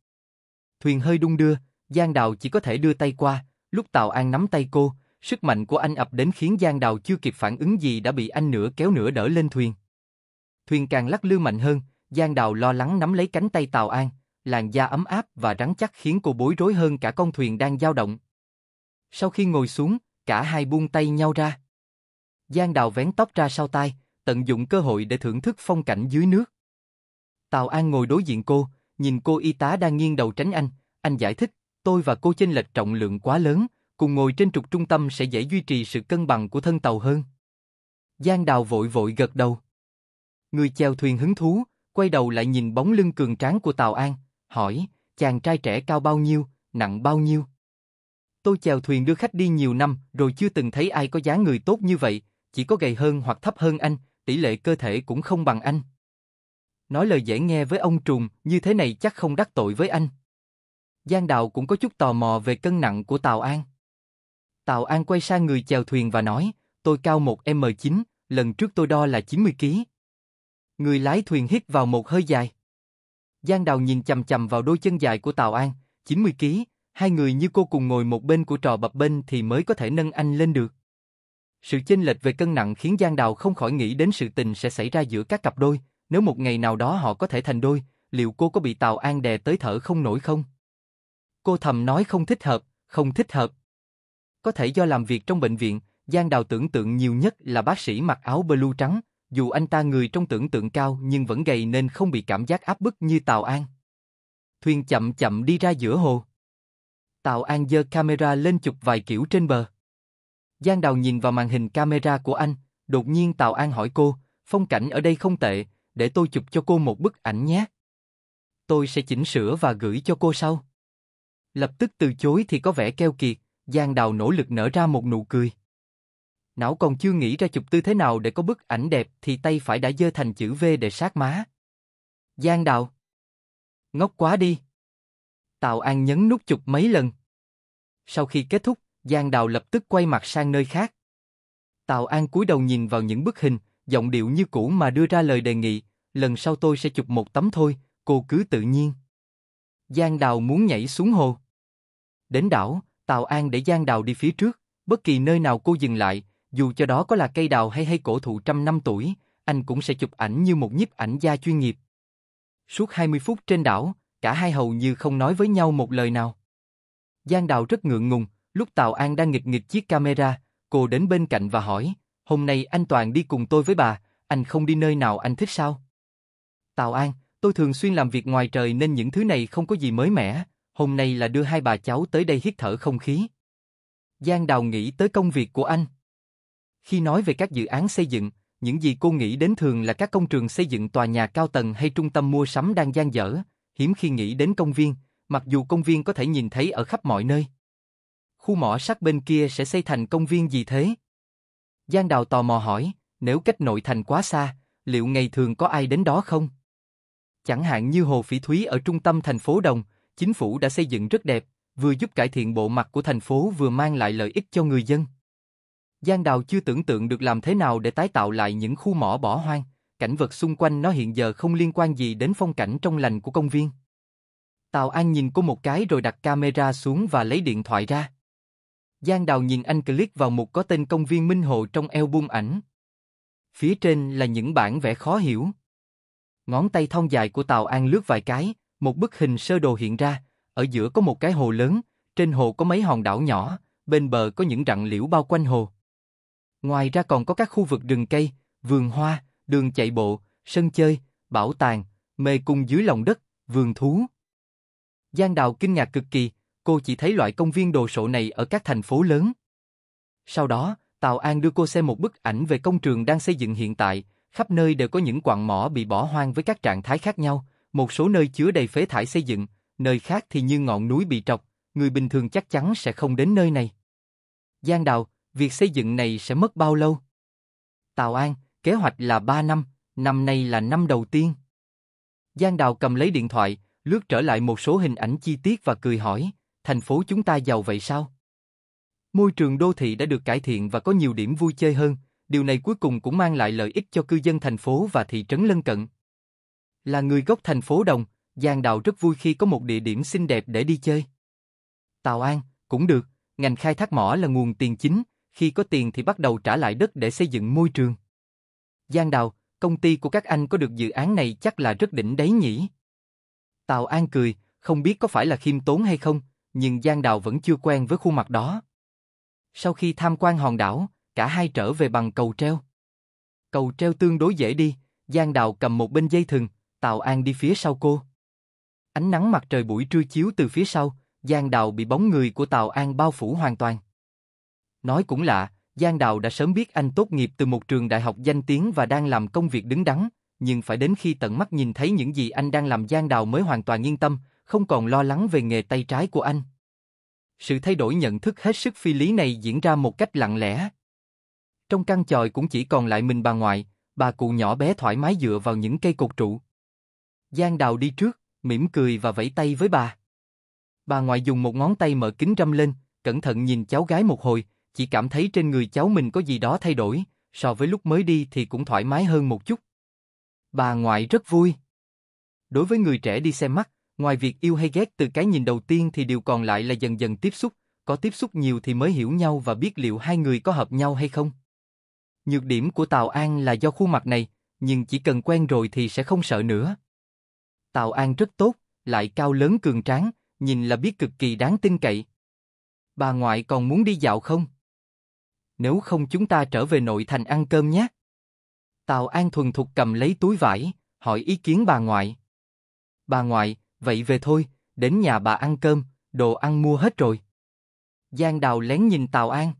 Thuyền hơi đung đưa, Giang Đào chỉ có thể đưa tay qua, lúc Tào An nắm tay cô, sức mạnh của anh ập đến khiến Giang Đào chưa kịp phản ứng gì đã bị anh nửa kéo nửa đỡ lên thuyền. Thuyền càng lắc lư mạnh hơn, Giang Đào lo lắng nắm lấy cánh tay Tào An, làn da ấm áp và rắn chắc khiến cô bối rối hơn cả con thuyền đang dao động. Sau khi ngồi xuống, cả hai buông tay nhau ra. Giang Đào vén tóc ra sau tai, tận dụng cơ hội để thưởng thức phong cảnh dưới nước. Tào An ngồi đối diện cô, nhìn cô y tá đang nghiêng đầu tránh anh, anh giải thích, tôi và cô chênh lệch trọng lượng quá lớn, cùng ngồi trên trục trung tâm sẽ dễ duy trì sự cân bằng của thân tàu hơn. Giang Đào vội vội gật đầu. Người chèo thuyền hứng thú, quay đầu lại nhìn bóng lưng cường tráng của Tào An, hỏi, chàng trai trẻ cao bao nhiêu, nặng bao nhiêu? Tôi chèo thuyền đưa khách đi nhiều năm rồi chưa từng thấy ai có dáng người tốt như vậy, chỉ có gầy hơn hoặc thấp hơn anh, tỷ lệ cơ thể cũng không bằng anh. Nói lời dễ nghe với ông trùng như thế này chắc không đắc tội với anh. Giang Đào cũng có chút tò mò về cân nặng của Tào An. Tào An quay sang người chèo thuyền và nói, tôi cao 1m9, lần trước tôi đo là 90kg. Người lái thuyền hít vào một hơi dài. Giang Đào nhìn chầm chầm vào đôi chân dài của Tào An, 90kg, hai người như cô cùng ngồi một bên của trò bập bên thì mới có thể nâng anh lên được. Sự chênh lệch về cân nặng khiến Giang Đào không khỏi nghĩ đến sự tình sẽ xảy ra giữa các cặp đôi, nếu một ngày nào đó họ có thể thành đôi, liệu cô có bị Tào An đè tới thở không nổi không? Cô thầm nói không thích hợp, không thích hợp. Có thể do làm việc trong bệnh viện, Giang Đào tưởng tượng nhiều nhất là bác sĩ mặc áo blue trắng, dù anh ta người trong tưởng tượng cao nhưng vẫn gầy nên không bị cảm giác áp bức như Tào An. Thuyền chậm chậm đi ra giữa hồ. Tào An giơ camera lên chụp vài kiểu trên bờ. Giang Đào nhìn vào màn hình camera của anh, đột nhiên Tào An hỏi cô, phong cảnh ở đây không tệ, để tôi chụp cho cô một bức ảnh nhé. Tôi sẽ chỉnh sửa và gửi cho cô sau. Lập tức từ chối thì có vẻ keo kiệt, Giang Đào nỗ lực nở ra một nụ cười. Não còn chưa nghĩ ra chụp tư thế nào để có bức ảnh đẹp thì tay phải đã dơ thành chữ V để sát má. Giang Đào Ngốc quá đi. Tào An nhấn nút chụp mấy lần. Sau khi kết thúc, Giang Đào lập tức quay mặt sang nơi khác. Tào An cúi đầu nhìn vào những bức hình, giọng điệu như cũ mà đưa ra lời đề nghị, lần sau tôi sẽ chụp một tấm thôi, cô cứ tự nhiên. Giang Đào muốn nhảy xuống hồ. Đến đảo, Tào An để Giang Đào đi phía trước, bất kỳ nơi nào cô dừng lại, dù cho đó có là cây đào hay hay cổ thụ trăm năm tuổi, anh cũng sẽ chụp ảnh như một nhiếp ảnh gia chuyên nghiệp. Suốt 20 phút trên đảo, cả hai hầu như không nói với nhau một lời nào. Giang Đào rất ngượng ngùng, lúc Tào An đang nghịch nghịch chiếc camera, cô đến bên cạnh và hỏi, Hôm nay anh Toàn đi cùng tôi với bà, anh không đi nơi nào anh thích sao? Tào An, tôi thường xuyên làm việc ngoài trời nên những thứ này không có gì mới mẻ, hôm nay là đưa hai bà cháu tới đây hít thở không khí. Giang Đào nghĩ tới công việc của anh. Khi nói về các dự án xây dựng, những gì cô nghĩ đến thường là các công trường xây dựng tòa nhà cao tầng hay trung tâm mua sắm đang gian dở, hiếm khi nghĩ đến công viên, mặc dù công viên có thể nhìn thấy ở khắp mọi nơi. Khu mỏ sắt bên kia sẽ xây thành công viên gì thế? Giang Đào tò mò hỏi, nếu cách nội thành quá xa, liệu ngày thường có ai đến đó không? Chẳng hạn như Hồ Phỉ Thúy ở trung tâm thành phố Đồng, chính phủ đã xây dựng rất đẹp, vừa giúp cải thiện bộ mặt của thành phố vừa mang lại lợi ích cho người dân. Giang Đào chưa tưởng tượng được làm thế nào để tái tạo lại những khu mỏ bỏ hoang, cảnh vật xung quanh nó hiện giờ không liên quan gì đến phong cảnh trong lành của công viên. Tào An nhìn cô một cái rồi đặt camera xuống và lấy điện thoại ra. Giang Đào nhìn anh click vào một có tên công viên Minh Hồ trong album ảnh. Phía trên là những bản vẽ khó hiểu. Ngón tay thon dài của Tào An lướt vài cái, một bức hình sơ đồ hiện ra, ở giữa có một cái hồ lớn, trên hồ có mấy hòn đảo nhỏ, bên bờ có những rặng liễu bao quanh hồ. Ngoài ra còn có các khu vực rừng cây, vườn hoa, đường chạy bộ, sân chơi, bảo tàng, mê cung dưới lòng đất, vườn thú. Giang Đào kinh ngạc cực kỳ, cô chỉ thấy loại công viên đồ sộ này ở các thành phố lớn. Sau đó, Tào An đưa cô xem một bức ảnh về công trường đang xây dựng hiện tại, khắp nơi đều có những quặng mỏ bị bỏ hoang với các trạng thái khác nhau, một số nơi chứa đầy phế thải xây dựng, nơi khác thì như ngọn núi bị trọc, người bình thường chắc chắn sẽ không đến nơi này. Giang Đào, việc xây dựng này sẽ mất bao lâu? Tào An, kế hoạch là 3 năm, năm nay là năm đầu tiên. Giang Đào cầm lấy điện thoại, lướt trở lại một số hình ảnh chi tiết và cười hỏi, thành phố chúng ta giàu vậy sao? Môi trường đô thị đã được cải thiện và có nhiều điểm vui chơi hơn, điều này cuối cùng cũng mang lại lợi ích cho cư dân thành phố và thị trấn lân cận. Là người gốc thành phố Đồng, Giang Đào rất vui khi có một địa điểm xinh đẹp để đi chơi. Tào An, cũng được, ngành khai thác mỏ là nguồn tiền chính, khi có tiền thì bắt đầu trả lại đất để xây dựng môi trường. Giang Đào, công ty của các anh có được dự án này chắc là rất đỉnh đấy nhỉ? Tào An cười, không biết có phải là khiêm tốn hay không, nhưng Giang Đào vẫn chưa quen với khuôn mặt đó. Sau khi tham quan hòn đảo, cả hai trở về bằng cầu treo. Cầu treo tương đối dễ đi, Giang Đào cầm một bên dây thừng, Tào An đi phía sau cô. Ánh nắng mặt trời buổi trưa chiếu từ phía sau, Giang Đào bị bóng người của Tào An bao phủ hoàn toàn. Nói cũng lạ, Giang Đào đã sớm biết anh tốt nghiệp từ một trường đại học danh tiếng và đang làm công việc đứng đắn, nhưng phải đến khi tận mắt nhìn thấy những gì anh đang làm Giang Đào mới hoàn toàn yên tâm, không còn lo lắng về nghề tay trái của anh. Sự thay đổi nhận thức hết sức phi lý này diễn ra một cách lặng lẽ. Trong căn chòi cũng chỉ còn lại mình bà ngoại, bà cụ nhỏ bé thoải mái dựa vào những cây cột trụ. Giang Đào đi trước, mỉm cười và vẫy tay với bà. Bà ngoại dùng một ngón tay mở kính râm lên, cẩn thận nhìn cháu gái một hồi, chỉ cảm thấy trên người cháu mình có gì đó thay đổi, so với lúc mới đi thì cũng thoải mái hơn một chút. Bà ngoại rất vui. Đối với người trẻ đi xem mắt, Ngoài việc yêu hay ghét từ cái nhìn đầu tiên thì điều còn lại là dần dần tiếp xúc, có tiếp xúc nhiều thì mới hiểu nhau và biết liệu hai người có hợp nhau hay không. Nhược điểm của Tào An là do khuôn mặt này, nhưng chỉ cần quen rồi thì sẽ không sợ nữa. Tào An rất tốt, lại cao lớn cường tráng, nhìn là biết cực kỳ đáng tin cậy. Bà ngoại còn muốn đi dạo không? Nếu không chúng ta trở về nội thành ăn cơm nhé. Tào An thuần thục cầm lấy túi vải, hỏi ý kiến bà ngoại. Bà ngoại, vậy về thôi, đến nhà bà ăn cơm, đồ ăn mua hết rồi. Giang Đào lén nhìn Tào An.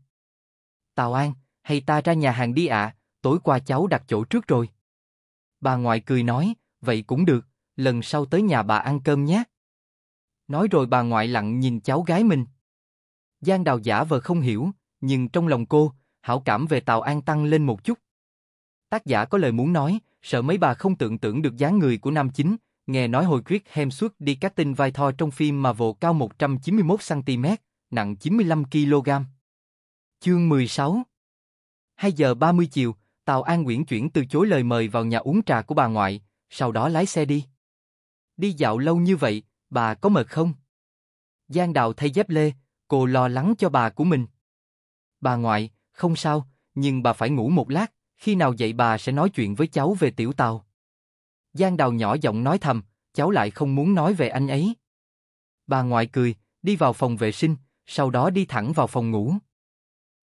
Tào An, hay ta ra nhà hàng đi ạ, tối qua cháu đặt chỗ trước rồi. Bà ngoại cười nói, vậy cũng được, lần sau tới nhà bà ăn cơm nhé. Nói rồi bà ngoại lặng nhìn cháu gái mình. Giang Đào giả vờ không hiểu, nhưng trong lòng cô, hảo cảm về Tào An tăng lên một chút. Tác giả có lời muốn nói, sợ mấy bà không tưởng tượng được dáng người của nam chính, nghe nói hồi Chris Hemsworth đi cá tinh vai thoi trong phim mà vồ cao 191cm, nặng 95kg. Chương 16 2 giờ 30 chiều, Tào An Nguyễn chuyển từ chối lời mời vào nhà uống trà của bà ngoại, sau đó lái xe đi. Đi dạo lâu như vậy, bà có mệt không? Giang Đào thay dép lê, cô lo lắng cho bà của mình. Bà ngoại, không sao, nhưng bà phải ngủ một lát, khi nào dậy bà sẽ nói chuyện với cháu về tiểu tàu. Giang Đào nhỏ giọng nói thầm, cháu lại không muốn nói về anh ấy. Bà ngoại cười, đi vào phòng vệ sinh, sau đó đi thẳng vào phòng ngủ.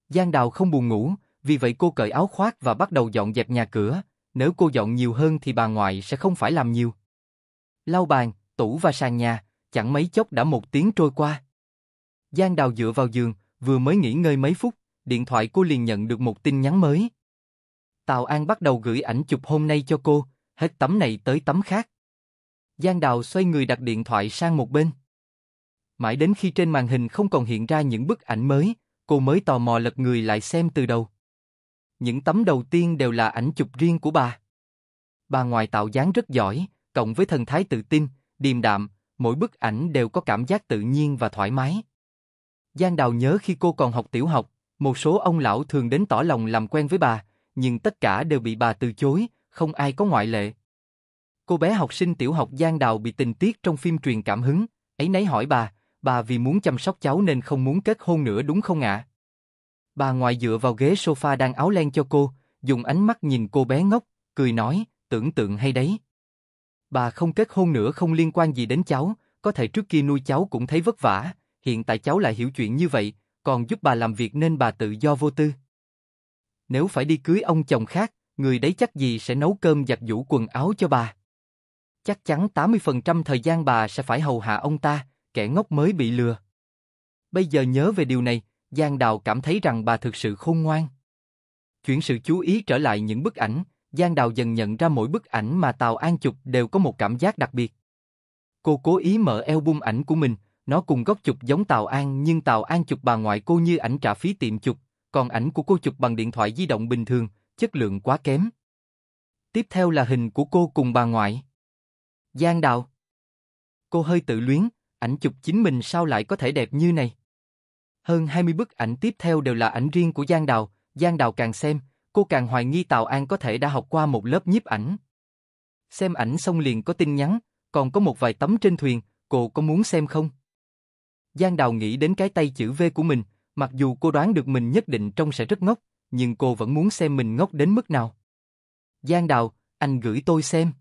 Giang Đào không buồn ngủ, vì vậy cô cởi áo khoác và bắt đầu dọn dẹp nhà cửa, nếu cô dọn nhiều hơn thì bà ngoại sẽ không phải làm nhiều. Lau bàn, tủ và sàn nhà, chẳng mấy chốc đã một tiếng trôi qua. Giang Đào dựa vào giường, vừa mới nghỉ ngơi mấy phút, điện thoại cô liền nhận được một tin nhắn mới. Tào An bắt đầu gửi ảnh chụp hôm nay cho cô, hết tấm này tới tấm khác. Giang Đào xoay người đặt điện thoại sang một bên. Mãi đến khi trên màn hình không còn hiện ra những bức ảnh mới, cô mới tò mò lật người lại xem từ đầu. Những tấm đầu tiên đều là ảnh chụp riêng của bà. Bà ngoài tạo dáng rất giỏi, cộng với thần thái tự tin, điềm đạm, mỗi bức ảnh đều có cảm giác tự nhiên và thoải mái. Giang Đào nhớ khi cô còn học tiểu học, một số ông lão thường đến tỏ lòng làm quen với bà, nhưng tất cả đều bị bà từ chối, không ai có ngoại lệ. Cô bé học sinh tiểu học Giang Đào bị tình tiết trong phim truyền cảm hứng, ấy nấy hỏi bà, bà vì muốn chăm sóc cháu nên không muốn kết hôn nữa đúng không ạ? Bà ngoại dựa vào ghế sofa đang áo len cho cô, dùng ánh mắt nhìn cô bé ngốc, cười nói, tưởng tượng hay đấy. Bà không kết hôn nữa không liên quan gì đến cháu, có thể trước kia nuôi cháu cũng thấy vất vả, hiện tại cháu lại hiểu chuyện như vậy, còn giúp bà làm việc nên bà tự do vô tư. Nếu phải đi cưới ông chồng khác, người đấy chắc gì sẽ nấu cơm giặt giũ quần áo cho bà. Chắc chắn 80% thời gian bà sẽ phải hầu hạ ông ta, kẻ ngốc mới bị lừa. Bây giờ nhớ về điều này, Giang Đào cảm thấy rằng bà thực sự khôn ngoan. Chuyển sự chú ý trở lại những bức ảnh, Giang Đào dần nhận ra mỗi bức ảnh mà Tào An chụp đều có một cảm giác đặc biệt. Cô cố ý mở album ảnh của mình, nó cùng góc chụp giống Tào An nhưng Tào An chụp bà ngoại cô như ảnh trả phí tiệm chụp, còn ảnh của cô chụp bằng điện thoại di động bình thường, chất lượng quá kém. Tiếp theo là hình của cô cùng bà ngoại. Giang Đạo. Cô hơi tự luyến, ảnh chụp chính mình sao lại có thể đẹp như này. Hơn 20 bức ảnh tiếp theo đều là ảnh riêng của Giang Đào, Giang Đào càng xem, cô càng hoài nghi Tào An có thể đã học qua một lớp nhiếp ảnh. Xem ảnh xong liền có tin nhắn, còn có một vài tấm trên thuyền, cô có muốn xem không? Giang Đào nghĩ đến cái tay chữ V của mình, mặc dù cô đoán được mình nhất định trông sẽ rất ngốc, nhưng cô vẫn muốn xem mình ngốc đến mức nào. Giang Đào, anh gửi tôi xem.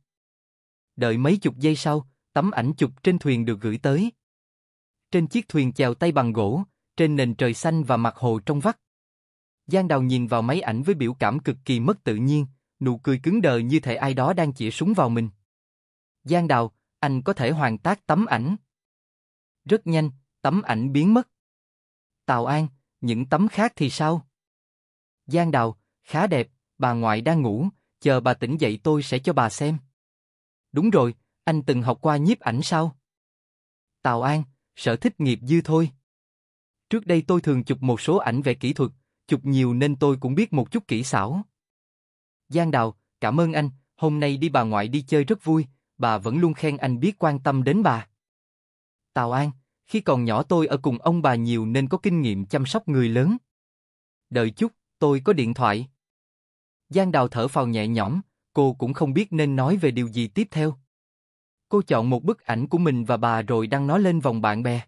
Đợi mấy chục giây sau, tấm ảnh chụp trên thuyền được gửi tới. Trên chiếc thuyền chèo tay bằng gỗ, trên nền trời xanh và mặt hồ trong vắt. Giang Đào nhìn vào máy ảnh với biểu cảm cực kỳ mất tự nhiên, nụ cười cứng đờ như thể ai đó đang chĩa súng vào mình. Giang Đào, anh có thể hoàn tác tấm ảnh. Rất nhanh, tấm ảnh biến mất. Tào An, những tấm khác thì sao? Giang Đào, khá đẹp, bà ngoại đang ngủ, chờ bà tỉnh dậy tôi sẽ cho bà xem. Đúng rồi, anh từng học qua nhiếp ảnh sao? Tào An, sở thích nghiệp dư thôi. Trước đây tôi thường chụp một số ảnh về kỹ thuật, chụp nhiều nên tôi cũng biết một chút kỹ xảo. Giang Đào, cảm ơn anh, hôm nay đi bà ngoại đi chơi rất vui, bà vẫn luôn khen anh biết quan tâm đến bà. Tào An, khi còn nhỏ tôi ở cùng ông bà nhiều nên có kinh nghiệm chăm sóc người lớn. Đợi chút, tôi có điện thoại. Giang Đào thở phào nhẹ nhõm, cô cũng không biết nên nói về điều gì tiếp theo. Cô chọn một bức ảnh của mình và bà rồi đăng nó lên vòng bạn bè.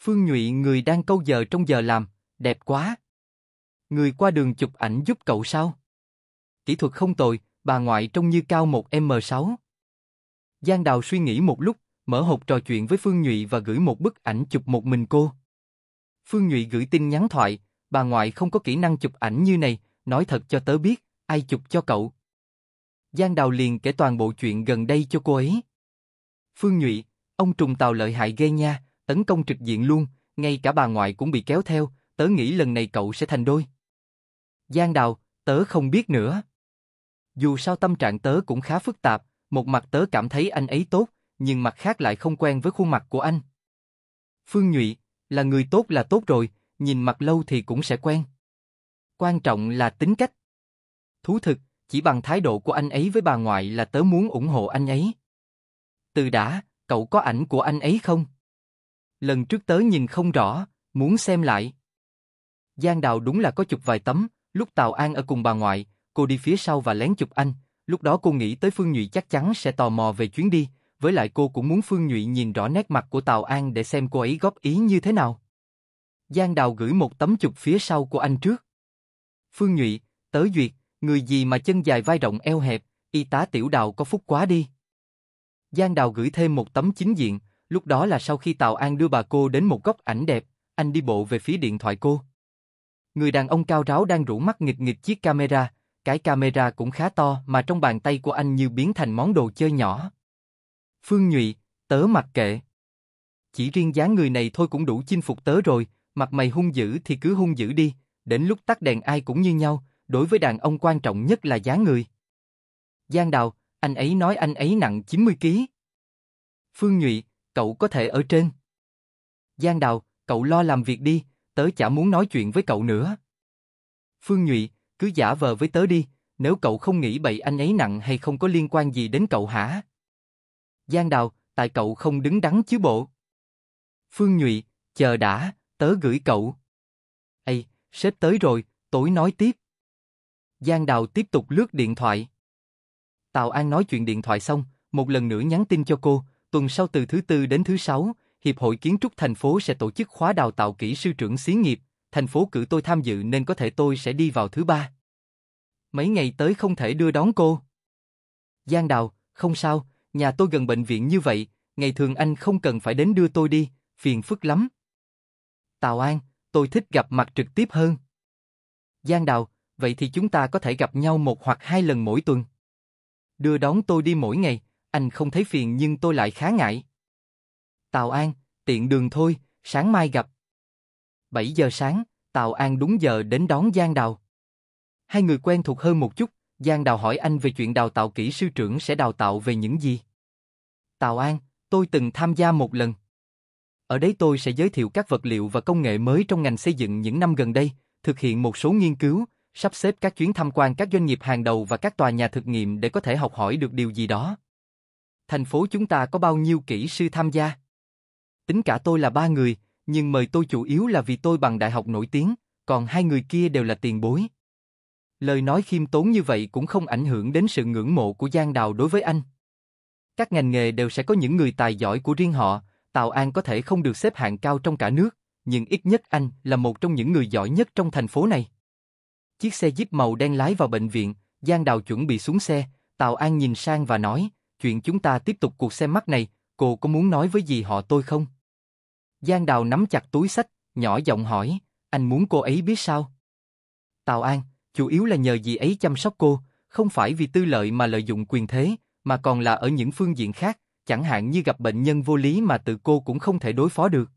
Phương Nhụy người đang câu giờ trong giờ làm, đẹp quá. Người qua đường chụp ảnh giúp cậu sao? Kỹ thuật không tồi, bà ngoại trông như cao một m 6 Giang Đào suy nghĩ một lúc, mở hộp trò chuyện với Phương Nhụy và gửi một bức ảnh chụp một mình cô. Phương Nhụy gửi tin nhắn thoại, bà ngoại không có kỹ năng chụp ảnh như này, nói thật cho tớ biết, ai chụp cho cậu. Giang Đào liền kể toàn bộ chuyện gần đây cho cô ấy. Phương Nhụy, ông trùng tàu lợi hại ghê nha, tấn công trực diện luôn, ngay cả bà ngoại cũng bị kéo theo, tớ nghĩ lần này cậu sẽ thành đôi. Giang Đào, tớ không biết nữa. Dù sao tâm trạng tớ cũng khá phức tạp, một mặt tớ cảm thấy anh ấy tốt, nhưng mặt khác lại không quen với khuôn mặt của anh. Phương Nhụy, là người tốt là tốt rồi, nhìn mặt lâu thì cũng sẽ quen. Quan trọng là tính cách. Thú thực, chỉ bằng thái độ của anh ấy với bà ngoại là tớ muốn ủng hộ anh ấy. Từ đã, cậu có ảnh của anh ấy không? Lần trước tớ nhìn không rõ, muốn xem lại. Giang Đào đúng là có chụp vài tấm, lúc Tào An ở cùng bà ngoại, cô đi phía sau và lén chụp anh, lúc đó cô nghĩ tới Phương Nhụy chắc chắn sẽ tò mò về chuyến đi, với lại cô cũng muốn Phương Nhụy nhìn rõ nét mặt của Tào An để xem cô ấy góp ý như thế nào. Giang Đào gửi một tấm chụp phía sau của anh trước. Phương Nhụy, tớ duyệt, người gì mà chân dài vai rộng eo hẹp, y tá tiểu đào có phúc quá đi. Giang Đào gửi thêm một tấm chính diện, lúc đó là sau khi Tào An đưa bà cô đến một góc ảnh đẹp, anh đi bộ về phía điện thoại cô. Người đàn ông cao ráo đang rủ mắt nghịch nghịch chiếc camera, cái camera cũng khá to mà trong bàn tay của anh như biến thành món đồ chơi nhỏ. Phương Nhụy, tớ mặc kệ. Chỉ riêng dáng người này thôi cũng đủ chinh phục tớ rồi, mặt mày hung dữ thì cứ hung dữ đi, đến lúc tắt đèn ai cũng như nhau, đối với đàn ông quan trọng nhất là giá người. Giang Đào, anh ấy nói anh ấy nặng 90kg. Phương Nhụy, cậu có thể ở trên. Giang Đào, cậu lo làm việc đi, tớ chả muốn nói chuyện với cậu nữa. Phương Nhụy, cứ giả vờ với tớ đi, nếu cậu không nghĩ bậy anh ấy nặng hay không có liên quan gì đến cậu hả? Giang Đào, tại cậu không đứng đắn chứ bộ. Phương Nhụy, chờ đã, tớ gửi cậu. Ây, sếp tới rồi, tối nói tiếp. Giang Đào tiếp tục lướt điện thoại. Tào An nói chuyện điện thoại xong, một lần nữa nhắn tin cho cô, tuần sau từ thứ tư đến thứ sáu, Hiệp hội Kiến trúc thành phố sẽ tổ chức khóa đào tạo kỹ sư trưởng xí nghiệp, thành phố cử tôi tham dự nên có thể tôi sẽ đi vào thứ ba. Mấy ngày tới không thể đưa đón cô. Giang Đào, không sao, nhà tôi gần bệnh viện như vậy, ngày thường anh không cần phải đến đưa tôi đi, phiền phức lắm. Tào An, tôi thích gặp mặt trực tiếp hơn. Giang Đào, vậy thì chúng ta có thể gặp nhau một hoặc hai lần mỗi tuần. Đưa đón tôi đi mỗi ngày, anh không thấy phiền nhưng tôi lại khá ngại. Tào An, tiện đường thôi, sáng mai gặp. 7 giờ sáng, Tào An đúng giờ đến đón Giang Đào. Hai người quen thuộc hơn một chút, Giang Đào hỏi anh về chuyện đào tạo kỹ sư trưởng sẽ đào tạo về những gì. Tào An, tôi từng tham gia một lần. Ở đấy tôi sẽ giới thiệu các vật liệu và công nghệ mới trong ngành xây dựng những năm gần đây, thực hiện một số nghiên cứu, sắp xếp các chuyến tham quan các doanh nghiệp hàng đầu và các tòa nhà thực nghiệm để có thể học hỏi được điều gì đó. Thành phố chúng ta có bao nhiêu kỹ sư tham gia? Tính cả tôi là ba người, nhưng mời tôi chủ yếu là vì tôi bằng đại học nổi tiếng, còn hai người kia đều là tiền bối. Lời nói khiêm tốn như vậy cũng không ảnh hưởng đến sự ngưỡng mộ của Giang Đào đối với anh. Các ngành nghề đều sẽ có những người tài giỏi của riêng họ, Tào An có thể không được xếp hạng cao trong cả nước, nhưng ít nhất anh là một trong những người giỏi nhất trong thành phố này. Chiếc xe jeep màu đen lái vào bệnh viện, Giang Đào chuẩn bị xuống xe, Tào An nhìn sang và nói, chuyện chúng ta tiếp tục cuộc xem mắt này, cô có muốn nói với gì họ tôi không? Giang Đào nắm chặt túi sách, nhỏ giọng hỏi, anh muốn cô ấy biết sao? Tào An, chủ yếu là nhờ gì ấy chăm sóc cô, không phải vì tư lợi mà lợi dụng quyền thế, mà còn là ở những phương diện khác, chẳng hạn như gặp bệnh nhân vô lý mà tự cô cũng không thể đối phó được.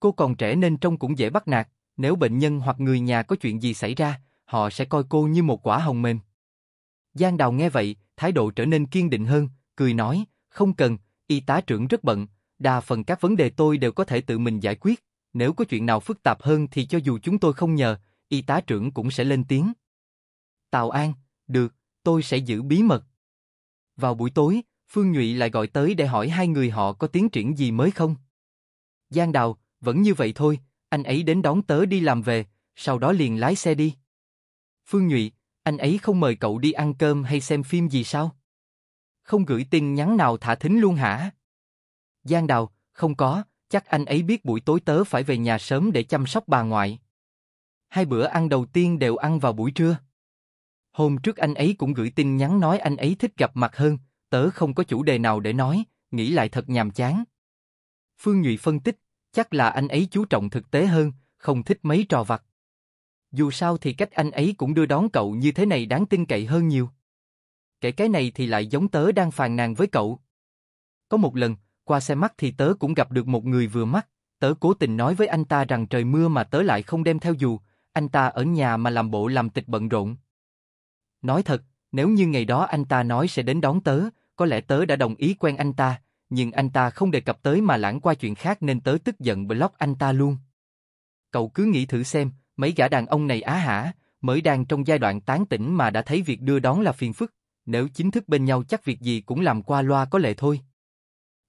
Cô còn trẻ nên trông cũng dễ bắt nạt, nếu bệnh nhân hoặc người nhà có chuyện gì xảy ra, họ sẽ coi cô như một quả hồng mềm. Giang Đào nghe vậy, thái độ trở nên kiên định hơn, cười nói, không cần, y tá trưởng rất bận, đa phần các vấn đề tôi đều có thể tự mình giải quyết, nếu có chuyện nào phức tạp hơn thì cho dù chúng tôi không nhờ, y tá trưởng cũng sẽ lên tiếng. Tào An, được, tôi sẽ giữ bí mật. Vào buổi tối, Phương Nhụy lại gọi tới để hỏi hai người họ có tiến triển gì mới không. Giang Đào, vẫn như vậy thôi, anh ấy đến đón tớ đi làm về, sau đó liền lái xe đi. Phương Nhụy, anh ấy không mời cậu đi ăn cơm hay xem phim gì sao? Không gửi tin nhắn nào thả thính luôn hả? Giang Đào, không có, chắc anh ấy biết buổi tối tớ phải về nhà sớm để chăm sóc bà ngoại. Hai bữa ăn đầu tiên đều ăn vào buổi trưa. Hôm trước anh ấy cũng gửi tin nhắn nói anh ấy thích gặp mặt hơn, tớ không có chủ đề nào để nói, nghĩ lại thật nhàm chán. Phương Nhụy phân tích, chắc là anh ấy chú trọng thực tế hơn, không thích mấy trò vặt. Dù sao thì cách anh ấy cũng đưa đón cậu như thế này đáng tin cậy hơn nhiều. Kể cái này thì lại giống tớ đang phàn nàn với cậu. Có một lần, qua xe mắt thì tớ cũng gặp được một người vừa mắt, tớ cố tình nói với anh ta rằng trời mưa mà tớ lại không đem theo dù, anh ta ở nhà mà làm bộ làm tịch bận rộn. Nói thật, nếu như ngày đó anh ta nói sẽ đến đón tớ, có lẽ tớ đã đồng ý quen anh ta, nhưng anh ta không đề cập tới mà lãng qua chuyện khác nên tớ tức giận block anh ta luôn. Cậu cứ nghĩ thử xem, mấy gã đàn ông này á hả, mới đang trong giai đoạn tán tỉnh mà đã thấy việc đưa đón là phiền phức, nếu chính thức bên nhau chắc việc gì cũng làm qua loa có lệ thôi.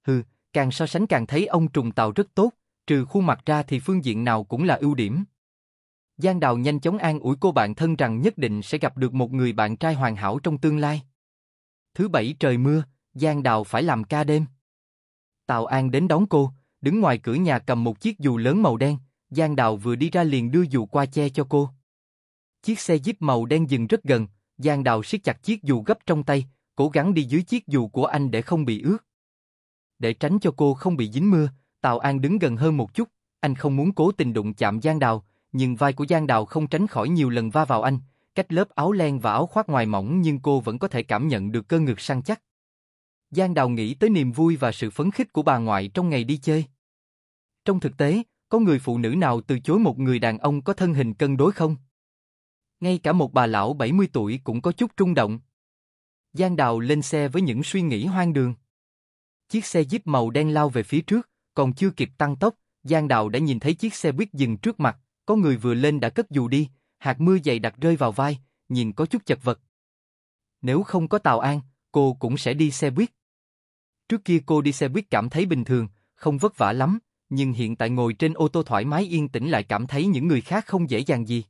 Hừ, càng so sánh càng thấy ông trùng tàu rất tốt, trừ khuôn mặt ra thì phương diện nào cũng là ưu điểm. Giang Đào nhanh chóng an ủi cô bạn thân rằng nhất định sẽ gặp được một người bạn trai hoàn hảo trong tương lai. Thứ bảy trời mưa, Giang Đào phải làm ca đêm. Tào An đến đón cô, đứng ngoài cửa nhà cầm một chiếc dù lớn màu đen, Giang Đào vừa đi ra liền đưa dù qua che cho cô. Chiếc xe jeep màu đen dừng rất gần, Giang Đào siết chặt chiếc dù gấp trong tay, cố gắng đi dưới chiếc dù của anh để không bị ướt. Để tránh cho cô không bị dính mưa, Tào An đứng gần hơn một chút, anh không muốn cố tình đụng chạm Giang Đào, nhưng vai của Giang Đào không tránh khỏi nhiều lần va vào anh, cách lớp áo len và áo khoác ngoài mỏng nhưng cô vẫn có thể cảm nhận được cơ ngực săn chắc. Giang Đào nghĩ tới niềm vui và sự phấn khích của bà ngoại trong ngày đi chơi. Trong thực tế, có người phụ nữ nào từ chối một người đàn ông có thân hình cân đối không? Ngay cả một bà lão 70 tuổi cũng có chút trung động. Giang Đào lên xe với những suy nghĩ hoang đường. Chiếc xe jeep màu đen lao về phía trước, còn chưa kịp tăng tốc, Giang Đào đã nhìn thấy chiếc xe buýt dừng trước mặt, có người vừa lên đã cất dù đi, hạt mưa dày đặc rơi vào vai, nhìn có chút chật vật. Nếu không có Tào An, cô cũng sẽ đi xe buýt. Trước kia cô đi xe buýt cảm thấy bình thường, không vất vả lắm, nhưng hiện tại ngồi trên ô tô thoải mái yên tĩnh lại cảm thấy những người khác không dễ dàng gì.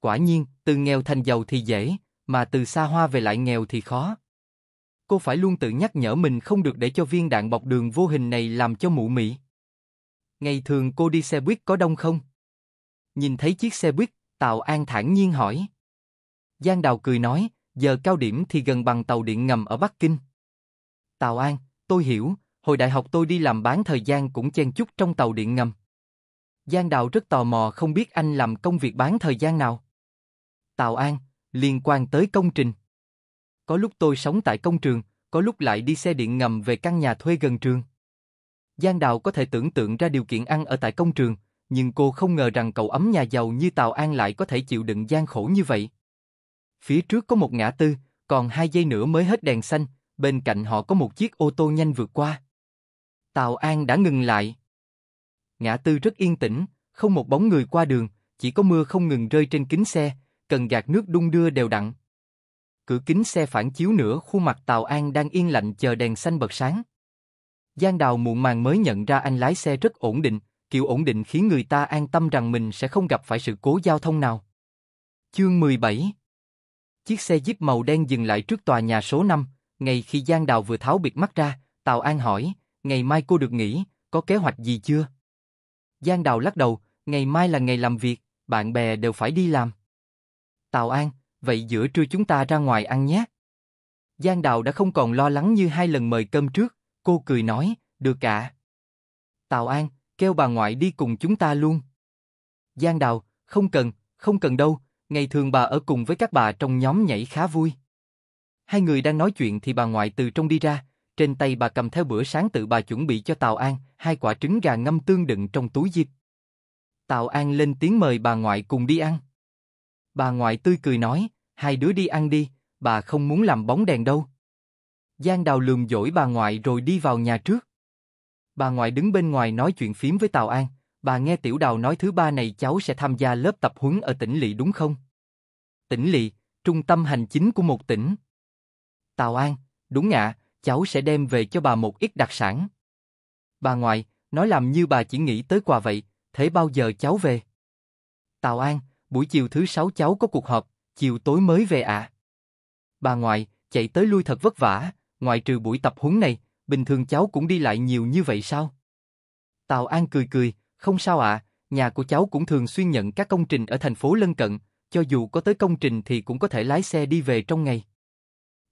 Quả nhiên, từ nghèo thành giàu thì dễ, mà từ xa hoa về lại nghèo thì khó. Cô phải luôn tự nhắc nhở mình không được để cho viên đạn bọc đường vô hình này làm cho mụ mị. Ngày thường cô đi xe buýt có đông không? Nhìn thấy chiếc xe buýt, Tào An thản nhiên hỏi. Giang Đào cười nói, giờ cao điểm thì gần bằng tàu điện ngầm ở Bắc Kinh. Tào An, tôi hiểu, hồi đại học tôi đi làm bán thời gian cũng chen chút trong tàu điện ngầm. Giang Đào rất tò mò không biết anh làm công việc bán thời gian nào. Tào An, liên quan tới công trình. Có lúc tôi sống tại công trường, có lúc lại đi xe điện ngầm về căn nhà thuê gần trường. Giang Đào có thể tưởng tượng ra điều kiện ăn ở tại công trường, nhưng cô không ngờ rằng cậu ấm nhà giàu như Tào An lại có thể chịu đựng gian khổ như vậy. Phía trước có một ngã tư, còn hai giây nữa mới hết đèn xanh, bên cạnh họ có một chiếc ô tô nhanh vượt qua. Tào An đã ngừng lại. Ngã tư rất yên tĩnh, không một bóng người qua đường, chỉ có mưa không ngừng rơi trên kính xe, cần gạt nước đung đưa đều đặn. Cửa kính xe phản chiếu nửa khuôn mặt Tào An đang yên lặng chờ đèn xanh bật sáng. Giang Đào muộn màng mới nhận ra anh lái xe rất ổn định, kiểu ổn định khiến người ta an tâm rằng mình sẽ không gặp phải sự cố giao thông nào. Chương 17 Chiếc xe jeep màu đen dừng lại trước tòa nhà số 5, ngay khi Giang Đào vừa tháo biệt mắt ra, Tào An hỏi, ngày mai cô được nghỉ, có kế hoạch gì chưa? Giang Đào lắc đầu, ngày mai là ngày làm việc, bạn bè đều phải đi làm. Tào An, vậy giữa trưa chúng ta ra ngoài ăn nhé. Giang Đào đã không còn lo lắng như hai lần mời cơm trước, cô cười nói, được cả. Tào An, kêu bà ngoại đi cùng chúng ta luôn. Giang Đào, không cần, không cần đâu, ngày thường bà ở cùng với các bà trong nhóm nhảy khá vui. Hai người đang nói chuyện thì bà ngoại từ trong đi ra, trên tay bà cầm theo bữa sáng tự bà chuẩn bị cho Tào An, hai quả trứng gà ngâm tương đựng trong túi diệp. Tào An lên tiếng mời bà ngoại cùng đi ăn. Bà ngoại tươi cười nói, hai đứa đi ăn đi, bà không muốn làm bóng đèn đâu. Giang Đào lườm dỗi bà ngoại rồi đi vào nhà trước. Bà ngoại đứng bên ngoài nói chuyện phím với Tào An, bà nghe Tiểu Đào nói thứ ba này cháu sẽ tham gia lớp tập huấn ở tỉnh lỵ đúng không? Tỉnh lỵ, trung tâm hành chính của một tỉnh. Tào An, đúng ạ, cháu sẽ đem về cho bà một ít đặc sản. Bà ngoại, nói làm như bà chỉ nghĩ tới quà vậy, thế bao giờ cháu về? Tào An, buổi chiều thứ sáu cháu có cuộc họp, chiều tối mới về ạ. Bà ngoại, chạy tới lui thật vất vả, ngoại trừ buổi tập huấn này, bình thường cháu cũng đi lại nhiều như vậy sao? Tào An cười cười, không sao ạ, à, nhà của cháu cũng thường xuyên nhận các công trình ở thành phố lân cận, cho dù có tới công trình thì cũng có thể lái xe đi về trong ngày.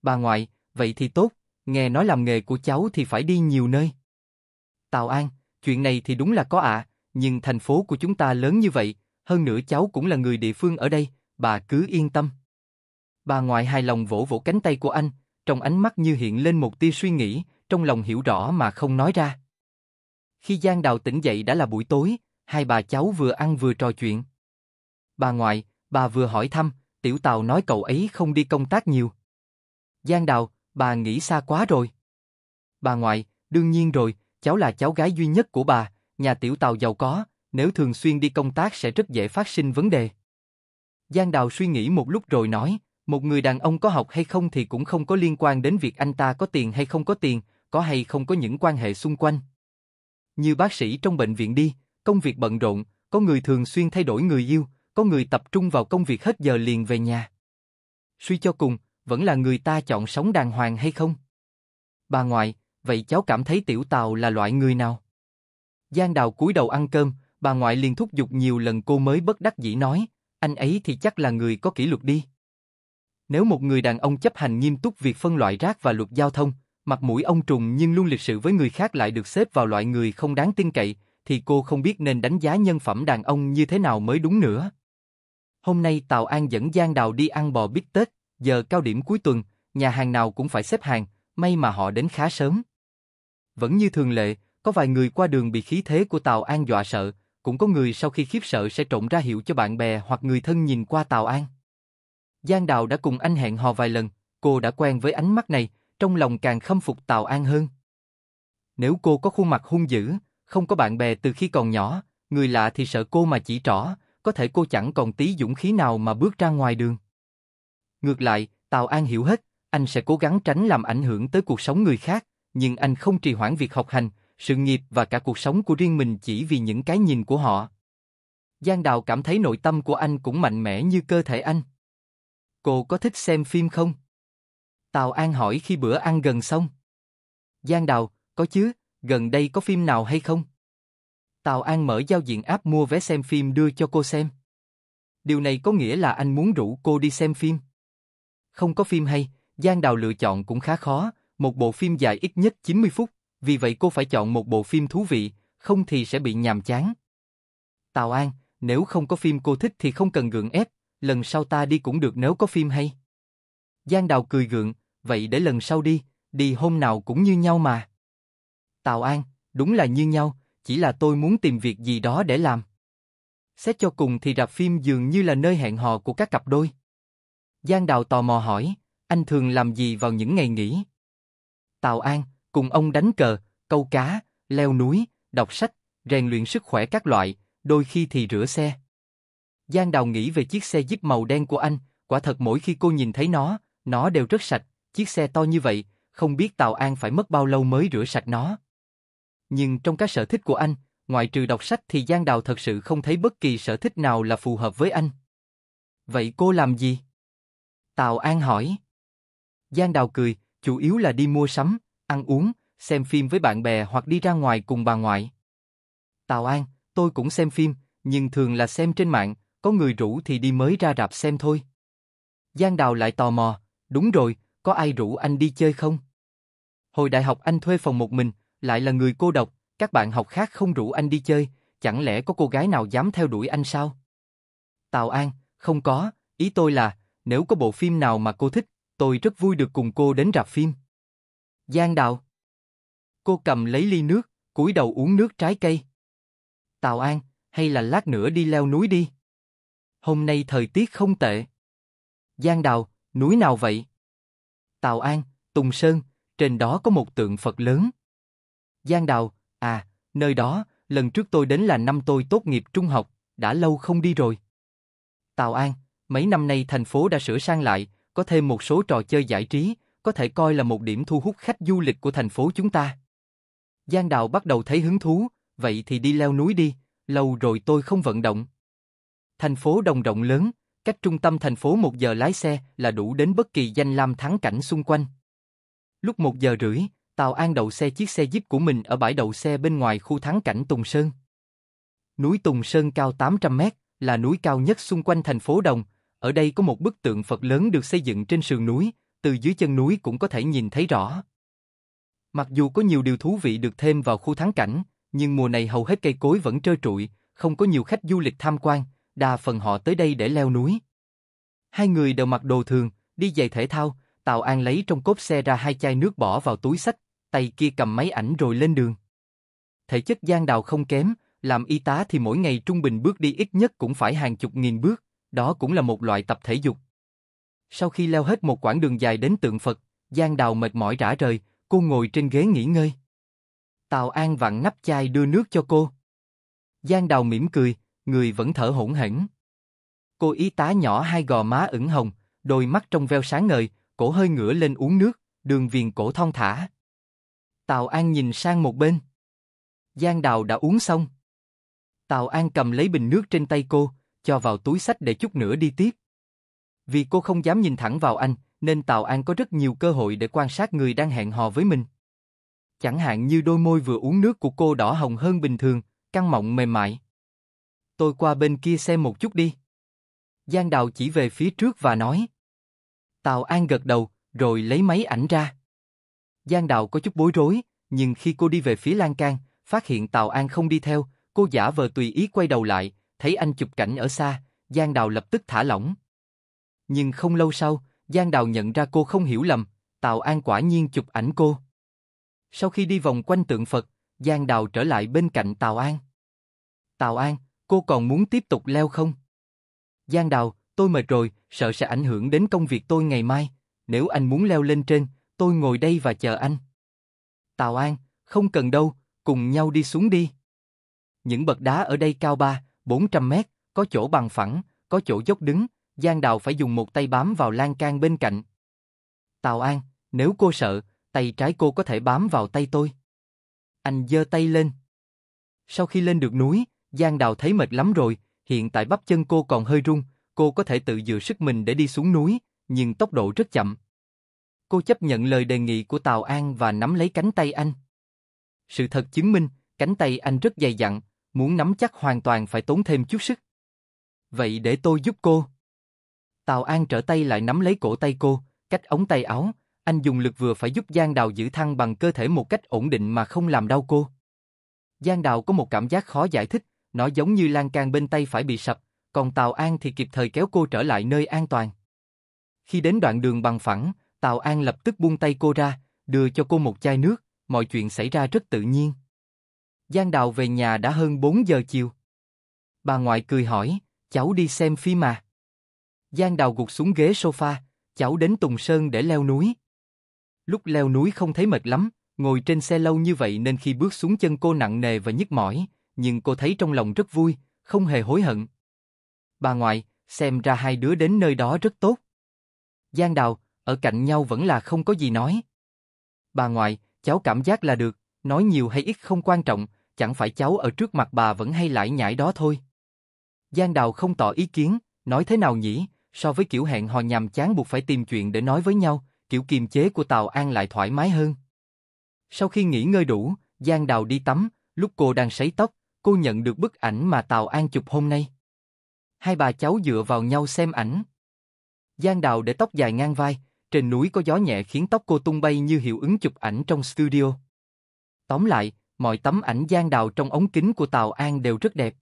Bà ngoại, vậy thì tốt, nghe nói làm nghề của cháu thì phải đi nhiều nơi. Tào An, chuyện này thì đúng là có ạ, nhưng thành phố của chúng ta lớn như vậy, hơn nữa cháu cũng là người địa phương ở đây, bà cứ yên tâm. Bà ngoại hài lòng vỗ vỗ cánh tay của anh, trong ánh mắt như hiện lên một tia suy nghĩ, trong lòng hiểu rõ mà không nói ra. Khi Giang Đào tỉnh dậy đã là buổi tối, hai bà cháu vừa ăn vừa trò chuyện. Bà ngoại, bà vừa hỏi thăm, tiểu tàu nói cậu ấy không đi công tác nhiều. Giang Đào, bà nghĩ xa quá rồi. Bà ngoại, đương nhiên rồi, cháu là cháu gái duy nhất của bà, nhà tiểu tàu giàu có, nếu thường xuyên đi công tác sẽ rất dễ phát sinh vấn đề. Giang Đào suy nghĩ một lúc rồi nói, một người đàn ông có học hay không thì cũng không có liên quan đến việc anh ta có tiền hay không có tiền, có hay không có những quan hệ xung quanh. Như bác sĩ trong bệnh viện đi, công việc bận rộn, có người thường xuyên thay đổi người yêu, có người tập trung vào công việc hết giờ liền về nhà. Suy cho cùng, vẫn là người ta chọn sống đàng hoàng hay không? Bà ngoại, vậy cháu cảm thấy tiểu tàu là loại người nào? Giang đào cúi đầu ăn cơm, bà ngoại liền thúc giục nhiều lần cô mới bất đắc dĩ nói, anh ấy thì chắc là người có kỷ luật đi. Nếu một người đàn ông chấp hành nghiêm túc việc phân loại rác và luật giao thông, mặt mũi ông trùng nhưng luôn lịch sự với người khác lại được xếp vào loại người không đáng tin cậy, thì cô không biết nên đánh giá nhân phẩm đàn ông như thế nào mới đúng nữa. Hôm nay Tào An dẫn Giang Đào đi ăn bò bít tết, giờ cao điểm cuối tuần, nhà hàng nào cũng phải xếp hàng, may mà họ đến khá sớm. Vẫn như thường lệ, có vài người qua đường bị khí thế của Tào An dọa sợ, cũng có người sau khi khiếp sợ sẽ trộn ra hiệu cho bạn bè hoặc người thân nhìn qua Tào An. Giang Đào đã cùng anh hẹn hò vài lần, cô đã quen với ánh mắt này, trong lòng càng khâm phục Tào An hơn. Nếu cô có khuôn mặt hung dữ, không có bạn bè từ khi còn nhỏ, người lạ thì sợ cô mà chỉ trỏ, có thể cô chẳng còn tí dũng khí nào mà bước ra ngoài đường. Ngược lại, Tào An hiểu hết, anh sẽ cố gắng tránh làm ảnh hưởng tới cuộc sống người khác, nhưng anh không trì hoãn việc học hành, sự nghiệp và cả cuộc sống của riêng mình chỉ vì những cái nhìn của họ. Giang Đào cảm thấy nội tâm của anh cũng mạnh mẽ như cơ thể anh. Cô có thích xem phim không? Tào An hỏi khi bữa ăn gần xong. Giang Đào, có chứ, gần đây có phim nào hay không? Tào An mở giao diện app mua vé xem phim đưa cho cô xem. Điều này có nghĩa là anh muốn rủ cô đi xem phim. Không có phim hay, Giang Đào lựa chọn cũng khá khó, một bộ phim dài ít nhất 90 phút, vì vậy cô phải chọn một bộ phim thú vị, không thì sẽ bị nhàm chán. Tào An, nếu không có phim cô thích thì không cần gượng ép, lần sau ta đi cũng được nếu có phim hay. Giang Đào cười gượng, vậy để lần sau đi, đi hôm nào cũng như nhau mà. Tào An, đúng là như nhau, chỉ là tôi muốn tìm việc gì đó để làm. Xét cho cùng thì rạp phim dường như là nơi hẹn hò của các cặp đôi. Giang Đào tò mò hỏi, anh thường làm gì vào những ngày nghỉ? Tào An, cùng ông đánh cờ, câu cá, leo núi, đọc sách, rèn luyện sức khỏe các loại, đôi khi thì rửa xe. Giang Đào nghĩ về chiếc xe Jeep màu đen của anh, quả thật mỗi khi cô nhìn thấy nó, nó đều rất sạch, Chiếc xe to như vậy, không biết Tào An phải mất bao lâu mới rửa sạch nó. Nhưng trong các sở thích của anh, ngoại trừ đọc sách thì Giang Đào thật sự không thấy bất kỳ sở thích nào là phù hợp với anh. Vậy cô làm gì? Tào An hỏi. Giang Đào cười, chủ yếu là đi mua sắm, ăn uống, xem phim với bạn bè hoặc đi ra ngoài cùng bà ngoại. Tào An, tôi cũng xem phim, nhưng thường là xem trên mạng, có người rủ thì đi mới ra rạp xem thôi. Giang Đào lại tò mò, đúng rồi, có ai rủ anh đi chơi không? Hồi đại học anh thuê phòng một mình, lại là người cô độc, các bạn học khác không rủ anh đi chơi, chẳng lẽ có cô gái nào dám theo đuổi anh sao? Tào An, không có, ý tôi là, nếu có bộ phim nào mà cô thích, tôi rất vui được cùng cô đến rạp phim. Giang Đào Cô cầm lấy ly nước, cúi đầu uống nước trái cây. Tào An, hay là lát nữa đi leo núi đi. Hôm nay thời tiết không tệ. Giang Đào, núi nào vậy? Tào An, Tùng Sơn, trên đó có một tượng Phật lớn. Giang Đào, à, nơi đó, lần trước tôi đến là năm tôi tốt nghiệp trung học, đã lâu không đi rồi. Tào An, mấy năm nay thành phố đã sửa sang lại, có thêm một số trò chơi giải trí, có thể coi là một điểm thu hút khách du lịch của thành phố chúng ta. Giang Đào bắt đầu thấy hứng thú, vậy thì đi leo núi đi, lâu rồi tôi không vận động. Thành phố đồng rộng lớn, Cách trung tâm thành phố một giờ lái xe là đủ đến bất kỳ danh lam thắng cảnh xung quanh. Lúc một giờ rưỡi, Tào An đậu xe chiếc xe Jeep của mình ở bãi đậu xe bên ngoài khu thắng cảnh Tùng Sơn. Núi Tùng Sơn cao 800 mét, là núi cao nhất xung quanh thành phố Đồng. Ở đây có một bức tượng Phật lớn được xây dựng trên sườn núi, từ dưới chân núi cũng có thể nhìn thấy rõ. Mặc dù có nhiều điều thú vị được thêm vào khu thắng cảnh, nhưng mùa này hầu hết cây cối vẫn trơ trụi, không có nhiều khách du lịch tham quan, đa phần họ tới đây để leo núi. Hai người đều mặc đồ thường, đi giày thể thao, Tào An lấy trong cốp xe ra hai chai nước bỏ vào túi sách, tay kia cầm máy ảnh rồi lên đường. Thể chất Giang Đào không kém, làm y tá thì mỗi ngày trung bình bước đi ít nhất cũng phải hàng chục nghìn bước, đó cũng là một loại tập thể dục. Sau khi leo hết một quãng đường dài đến tượng Phật, Giang Đào mệt mỏi rã rời, cô ngồi trên ghế nghỉ ngơi. Tào An vặn nắp chai đưa nước cho cô. Giang Đào mỉm cười, người vẫn thở hỗn hển. Cô y tá nhỏ hai gò má ửng hồng, đôi mắt trong veo sáng ngời, cổ hơi ngửa lên uống nước, đường viền cổ thon thả. Tào An nhìn sang một bên. Giang Đào đã uống xong. Tào An cầm lấy bình nước trên tay cô, cho vào túi sách để chút nữa đi tiếp. Vì cô không dám nhìn thẳng vào anh, nên Tào An có rất nhiều cơ hội để quan sát người đang hẹn hò với mình. Chẳng hạn như đôi môi vừa uống nước của cô đỏ hồng hơn bình thường, căng mọng mềm mại tôi qua bên kia xem một chút đi. Giang Đào chỉ về phía trước và nói. Tào An gật đầu, rồi lấy máy ảnh ra. Giang Đào có chút bối rối, nhưng khi cô đi về phía lan can, phát hiện Tào An không đi theo, cô giả vờ tùy ý quay đầu lại, thấy anh chụp cảnh ở xa, Giang Đào lập tức thả lỏng. Nhưng không lâu sau, Giang Đào nhận ra cô không hiểu lầm, Tào An quả nhiên chụp ảnh cô. Sau khi đi vòng quanh tượng Phật, Giang Đào trở lại bên cạnh Tào An. Tào An, cô còn muốn tiếp tục leo không? Giang Đào, tôi mệt rồi, sợ sẽ ảnh hưởng đến công việc tôi ngày mai. Nếu anh muốn leo lên trên, tôi ngồi đây và chờ anh. Tào An, không cần đâu, cùng nhau đi xuống đi. Những bậc đá ở đây cao 3, 400 mét, có chỗ bằng phẳng, có chỗ dốc đứng, Giang Đào phải dùng một tay bám vào lan can bên cạnh. Tào An, nếu cô sợ, tay trái cô có thể bám vào tay tôi. Anh giơ tay lên. Sau khi lên được núi, Giang Đào thấy mệt lắm rồi, hiện tại bắp chân cô còn hơi run, cô có thể tự dựa sức mình để đi xuống núi, nhưng tốc độ rất chậm. Cô chấp nhận lời đề nghị của Tào An và nắm lấy cánh tay anh. Sự thật chứng minh, cánh tay anh rất dày dặn, muốn nắm chắc hoàn toàn phải tốn thêm chút sức. Vậy để tôi giúp cô. Tào An trở tay lại nắm lấy cổ tay cô, cách ống tay áo, anh dùng lực vừa phải giúp Giang Đào giữ thăng bằng cơ thể một cách ổn định mà không làm đau cô. Giang Đào có một cảm giác khó giải thích, nó giống như lan can bên tay phải bị sập, còn Tào An thì kịp thời kéo cô trở lại nơi an toàn. Khi đến đoạn đường bằng phẳng, Tào An lập tức buông tay cô ra, đưa cho cô một chai nước, mọi chuyện xảy ra rất tự nhiên. Giang Đào về nhà đã hơn 4 giờ chiều. Bà ngoại cười hỏi, cháu đi xem phim mà. Giang Đào gục xuống ghế sofa, cháu đến Tùng Sơn để leo núi. Lúc leo núi không thấy mệt lắm, ngồi trên xe lâu như vậy nên khi bước xuống chân cô nặng nề và nhức mỏi, nhưng cô thấy trong lòng rất vui, không hề hối hận. Bà ngoại, xem ra hai đứa đến nơi đó rất tốt. Giang Đào, ở cạnh nhau vẫn là không có gì nói. Bà ngoại, cháu cảm giác là được, nói nhiều hay ít không quan trọng, chẳng phải cháu ở trước mặt bà vẫn hay lại nhảy đó thôi. Giang Đào không tỏ ý kiến, nói thế nào nhỉ, so với kiểu hẹn hò nhàm chán buộc phải tìm chuyện để nói với nhau, kiểu kiềm chế của Tào An lại thoải mái hơn. Sau khi nghỉ ngơi đủ, Giang Đào đi tắm, lúc cô đang sấy tóc, cô nhận được bức ảnh mà Tào An chụp hôm nay. Hai bà cháu dựa vào nhau xem ảnh. Giang Đào để tóc dài ngang vai, trên núi có gió nhẹ khiến tóc cô tung bay như hiệu ứng chụp ảnh trong studio. Tóm lại, mọi tấm ảnh Giang Đào trong ống kính của Tào An đều rất đẹp.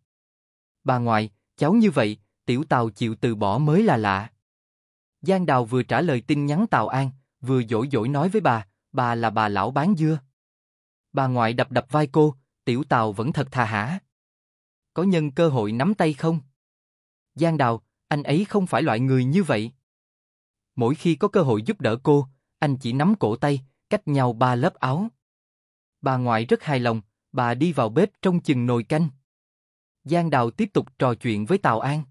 Bà ngoại, cháu như vậy, tiểu Tào chịu từ bỏ mới là lạ. Giang Đào vừa trả lời tin nhắn Tào An, vừa dỗi dỗi nói với bà, bà là bà lão bán dưa. Bà ngoại đập đập vai cô, tiểu tàu vẫn thật thà hả? Có nhân cơ hội nắm tay không? Giang Đào, anh ấy không phải loại người như vậy. Mỗi khi có cơ hội giúp đỡ cô, anh chỉ nắm cổ tay, cách nhau ba lớp áo. Bà ngoại rất hài lòng, bà đi vào bếp trong chừng nồi canh. Giang Đào tiếp tục trò chuyện với Tào An.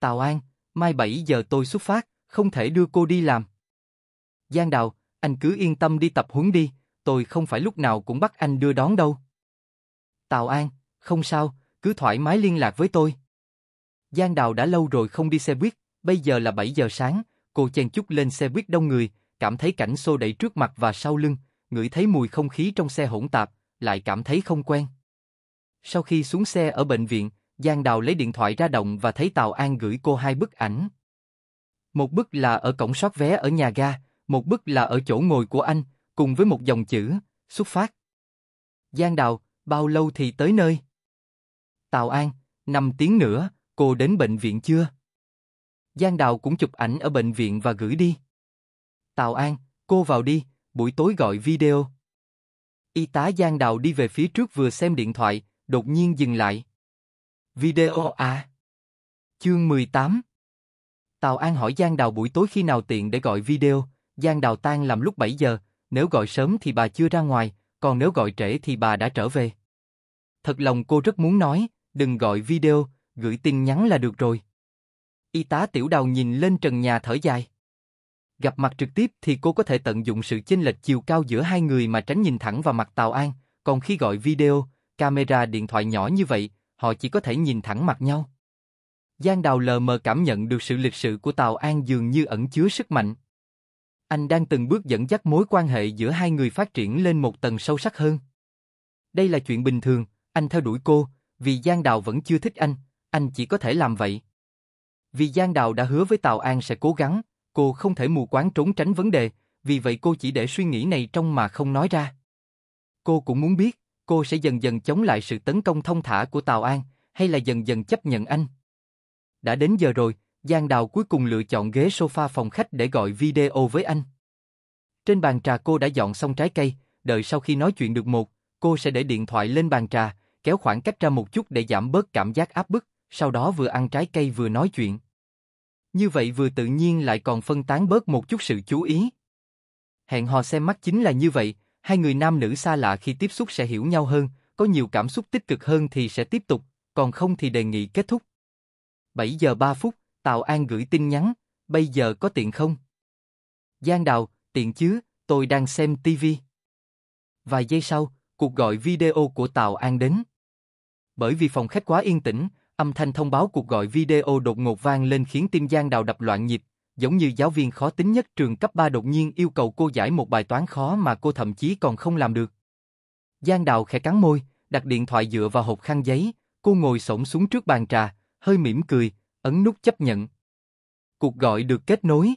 Tào An, mai 7 giờ tôi xuất phát, không thể đưa cô đi làm. Giang Đào, anh cứ yên tâm đi tập huấn đi, tôi không phải lúc nào cũng bắt anh đưa đón đâu. Tào An, không sao, cứ thoải mái liên lạc với tôi. Giang Đào đã lâu rồi không đi xe buýt, bây giờ là 7 giờ sáng, cô chen chút lên xe buýt đông người, cảm thấy cảnh xô đẩy trước mặt và sau lưng, ngửi thấy mùi không khí trong xe hỗn tạp, lại cảm thấy không quen. Sau khi xuống xe ở bệnh viện, Giang Đào lấy điện thoại ra động và thấy Tào An gửi cô hai bức ảnh. Một bức là ở cổng soát vé ở nhà ga, một bức là ở chỗ ngồi của anh, cùng với một dòng chữ, xuất phát. Giang Đào, Bao lâu thì tới nơi? Tào An, 5 tiếng nữa, cô đến bệnh viện chưa? Giang Đào cũng chụp ảnh ở bệnh viện và gửi đi. Tào An, cô vào đi, buổi tối gọi video. Y tá Giang Đào đi về phía trước vừa xem điện thoại, đột nhiên dừng lại. Video à? Chương 18 Tào An hỏi Giang Đào buổi tối khi nào tiện để gọi video, Giang Đào tan làm lúc 7 giờ, nếu gọi sớm thì bà chưa ra ngoài, còn nếu gọi trễ thì bà đã trở về. Thật lòng cô rất muốn nói, đừng gọi video, gửi tin nhắn là được rồi. Y tá tiểu đào nhìn lên trần nhà thở dài. Gặp mặt trực tiếp thì cô có thể tận dụng sự chênh lệch chiều cao giữa hai người mà tránh nhìn thẳng vào mặt Tào An, còn khi gọi video, camera điện thoại nhỏ như vậy, họ chỉ có thể nhìn thẳng mặt nhau. Giang Đào lờ mờ cảm nhận được sự lịch sự của Tào An dường như ẩn chứa sức mạnh. Anh đang từng bước dẫn dắt mối quan hệ giữa hai người phát triển lên một tầng sâu sắc hơn. Đây là chuyện bình thường, anh theo đuổi cô, vì Giang Đào vẫn chưa thích anh, anh chỉ có thể làm vậy. Vì Giang Đào đã hứa với Tào An sẽ cố gắng, cô không thể mù quáng trốn tránh vấn đề, vì vậy cô chỉ để suy nghĩ này trong mà không nói ra. Cô cũng muốn biết, cô sẽ dần dần chống lại sự tấn công thông thả của Tào An, hay là dần dần chấp nhận anh. Đã đến giờ rồi, Giang Đào cuối cùng lựa chọn ghế sofa phòng khách để gọi video với anh. Trên bàn trà cô đã dọn xong trái cây, đợi sau khi nói chuyện được một, cô sẽ để điện thoại lên bàn trà, kéo khoảng cách ra một chút để giảm bớt cảm giác áp bức, sau đó vừa ăn trái cây vừa nói chuyện. Như vậy vừa tự nhiên lại còn phân tán bớt một chút sự chú ý. Hẹn hò xem mắt chính là như vậy, hai người nam nữ xa lạ khi tiếp xúc sẽ hiểu nhau hơn, có nhiều cảm xúc tích cực hơn thì sẽ tiếp tục, còn không thì đề nghị kết thúc. 7 giờ 3 phút, Tào An gửi tin nhắn, bây giờ có tiện không? Giang Đào, tiện chứ, tôi đang xem TV. Vài giây sau, cuộc gọi video của Tào An đến. Bởi vì phòng khách quá yên tĩnh, âm thanh thông báo cuộc gọi video đột ngột vang lên khiến tim Giang Đào đập loạn nhịp, giống như giáo viên khó tính nhất trường cấp 3 đột nhiên yêu cầu cô giải một bài toán khó mà cô thậm chí còn không làm được. Giang Đào khẽ cắn môi, đặt điện thoại dựa vào hộp khăn giấy, cô ngồi xổm xuống trước bàn trà, hơi mỉm cười, ấn nút chấp nhận. Cuộc gọi được kết nối.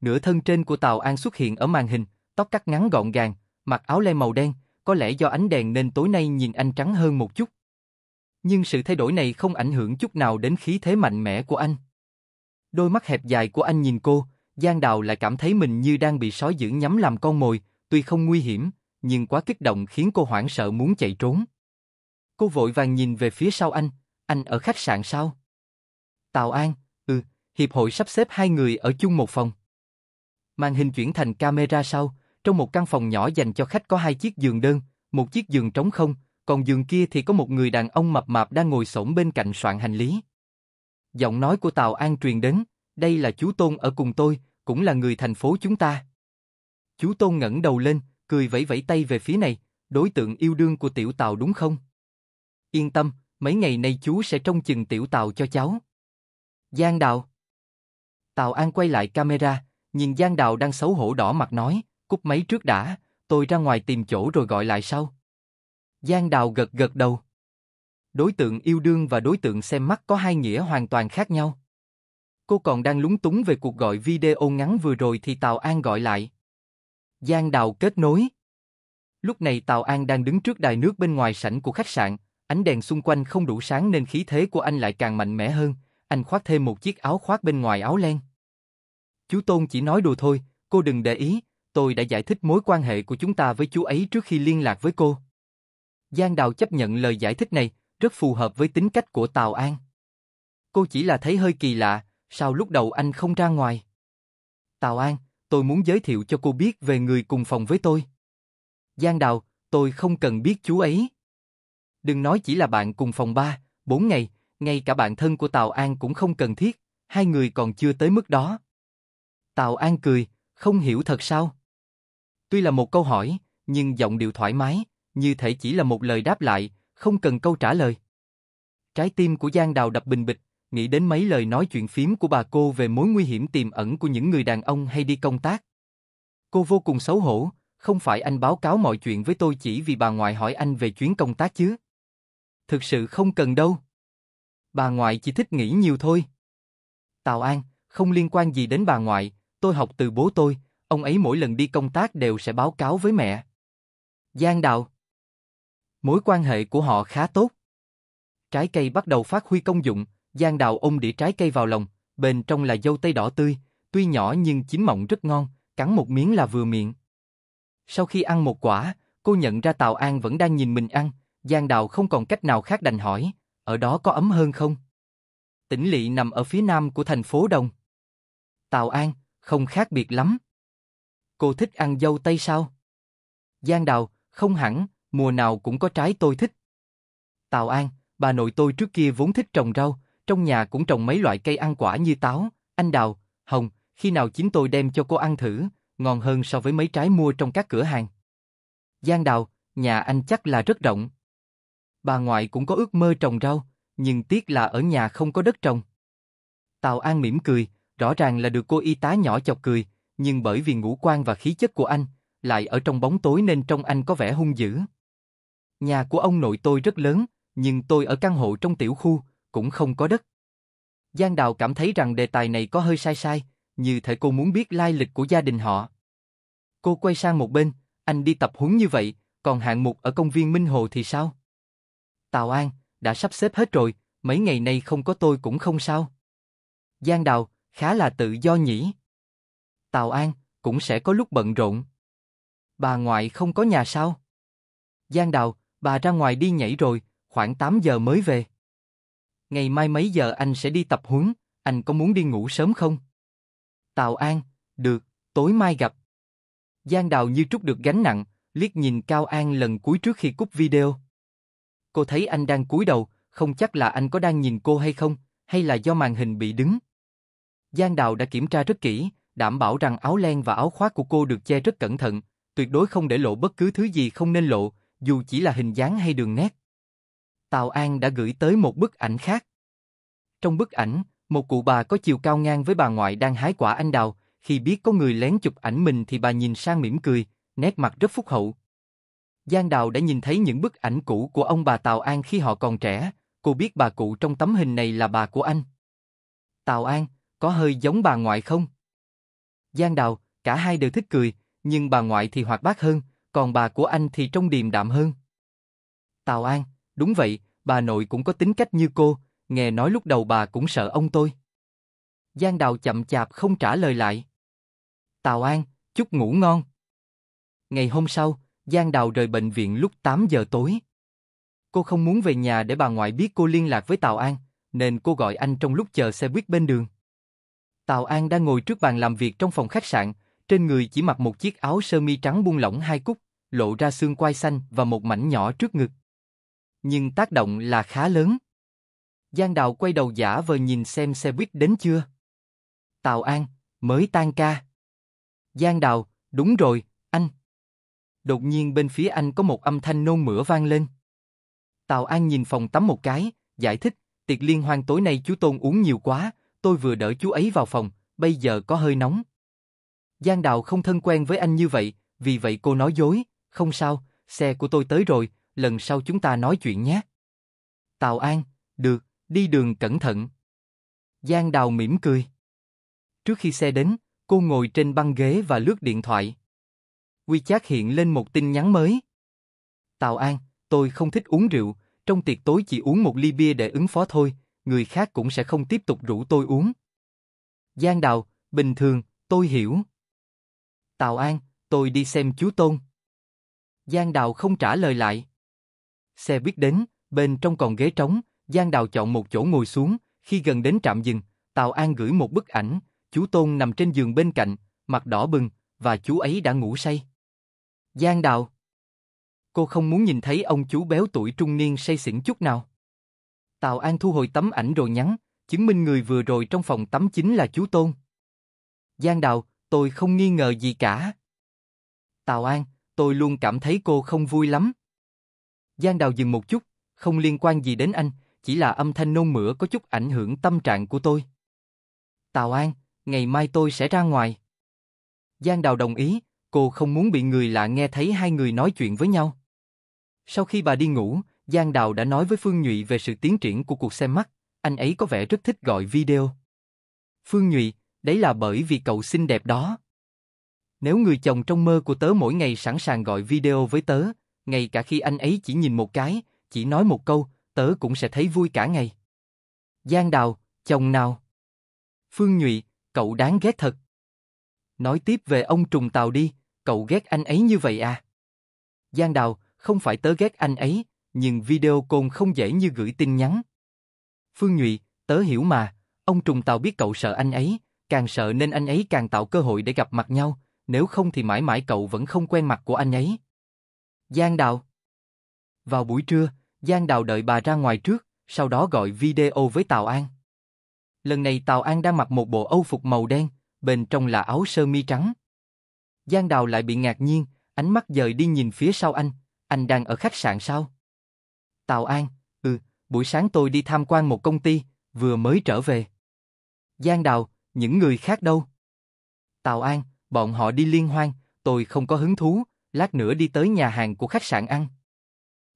Nửa thân trên của Tào An xuất hiện ở màn hình, tóc cắt ngắn gọn gàng, mặc áo len màu đen, có lẽ do ánh đèn nên tối nay nhìn anh trắng hơn một chút. Nhưng sự thay đổi này không ảnh hưởng chút nào đến khí thế mạnh mẽ của anh. Đôi mắt hẹp dài của anh nhìn cô, Giang Đào lại cảm thấy mình như đang bị sói dữ nhắm làm con mồi, tuy không nguy hiểm, nhưng quá kích động khiến cô hoảng sợ muốn chạy trốn. Cô vội vàng nhìn về phía sau anh, anh ở khách sạn sao? Tào An, ừ, hiệp hội sắp xếp hai người ở chung một phòng. Màn hình chuyển thành camera sau, trong một căn phòng nhỏ dành cho khách có hai chiếc giường đơn, một chiếc giường trống không, còn giường kia thì có một người đàn ông mập mạp đang ngồi xổm bên cạnh soạn hành lý. Giọng nói của Tào An truyền đến, đây là chú Tôn ở cùng tôi, cũng là người thành phố chúng ta. Chú Tôn ngẩng đầu lên, cười vẫy vẫy tay về phía này, đối tượng yêu đương của tiểu Tào đúng không? Yên tâm, mấy ngày nay chú sẽ trông chừng tiểu Tào cho cháu. Giang Đạo. Tào An quay lại camera, nhìn Giang Đạo đang xấu hổ đỏ mặt nói, cúp máy trước đã, tôi ra ngoài tìm chỗ rồi gọi lại sau. Giang Đào gật gật đầu. Đối tượng yêu đương và đối tượng xem mắt có hai nghĩa hoàn toàn khác nhau. Cô còn đang lúng túng về cuộc gọi video ngắn vừa rồi thì Tào An gọi lại. Giang Đào kết nối. Lúc này Tào An đang đứng trước đài nước bên ngoài sảnh của khách sạn, ánh đèn xung quanh không đủ sáng nên khí thế của anh lại càng mạnh mẽ hơn, anh khoác thêm một chiếc áo khoác bên ngoài áo len. Chú Tôn chỉ nói đùa thôi, cô đừng để ý, tôi đã giải thích mối quan hệ của chúng ta với chú ấy trước khi liên lạc với cô. Giang Đào chấp nhận lời giải thích này, rất phù hợp với tính cách của Tào An. Cô chỉ là thấy hơi kỳ lạ, sao lúc đầu anh không ra ngoài? Tào An, tôi muốn giới thiệu cho cô biết về người cùng phòng với tôi. Giang Đào, tôi không cần biết chú ấy. Đừng nói chỉ là bạn cùng phòng ba, bốn ngày, ngay cả bạn thân của Tào An cũng không cần thiết, hai người còn chưa tới mức đó. Tào An cười, không hiểu thật sao? Tuy là một câu hỏi, nhưng giọng điệu thoải mái, như thể chỉ là một lời đáp lại, không cần câu trả lời. Trái tim của Giang Đào đập bình bịch, nghĩ đến mấy lời nói chuyện phím của bà cô về mối nguy hiểm tiềm ẩn của những người đàn ông hay đi công tác. Cô vô cùng xấu hổ, không phải anh báo cáo mọi chuyện với tôi chỉ vì bà ngoại hỏi anh về chuyến công tác chứ. Thực sự không cần đâu bà ngoại chỉ thích nghĩ nhiều thôi. Tào An, không liên quan gì đến bà ngoại, tôi học từ bố tôi, ông ấy mỗi lần đi công tác đều sẽ báo cáo với mẹ. Giang Đào Mối quan hệ của họ khá tốt. Trái cây bắt đầu phát huy công dụng, Giang Đào ôm đĩa trái cây vào lòng, bên trong là dâu tây đỏ tươi, tuy nhỏ nhưng chín mọng rất ngon, cắn một miếng là vừa miệng. Sau khi ăn một quả, cô nhận ra Tào An vẫn đang nhìn mình ăn, Giang Đào không còn cách nào khác đành hỏi, ở đó có ấm hơn không? Tỉnh lỵ nằm ở phía nam của thành phố Đồng. Tào An, không khác biệt lắm. Cô thích ăn dâu tây sao? Giang đào, không hẳn, mùa nào cũng có trái tôi thích. Tào An, bà nội tôi trước kia vốn thích trồng rau, trong nhà cũng trồng mấy loại cây ăn quả như táo, anh đào, hồng, khi nào chính tôi đem cho cô ăn thử, ngon hơn so với mấy trái mua trong các cửa hàng. Giang đào, nhà anh chắc là rất rộng. Bà ngoại cũng có ước mơ trồng rau, nhưng tiếc là ở nhà không có đất trồng. Tào An mỉm cười, rõ ràng là được cô y tá nhỏ chọc cười, nhưng bởi vì ngũ quan và khí chất của anh, lại ở trong bóng tối nên trong anh có vẻ hung dữ. Nhà của ông nội tôi rất lớn, nhưng tôi ở căn hộ trong tiểu khu, cũng không có đất. Giang Đào cảm thấy rằng đề tài này có hơi sai sai, như thể cô muốn biết lai lịch của gia đình họ. Cô quay sang một bên, anh đi tập huấn như vậy, còn hạng mục ở công viên Minh Hồ thì sao? Tào An, đã sắp xếp hết rồi, mấy ngày nay không có tôi cũng không sao. Giang Đào, khá là tự do nhỉ. Tào An, cũng sẽ có lúc bận rộn. Bà ngoại không có nhà sao? Giang Đào, bà ra ngoài đi nhảy rồi, khoảng 8 giờ mới về. Ngày mai mấy giờ anh sẽ đi tập huấn, anh có muốn đi ngủ sớm không? Tào An, được, tối mai gặp. Giang Đào như trút được gánh nặng, liếc nhìn Cao An lần cuối trước khi cúp video cô thấy anh đang cúi đầu, không chắc là anh có đang nhìn cô hay không, hay là do màn hình bị đứng. Giang Đào đã kiểm tra rất kỹ, đảm bảo rằng áo len và áo khoác của cô được che rất cẩn thận, tuyệt đối không để lộ bất cứ thứ gì không nên lộ, dù chỉ là hình dáng hay đường nét. Tào An đã gửi tới một bức ảnh khác. Trong bức ảnh, một cụ bà có chiều cao ngang với bà ngoại đang hái quả anh đào, khi biết có người lén chụp ảnh mình thì bà nhìn sang mỉm cười, nét mặt rất phúc hậu, Giang Đào đã nhìn thấy những bức ảnh cũ của ông bà Tào An khi họ còn trẻ, cô biết bà cụ trong tấm hình này là bà của anh. Tào An, có hơi giống bà ngoại không? Giang Đào, cả hai đều thích cười, nhưng bà ngoại thì hoạt bát hơn, còn bà của anh thì trong điềm đạm hơn. Tào An, đúng vậy, bà nội cũng có tính cách như cô, nghe nói lúc đầu bà cũng sợ ông tôi. Giang Đào chậm chạp không trả lời lại. Tào An, chúc ngủ ngon. Ngày hôm sau, Giang Đào rời bệnh viện lúc 8 giờ tối. Cô không muốn về nhà để bà ngoại biết cô liên lạc với Tào An, nên cô gọi anh trong lúc chờ xe buýt bên đường. Tào An đang ngồi trước bàn làm việc trong phòng khách sạn, trên người chỉ mặc một chiếc áo sơ mi trắng buông lỏng hai cúc, lộ ra xương quai xanh và một mảnh nhỏ trước ngực. Nhưng tác động là khá lớn. Giang Đào quay đầu giả vờ nhìn xem xe buýt đến chưa. Tào An, mới tan ca. Giang Đào, đúng rồi, Đột nhiên bên phía anh có một âm thanh nôn mửa vang lên. Tào An nhìn phòng tắm một cái, giải thích, tiệc liên hoan tối nay chú Tôn uống nhiều quá, tôi vừa đỡ chú ấy vào phòng, bây giờ có hơi nóng. Giang Đào không thân quen với anh như vậy, vì vậy cô nói dối, không sao, xe của tôi tới rồi, lần sau chúng ta nói chuyện nhé. Tào An, được, đi đường cẩn thận. Giang Đào mỉm cười. Trước khi xe đến, cô ngồi trên băng ghế và lướt điện thoại. WeChat hiện lên một tin nhắn mới. Tào An, tôi không thích uống rượu, trong tiệc tối chỉ uống một ly bia để ứng phó thôi, người khác cũng sẽ không tiếp tục rủ tôi uống. Giang Đào, bình thường, tôi hiểu. Tào An, tôi đi xem chú Tôn. Giang Đào không trả lời lại. Xe biết đến, bên trong còn ghế trống, Giang Đào chọn một chỗ ngồi xuống, khi gần đến trạm dừng, Tào An gửi một bức ảnh, chú Tôn nằm trên giường bên cạnh, mặt đỏ bừng, và chú ấy đã ngủ say. Giang đạo. Cô không muốn nhìn thấy ông chú béo tuổi trung niên say xỉn chút nào. Tào An thu hồi tấm ảnh rồi nhắn, chứng minh người vừa rồi trong phòng tắm chính là chú Tôn. Giang đạo, tôi không nghi ngờ gì cả. Tào An, tôi luôn cảm thấy cô không vui lắm. Giang Đào dừng một chút, không liên quan gì đến anh, chỉ là âm thanh nôn mửa có chút ảnh hưởng tâm trạng của tôi. Tào An, ngày mai tôi sẽ ra ngoài. Giang Đào đồng ý, cô không muốn bị người lạ nghe thấy hai người nói chuyện với nhau. Sau khi bà đi ngủ, Giang Đào đã nói với Phương Nhụy về sự tiến triển của cuộc xem mắt, anh ấy có vẻ rất thích gọi video. Phương Nhụy, đấy là bởi vì cậu xinh đẹp đó. Nếu người chồng trong mơ của tớ mỗi ngày sẵn sàng gọi video với tớ, ngay cả khi anh ấy chỉ nhìn một cái, chỉ nói một câu, tớ cũng sẽ thấy vui cả ngày. Giang Đào, chồng nào? Phương Nhụy, cậu đáng ghét thật. Nói tiếp về ông trùng tàu đi, Cậu ghét anh ấy như vậy à? Giang Đào, không phải tớ ghét anh ấy, nhưng video côn không dễ như gửi tin nhắn. Phương Nhụy, tớ hiểu mà, ông trùng tàu biết cậu sợ anh ấy, càng sợ nên anh ấy càng tạo cơ hội để gặp mặt nhau, nếu không thì mãi mãi cậu vẫn không quen mặt của anh ấy. Giang Đào Vào buổi trưa, Giang Đào đợi bà ra ngoài trước, sau đó gọi video với Tào An. Lần này Tào An đang mặc một bộ âu phục màu đen, bên trong là áo sơ mi trắng, Giang Đào lại bị ngạc nhiên, ánh mắt dời đi nhìn phía sau anh, anh đang ở khách sạn sao? Tào An, ừ, buổi sáng tôi đi tham quan một công ty, vừa mới trở về. Giang Đào, những người khác đâu? Tào An, bọn họ đi liên hoan, tôi không có hứng thú, lát nữa đi tới nhà hàng của khách sạn ăn.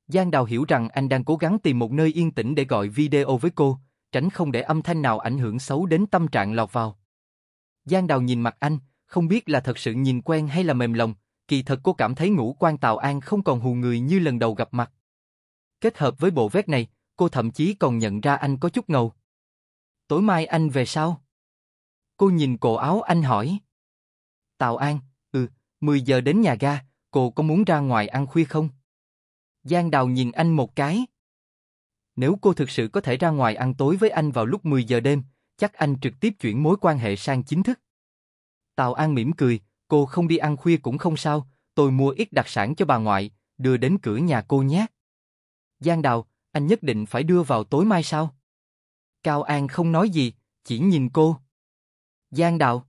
Giang Đào hiểu rằng anh đang cố gắng tìm một nơi yên tĩnh để gọi video với cô, tránh không để âm thanh nào ảnh hưởng xấu đến tâm trạng lọt vào. Giang Đào nhìn mặt anh, không biết là thật sự nhìn quen hay là mềm lòng, kỳ thật cô cảm thấy ngũ quan Tào An không còn hù người như lần đầu gặp mặt. Kết hợp với bộ vest này, cô thậm chí còn nhận ra anh có chút ngầu. Tối mai anh về sao? Cô nhìn cổ áo anh hỏi. Tào An, ừ, 10 giờ đến nhà ga, cô có muốn ra ngoài ăn khuya không? Giang Đào nhìn anh một cái. Nếu cô thực sự có thể ra ngoài ăn tối với anh vào lúc 10 giờ đêm, chắc anh trực tiếp chuyển mối quan hệ sang chính thức. Tào An mỉm cười, cô không đi ăn khuya cũng không sao, tôi mua ít đặc sản cho bà ngoại, đưa đến cửa nhà cô nhé. Giang Đào, anh nhất định phải đưa vào tối mai sao? Cao An không nói gì, chỉ nhìn cô. Giang Đào.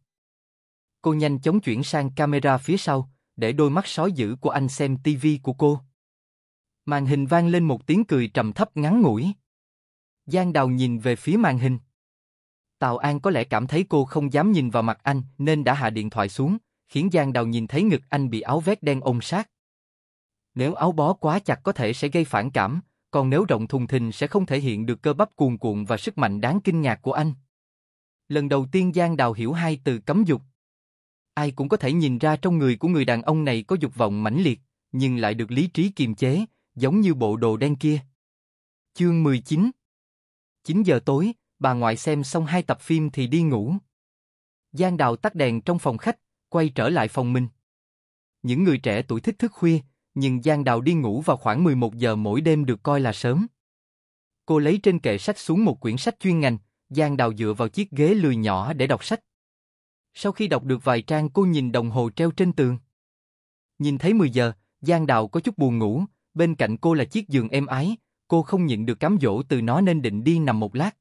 Cô nhanh chóng chuyển sang camera phía sau, để đôi mắt sói dữ của anh xem tivi của cô. Màn hình vang lên một tiếng cười trầm thấp ngắn ngủi. Giang Đào nhìn về phía màn hình. Tào An có lẽ cảm thấy cô không dám nhìn vào mặt anh nên đã hạ điện thoại xuống, khiến Giang Đào nhìn thấy ngực anh bị áo vét đen ôm sát. Nếu áo bó quá chặt có thể sẽ gây phản cảm, còn nếu rộng thùng thình sẽ không thể hiện được cơ bắp cuồn cuộn và sức mạnh đáng kinh ngạc của anh. Lần đầu tiên Giang Đào hiểu hai từ cấm dục. Ai cũng có thể nhìn ra trong người của người đàn ông này có dục vọng mãnh liệt, nhưng lại được lý trí kiềm chế, giống như bộ đồ đen kia. Chương 19 9 giờ tối, bà ngoại xem xong hai tập phim thì đi ngủ. Giang Đào tắt đèn trong phòng khách, quay trở lại phòng mình. Những người trẻ tuổi thích thức khuya, nhưng Giang Đào đi ngủ vào khoảng 11 giờ mỗi đêm được coi là sớm. Cô lấy trên kệ sách xuống một quyển sách chuyên ngành, Giang Đào dựa vào chiếc ghế lười nhỏ để đọc sách. Sau khi đọc được vài trang cô nhìn đồng hồ treo trên tường. Nhìn thấy 10 giờ, Giang Đào có chút buồn ngủ, bên cạnh cô là chiếc giường êm ái, cô không nhận được cám dỗ từ nó nên định đi nằm một lát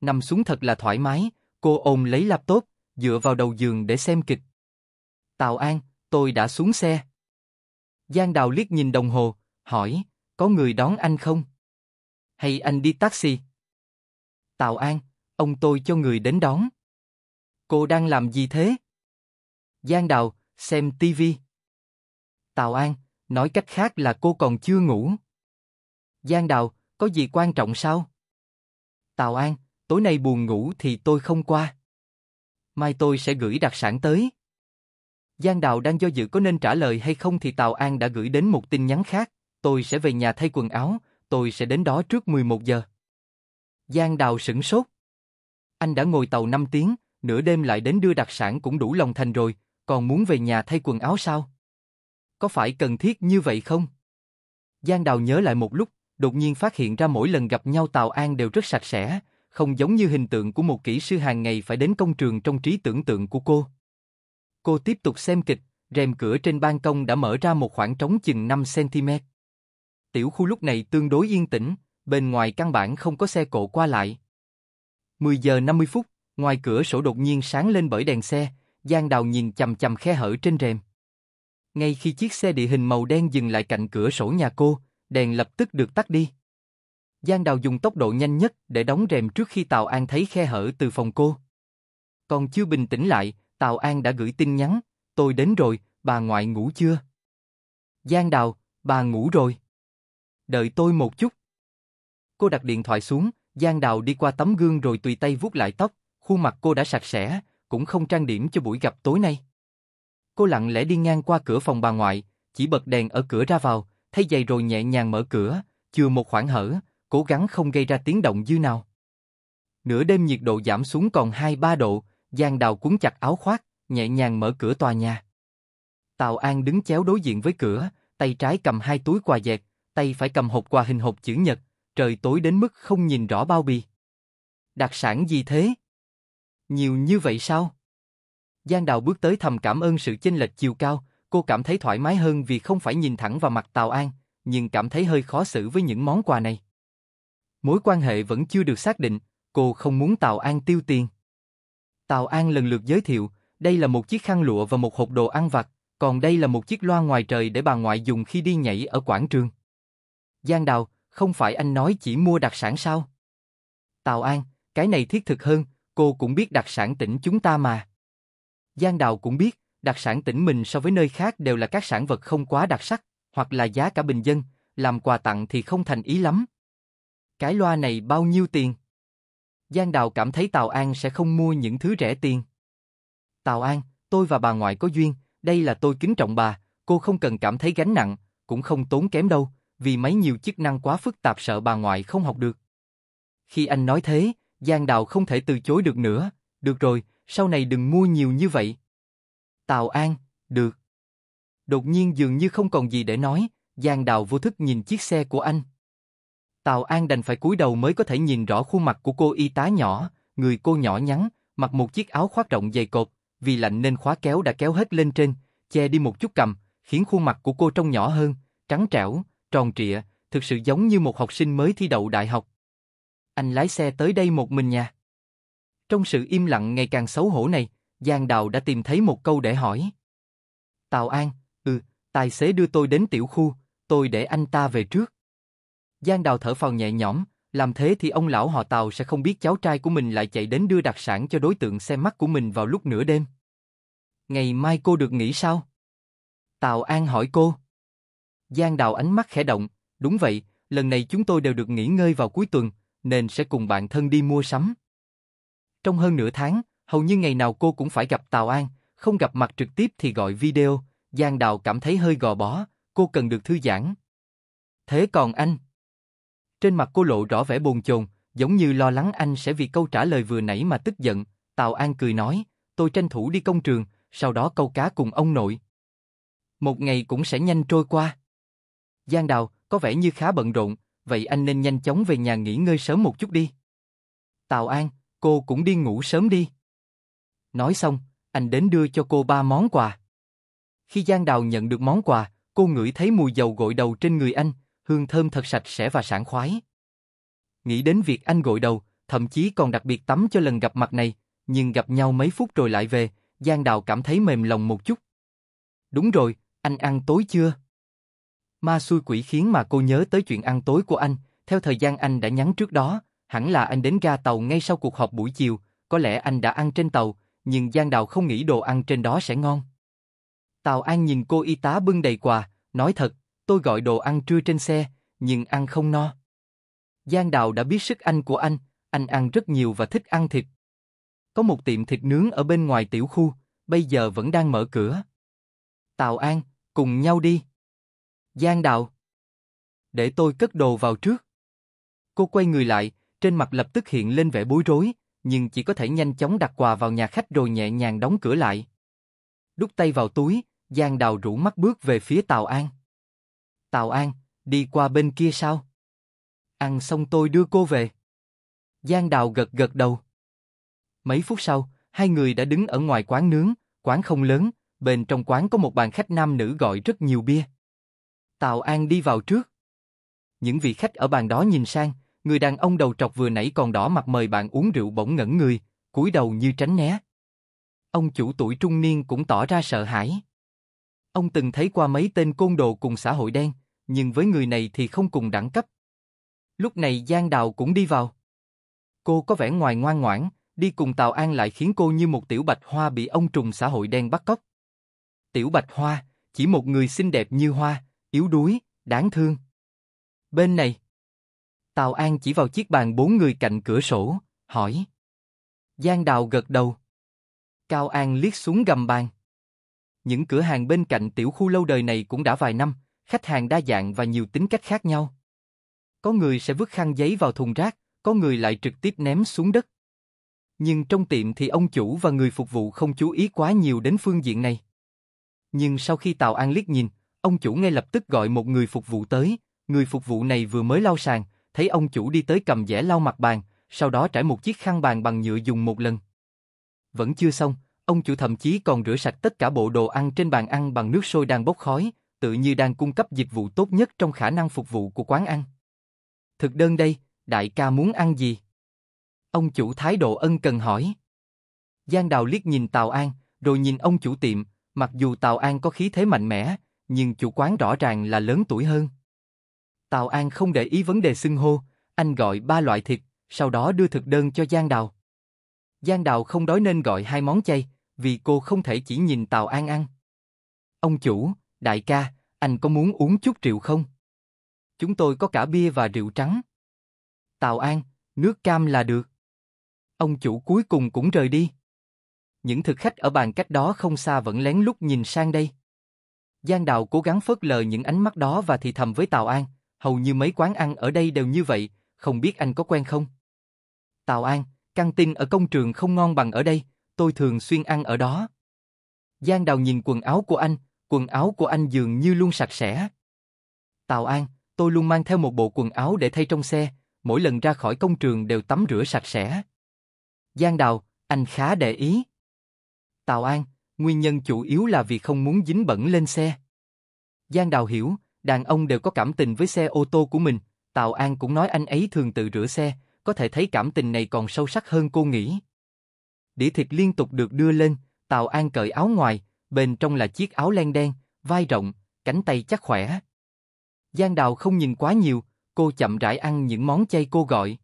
nằm xuống thật là thoải mái, cô ôm lấy laptop, dựa vào đầu giường để xem kịch. Tào An, tôi đã xuống xe. Giang Đào liếc nhìn đồng hồ, hỏi, có người đón anh không? Hay anh đi taxi? Tào An, ông tôi cho người đến đón. Cô đang làm gì thế? Giang Đào, xem tivi. Tào An, nói cách khác là cô còn chưa ngủ. Giang Đào, có gì quan trọng sao? Tào An, tối nay buồn ngủ thì tôi không qua. Mai tôi sẽ gửi đặc sản tới. Giang Đào đang do dự có nên trả lời hay không thì Tào An đã gửi đến một tin nhắn khác, tôi sẽ về nhà thay quần áo, tôi sẽ đến đó trước 11 giờ. Giang Đào sửng sốt. Anh đã ngồi tàu 5 tiếng, nửa đêm lại đến đưa đặc sản cũng đủ lòng thành rồi, còn muốn về nhà thay quần áo sao? Có phải cần thiết như vậy không? Giang Đào nhớ lại một lúc, đột nhiên phát hiện ra mỗi lần gặp nhau Tào An đều rất sạch sẽ, không giống như hình tượng của một kỹ sư hàng ngày phải đến công trường trong trí tưởng tượng của cô. Cô tiếp tục xem kịch, rèm cửa trên ban công đã mở ra một khoảng trống chừng 5cm. Tiểu khu lúc này tương đối yên tĩnh, bên ngoài căn bản không có xe cộ qua lại. 10 giờ 50 phút, ngoài cửa sổ đột nhiên sáng lên bởi đèn xe, Giang Đào nhìn chầm chầm khe hở trên rèm. Ngay khi chiếc xe địa hình màu đen dừng lại cạnh cửa sổ nhà cô, đèn lập tức được tắt đi. Giang Đào dùng tốc độ nhanh nhất để đóng rèm trước khi Tào An thấy khe hở từ phòng cô. Còn chưa bình tĩnh lại, Tào An đã gửi tin nhắn, tôi đến rồi, bà ngoại ngủ chưa? Giang Đào, bà ngủ rồi. Đợi tôi một chút. Cô đặt điện thoại xuống, Giang Đào đi qua tấm gương rồi tùy tay vuốt lại tóc, khuôn mặt cô đã sạch sẽ, cũng không trang điểm cho buổi gặp tối nay. Cô lặng lẽ đi ngang qua cửa phòng bà ngoại, chỉ bật đèn ở cửa ra vào, thay giày rồi nhẹ nhàng mở cửa, chừa một khoảng hở, cố gắng không gây ra tiếng động dư nào. Nửa đêm nhiệt độ giảm xuống còn 2-3 độ, Giang Đào cuốn chặt áo khoác, nhẹ nhàng mở cửa tòa nhà. Tào An đứng chéo đối diện với cửa, tay trái cầm hai túi quà dẹt, tay phải cầm hộp quà hình hộp chữ nhật, trời tối đến mức không nhìn rõ bao bì. Đặc sản gì thế? Nhiều như vậy sao? Giang Đào bước tới thầm cảm ơn sự chênh lệch chiều cao, cô cảm thấy thoải mái hơn vì không phải nhìn thẳng vào mặt Tào An, nhưng cảm thấy hơi khó xử với những món quà này. Mối quan hệ vẫn chưa được xác định, cô không muốn Tào An tiêu tiền. Tào An lần lượt giới thiệu, đây là một chiếc khăn lụa và một hộp đồ ăn vặt, còn đây là một chiếc loa ngoài trời để bà ngoại dùng khi đi nhảy ở quảng trường. Giang Đào, không phải anh nói chỉ mua đặc sản sao? Tào An, cái này thiết thực hơn, cô cũng biết đặc sản tỉnh chúng ta mà. Giang Đào cũng biết, đặc sản tỉnh mình so với nơi khác đều là các sản vật không quá đặc sắc, hoặc là giá cả bình dân, làm quà tặng thì không thành ý lắm. Cái loa này bao nhiêu tiền? Giang Đào cảm thấy Tào An sẽ không mua những thứ rẻ tiền. Tào An, tôi và bà ngoại có duyên, đây là tôi kính trọng bà, cô không cần cảm thấy gánh nặng, cũng không tốn kém đâu, vì mấy nhiều chức năng quá phức tạp sợ bà ngoại không học được. Khi anh nói thế, Giang Đào không thể từ chối được nữa, được rồi, sau này đừng mua nhiều như vậy. Tào An, được. Đột nhiên dường như không còn gì để nói, Giang Đào vô thức nhìn chiếc xe của anh. Tào An đành phải cúi đầu mới có thể nhìn rõ khuôn mặt của cô y tá nhỏ, người cô nhỏ nhắn, mặc một chiếc áo khoác rộng dày cột, vì lạnh nên khóa kéo đã kéo hết lên trên, che đi một chút cầm, khiến khuôn mặt của cô trông nhỏ hơn, trắng trẻo, tròn trịa, thực sự giống như một học sinh mới thi đậu đại học. Anh lái xe tới đây một mình nha. Trong sự im lặng ngày càng xấu hổ này, Giang Đào đã tìm thấy một câu để hỏi. Tào An, ừ, tài xế đưa tôi đến tiểu khu, tôi để anh ta về trước. Giang Đào thở phào nhẹ nhõm, làm thế thì ông lão họ Tào sẽ không biết cháu trai của mình lại chạy đến đưa đặc sản cho đối tượng xem mắt của mình vào lúc nửa đêm. Ngày mai cô được nghỉ sao? Tào An hỏi cô. Giang Đào ánh mắt khẽ động, đúng vậy, lần này chúng tôi đều được nghỉ ngơi vào cuối tuần, nên sẽ cùng bạn thân đi mua sắm. Trong hơn nửa tháng, hầu như ngày nào cô cũng phải gặp Tào An, không gặp mặt trực tiếp thì gọi video, Giang Đào cảm thấy hơi gò bó, cô cần được thư giãn. Thế còn anh? Trên mặt cô lộ rõ vẻ bồn chồn, giống như lo lắng anh sẽ vì câu trả lời vừa nãy mà tức giận. Tào An cười nói, tôi tranh thủ đi công trường, sau đó câu cá cùng ông nội. Một ngày cũng sẽ nhanh trôi qua. Giang Đào, có vẻ như khá bận rộn, vậy anh nên nhanh chóng về nhà nghỉ ngơi sớm một chút đi. Tào An, cô cũng đi ngủ sớm đi. Nói xong, anh đến đưa cho cô ba món quà. Khi Giang Đào nhận được món quà, cô ngửi thấy mùi dầu gội đầu trên người anh, hương thơm thật sạch sẽ và sảng khoái. Nghĩ đến việc anh gội đầu, thậm chí còn đặc biệt tắm cho lần gặp mặt này, nhưng gặp nhau mấy phút rồi lại về, Giang Đào cảm thấy mềm lòng một chút. Đúng rồi, anh ăn tối chưa? Ma xui quỷ khiến mà cô nhớ tới chuyện ăn tối của anh, theo thời gian anh đã nhắn trước đó, hẳn là anh đến ga tàu ngay sau cuộc họp buổi chiều, có lẽ anh đã ăn trên tàu, nhưng Giang Đào không nghĩ đồ ăn trên đó sẽ ngon. Tào An nhìn cô y tá bưng đầy quà, nói thật, tôi gọi đồ ăn trưa trên xe, nhưng ăn không no. Giang Đào đã biết sức anh của anh, anh ăn rất nhiều và thích ăn thịt. Có một tiệm thịt nướng ở bên ngoài tiểu khu, bây giờ vẫn đang mở cửa. Tào An, cùng nhau đi. Giang Đào. Để tôi cất đồ vào trước. Cô quay người lại, trên mặt lập tức hiện lên vẻ bối rối, nhưng chỉ có thể nhanh chóng đặt quà vào nhà khách rồi nhẹ nhàng đóng cửa lại. Đút tay vào túi, Giang Đào rủ mắt bước về phía Tào An. Tào An, đi qua bên kia sao? Ăn xong tôi đưa cô về. Giang Đào gật gật đầu. Mấy phút sau, hai người đã đứng ở ngoài quán nướng, quán không lớn, bên trong quán có một bàn khách nam nữ gọi rất nhiều bia. Tào An đi vào trước. Những vị khách ở bàn đó nhìn sang, người đàn ông đầu trọc vừa nãy còn đỏ mặt mời bạn uống rượu bỗng ngẩn người, cúi đầu như tránh né. Ông chủ tuổi trung niên cũng tỏ ra sợ hãi. Ông từng thấy qua mấy tên côn đồ cùng xã hội đen, nhưng với người này thì không cùng đẳng cấp. Lúc này Giang Đào cũng đi vào. Cô có vẻ ngoài ngoan ngoãn, đi cùng Tào An lại khiến cô như một tiểu bạch hoa bị ông trùng xã hội đen bắt cóc. Tiểu bạch hoa, chỉ một người xinh đẹp như hoa, yếu đuối, đáng thương. Bên này, Tào An chỉ vào chiếc bàn bốn người cạnh cửa sổ, hỏi. Giang Đào gật đầu. Cao An liếc xuống gầm bàn. Những cửa hàng bên cạnh tiểu khu lâu đời này cũng đã vài năm, khách hàng đa dạng và nhiều tính cách khác nhau. Có người sẽ vứt khăn giấy vào thùng rác, có người lại trực tiếp ném xuống đất. Nhưng trong tiệm thì ông chủ và người phục vụ không chú ý quá nhiều đến phương diện này. Nhưng sau khi Tào An liếc nhìn, ông chủ ngay lập tức gọi một người phục vụ tới, người phục vụ này vừa mới lau sàn, thấy ông chủ đi tới cầm dẻ lau mặt bàn, sau đó trải một chiếc khăn bàn bằng nhựa dùng một lần. Vẫn chưa xong, ông chủ thậm chí còn rửa sạch tất cả bộ đồ ăn trên bàn ăn bằng nước sôi đang bốc khói, tự như đang cung cấp dịch vụ tốt nhất trong khả năng phục vụ của quán ăn. Thực đơn đây, đại ca muốn ăn gì? Ông chủ thái độ ân cần hỏi. Giang Đào liếc nhìn Tào An, rồi nhìn ông chủ tiệm, mặc dù Tào An có khí thế mạnh mẽ, nhưng chủ quán rõ ràng là lớn tuổi hơn. Tào An không để ý vấn đề xưng hô, anh gọi ba loại thịt, sau đó đưa thực đơn cho Giang Đào. Giang Đào không đói nên gọi hai món chay, vì cô không thể chỉ nhìn Tào An ăn. Ông chủ, Đại ca, anh có muốn uống chút rượu không? Chúng tôi có cả bia và rượu trắng. Tào An, nước cam là được. Ông chủ cuối cùng cũng rời đi. Những thực khách ở bàn cách đó không xa vẫn lén lút nhìn sang đây. Giang Đào cố gắng phớt lờ những ánh mắt đó và thì thầm với Tào An, hầu như mấy quán ăn ở đây đều như vậy, không biết anh có quen không? Tào An, căng tin ở công trường không ngon bằng ở đây, tôi thường xuyên ăn ở đó. Giang Đào nhìn quần áo của anh, Quần áo của anh dường như luôn sạch sẽ. Tào An, tôi luôn mang theo một bộ quần áo để thay trong xe, mỗi lần ra khỏi công trường đều tắm rửa sạch sẽ. Giang Đào, anh khá để ý. Tào An, nguyên nhân chủ yếu là vì không muốn dính bẩn lên xe. Giang Đào hiểu, đàn ông đều có cảm tình với xe ô tô của mình, Tào An cũng nói anh ấy thường tự rửa xe, có thể thấy cảm tình này còn sâu sắc hơn cô nghĩ. Đĩa thịt liên tục được đưa lên, Tào An cởi áo ngoài, bên trong là chiếc áo len đen, vai rộng, cánh tay chắc khỏe. Giang Đào không nhìn quá nhiều, cô chậm rãi ăn những món chay cô gọi.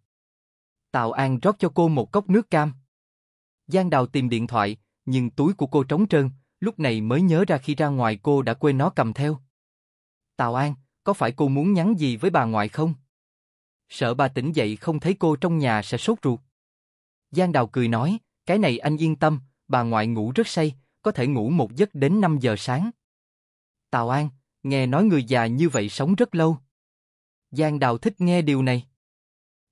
Tào An rót cho cô một cốc nước cam. Giang Đào tìm điện thoại, nhưng túi của cô trống trơn, lúc này mới nhớ ra khi ra ngoài cô đã quên nó cầm theo. Tào An, có phải cô muốn nhắn gì với bà ngoại không? Sợ bà tỉnh dậy không thấy cô trong nhà sẽ sốt ruột. Giang Đào cười nói, cái này anh yên tâm, bà ngoại ngủ rất say, có thể ngủ một giấc đến 5 giờ sáng. Tào An, nghe nói người già như vậy sống rất lâu. Giang Đào thích nghe điều này.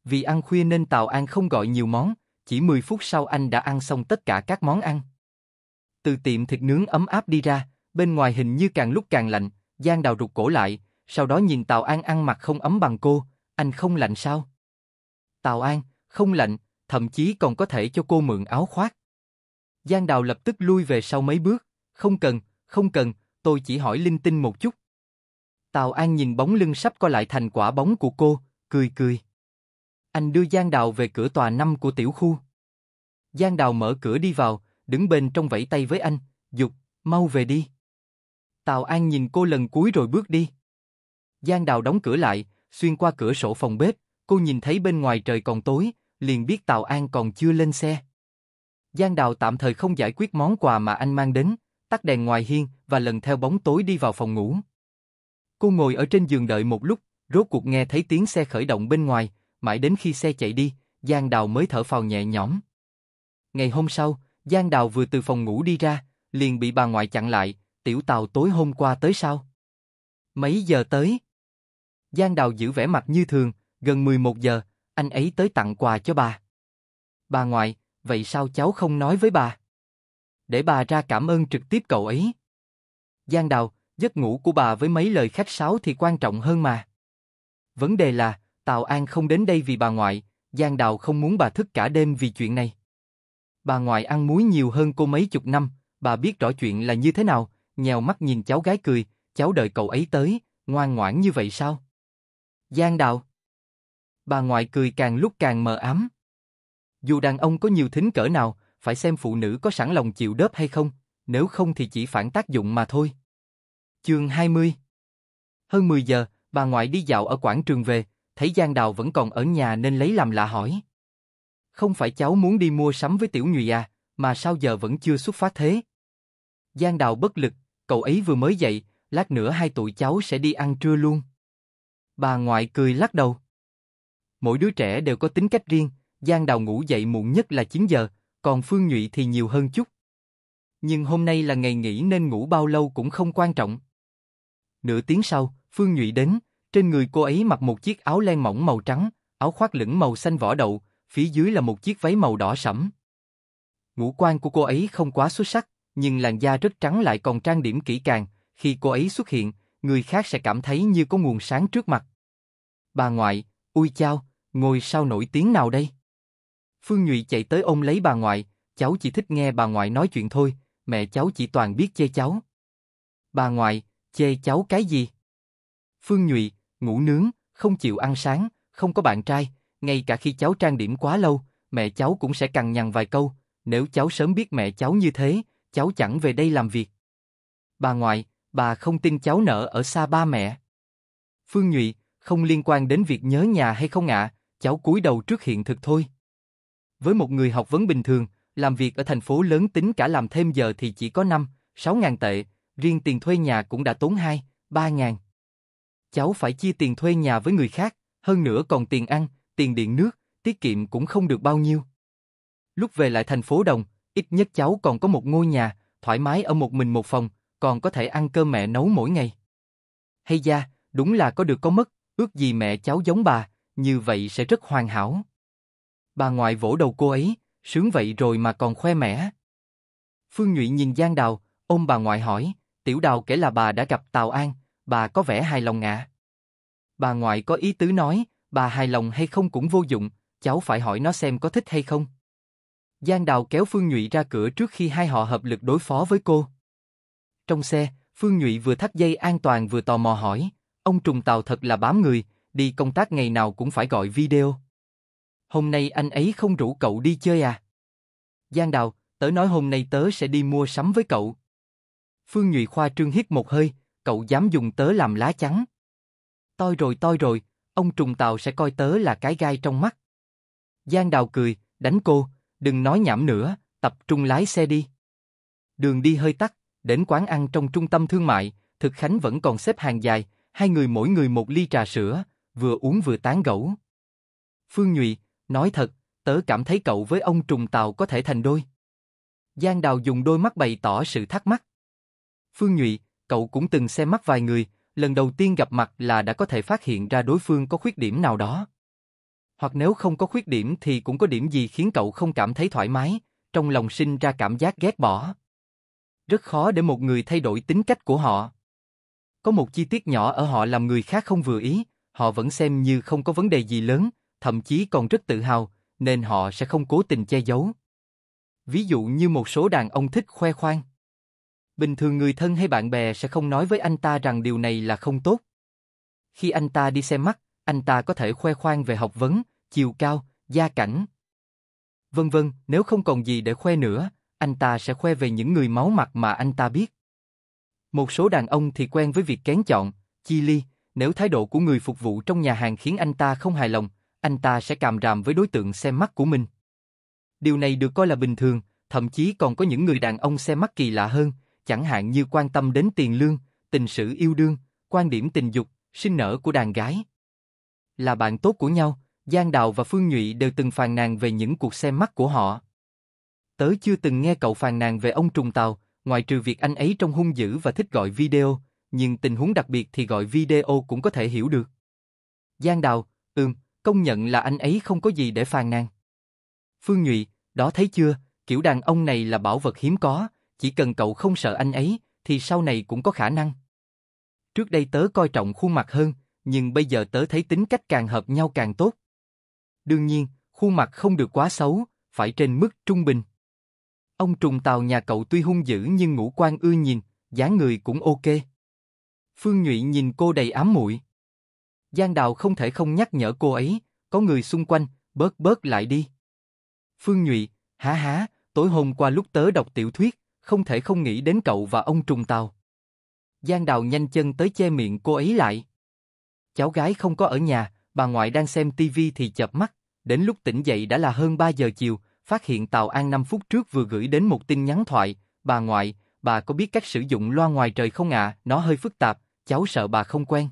Vì ăn khuya nên Tào An không gọi nhiều món, chỉ 10 phút sau anh đã ăn xong tất cả các món ăn. Từ tiệm thịt nướng ấm áp đi ra, bên ngoài hình như càng lúc càng lạnh, Giang Đào rụt cổ lại, sau đó nhìn Tào An ăn mặc không ấm bằng cô, anh không lạnh sao? Tào An, không lạnh, thậm chí còn có thể cho cô mượn áo khoác. Giang Đào lập tức lui về sau mấy bước, không cần, không cần, tôi chỉ hỏi linh tinh một chút. Tào An nhìn bóng lưng sắp co lại thành quả bóng của cô, cười cười. Anh đưa Giang Đào về cửa tòa năm của tiểu khu. Giang Đào mở cửa đi vào, đứng bên trong vẫy tay với anh, dục, mau về đi. Tào An nhìn cô lần cuối rồi bước đi. Giang Đào đóng cửa lại, xuyên qua cửa sổ phòng bếp, cô nhìn thấy bên ngoài trời còn tối, liền biết Tào An còn chưa lên xe. Giang Đào tạm thời không giải quyết món quà mà anh mang đến, tắt đèn ngoài hiên và lần theo bóng tối đi vào phòng ngủ. Cô ngồi ở trên giường đợi một lúc, rốt cuộc nghe thấy tiếng xe khởi động bên ngoài, mãi đến khi xe chạy đi, Giang Đào mới thở phào nhẹ nhõm. Ngày hôm sau, Giang Đào vừa từ phòng ngủ đi ra, liền bị bà ngoại chặn lại, tiểu tàu tối hôm qua tới sao? Mấy giờ tới? Giang Đào giữ vẻ mặt như thường, gần 11 giờ, anh ấy tới tặng quà cho bà. Bà ngoại, vậy sao cháu không nói với bà? Để bà ra cảm ơn trực tiếp cậu ấy. Giang Đào, giấc ngủ của bà với mấy lời khách sáo thì quan trọng hơn mà. Vấn đề là, Tào An không đến đây vì bà ngoại, Giang Đào không muốn bà thức cả đêm vì chuyện này. Bà ngoại ăn muối nhiều hơn cô mấy chục năm, bà biết rõ chuyện là như thế nào, nhèo mắt nhìn cháu gái cười, cháu đợi cậu ấy tới, ngoan ngoãn như vậy sao? Giang Đào Bà ngoại cười càng lúc càng mờ ám. Dù đàn ông có nhiều thính cỡ nào, phải xem phụ nữ có sẵn lòng chịu đớp hay không, nếu không thì chỉ phản tác dụng mà thôi. Chương 20 Hơn 10 giờ, bà ngoại đi dạo ở quảng trường về, thấy Giang Đào vẫn còn ở nhà nên lấy làm lạ hỏi. Không phải cháu muốn đi mua sắm với Tiểu Nhụy à, mà sao giờ vẫn chưa xuất phát thế? Giang Đào bất lực, cậu ấy vừa mới dậy, lát nữa hai tụi cháu sẽ đi ăn trưa luôn. Bà ngoại cười lắc đầu. Mỗi đứa trẻ đều có tính cách riêng, Giang Đào ngủ dậy muộn nhất là 9 giờ, còn Phương Nhụy thì nhiều hơn chút. Nhưng hôm nay là ngày nghỉ nên ngủ bao lâu cũng không quan trọng. Nửa tiếng sau, Phương Nhụy đến, trên người cô ấy mặc một chiếc áo len mỏng màu trắng, áo khoác lửng màu xanh vỏ đậu, phía dưới là một chiếc váy màu đỏ sẫm. Ngũ quan của cô ấy không quá xuất sắc, nhưng làn da rất trắng lại còn trang điểm kỹ càng, khi cô ấy xuất hiện, người khác sẽ cảm thấy như có nguồn sáng trước mặt. Bà ngoại, ui chao, ngồi sao nổi tiếng nào đây? Phương Nhụy chạy tới ôm lấy bà ngoại, cháu chỉ thích nghe bà ngoại nói chuyện thôi, mẹ cháu chỉ toàn biết chê cháu. Bà ngoại, chê cháu cái gì? Phương Nhụy, ngủ nướng, không chịu ăn sáng, không có bạn trai, ngay cả khi cháu trang điểm quá lâu, mẹ cháu cũng sẽ cằn nhằn vài câu, nếu cháu sớm biết mẹ cháu như thế, cháu chẳng về đây làm việc. Bà ngoại, bà không tin cháu nợ ở xa ba mẹ. Phương Nhụy, không liên quan đến việc nhớ nhà hay không ạ, cháu cúi đầu trước hiện thực thôi. Với một người học vấn bình thường, làm việc ở thành phố lớn tính cả làm thêm giờ thì chỉ có 5, 6 ngàn tệ, riêng tiền thuê nhà cũng đã tốn 2, 3 ngàn. Cháu phải chia tiền thuê nhà với người khác, hơn nữa còn tiền ăn, tiền điện nước, tiết kiệm cũng không được bao nhiêu. Lúc về lại thành phố đồng, ít nhất cháu còn có một ngôi nhà, thoải mái ở một mình một phòng, còn có thể ăn cơm mẹ nấu mỗi ngày. Hay da, đúng là có được có mất, ước gì mẹ cháu giống bà, như vậy sẽ rất hoàn hảo. Bà ngoại vỗ đầu cô ấy, sướng vậy rồi mà còn khoe mẽ. Phương Nhụy nhìn Giang Đào, ôm bà ngoại hỏi, Tiểu Đào kể là bà đã gặp Tào An, bà có vẻ hài lòng ngạ. Bà ngoại có ý tứ nói, bà hài lòng hay không cũng vô dụng, cháu phải hỏi nó xem có thích hay không. Giang Đào kéo Phương Nhụy ra cửa trước khi hai họ hợp lực đối phó với cô. Trong xe, Phương Nhụy vừa thắt dây an toàn vừa tò mò hỏi, ông trùng tàu thật là bám người, đi công tác ngày nào cũng phải gọi video. Hôm nay anh ấy không rủ cậu đi chơi à? Giang Đào, tớ nói hôm nay tớ sẽ đi mua sắm với cậu. Phương Nhụy Khoa Trương hít một hơi, cậu dám dùng tớ làm lá chắn. Toi rồi toi rồi, ông trùng tàu sẽ coi tớ là cái gai trong mắt. Giang Đào cười, đánh cô, đừng nói nhảm nữa, tập trung lái xe đi. Đường đi hơi tắt, đến quán ăn trong trung tâm thương mại, thực khánh vẫn còn xếp hàng dài, hai người mỗi người một ly trà sữa, vừa uống vừa tán gẫu. Phương Nhụy, Nói thật, tớ cảm thấy cậu với ông trùng tàu có thể thành đôi. Giang Đào dùng đôi mắt bày tỏ sự thắc mắc. Phương Nhụy, cậu cũng từng xem mắt vài người, lần đầu tiên gặp mặt là đã có thể phát hiện ra đối phương có khuyết điểm nào đó. Hoặc nếu không có khuyết điểm thì cũng có điểm gì khiến cậu không cảm thấy thoải mái, trong lòng sinh ra cảm giác ghét bỏ. Rất khó để một người thay đổi tính cách của họ. Có một chi tiết nhỏ ở họ làm người khác không vừa ý, họ vẫn xem như không có vấn đề gì lớn, thậm chí còn rất tự hào, nên họ sẽ không cố tình che giấu. Ví dụ như một số đàn ông thích khoe khoang. Bình thường người thân hay bạn bè sẽ không nói với anh ta rằng điều này là không tốt. Khi anh ta đi xem mắt, anh ta có thể khoe khoang về học vấn, chiều cao, gia cảnh. Vân vân, nếu không còn gì để khoe nữa, anh ta sẽ khoe về những người máu mặt mà anh ta biết. Một số đàn ông thì quen với việc kén chọn, chi ly, nếu thái độ của người phục vụ trong nhà hàng khiến anh ta không hài lòng, anh ta sẽ càm ràm với đối tượng xem mắt của mình. Điều này được coi là bình thường, thậm chí còn có những người đàn ông xem mắt kỳ lạ hơn, chẳng hạn như quan tâm đến tiền lương, tình sự yêu đương, quan điểm tình dục, sinh nở của đàn gái. Là bạn tốt của nhau, Giang Đào và Phương Nhụy đều từng phàn nàn về những cuộc xem mắt của họ. Tớ chưa từng nghe cậu phàn nàn về ông Trùng Tàu, ngoài trừ việc anh ấy trông hung dữ và thích gọi video, nhưng tình huống đặc biệt thì gọi video cũng có thể hiểu được. Giang Đào, ừm, công nhận là anh ấy không có gì để phàn nàn. Phương Nhụy, đó thấy chưa, kiểu đàn ông này là bảo vật hiếm có, chỉ cần cậu không sợ anh ấy, thì sau này cũng có khả năng. Trước đây tớ coi trọng khuôn mặt hơn, nhưng bây giờ tớ thấy tính cách càng hợp nhau càng tốt. Đương nhiên, khuôn mặt không được quá xấu, phải trên mức trung bình. Ông trùng tàu nhà cậu tuy hung dữ nhưng ngũ quan ưa nhìn, dáng người cũng ok. Phương Nhụy nhìn cô đầy ám muội. Giang Đào không thể không nhắc nhở cô ấy, có người xung quanh, bớt bớt lại đi. Phương Nhụy, há há, tối hôm qua lúc tớ đọc tiểu thuyết, không thể không nghĩ đến cậu và ông trùng tàu. Giang Đào nhanh chân tới che miệng cô ấy lại. Cháu gái không có ở nhà, bà ngoại đang xem tivi thì chập mắt, đến lúc tỉnh dậy đã là hơn 3 giờ chiều, phát hiện Tào An 5 phút trước vừa gửi đến một tin nhắn thoại, bà ngoại, bà có biết cách sử dụng loa ngoài trời không ạ, nó hơi phức tạp, cháu sợ bà không quen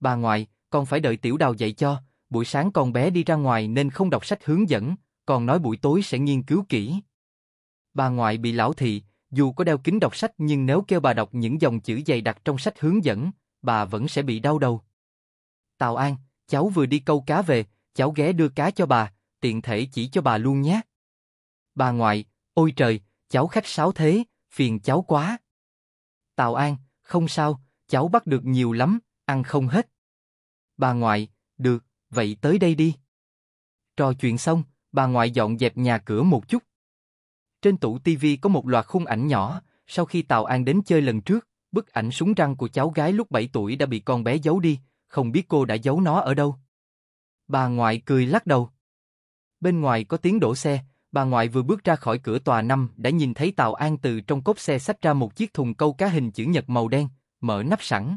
bà ngoại, con phải đợi tiểu đào dạy cho, buổi sáng con bé đi ra ngoài nên không đọc sách hướng dẫn, còn nói buổi tối sẽ nghiên cứu kỹ. Bà ngoại bị lão thị, dù có đeo kính đọc sách nhưng nếu kêu bà đọc những dòng chữ dày đặc trong sách hướng dẫn, bà vẫn sẽ bị đau đầu. Tào An, cháu vừa đi câu cá về, cháu ghé đưa cá cho bà, tiện thể chỉ cho bà luôn nhé. Bà ngoại, ôi trời, cháu khách sáo thế, phiền cháu quá. Tào An, không sao, cháu bắt được nhiều lắm, ăn không hết. Bà ngoại, được, vậy tới đây đi. Trò chuyện xong, bà ngoại dọn dẹp nhà cửa một chút. Trên tủ tivi có một loạt khung ảnh nhỏ, sau khi Tào An đến chơi lần trước, bức ảnh súng răng của cháu gái lúc 7 tuổi đã bị con bé giấu đi, không biết cô đã giấu nó ở đâu. Bà ngoại cười lắc đầu. Bên ngoài có tiếng đổ xe, bà ngoại vừa bước ra khỏi cửa tòa năm đã nhìn thấy Tào An từ trong cốp xe xách ra một chiếc thùng câu cá hình chữ nhật màu đen, mở nắp sẵn,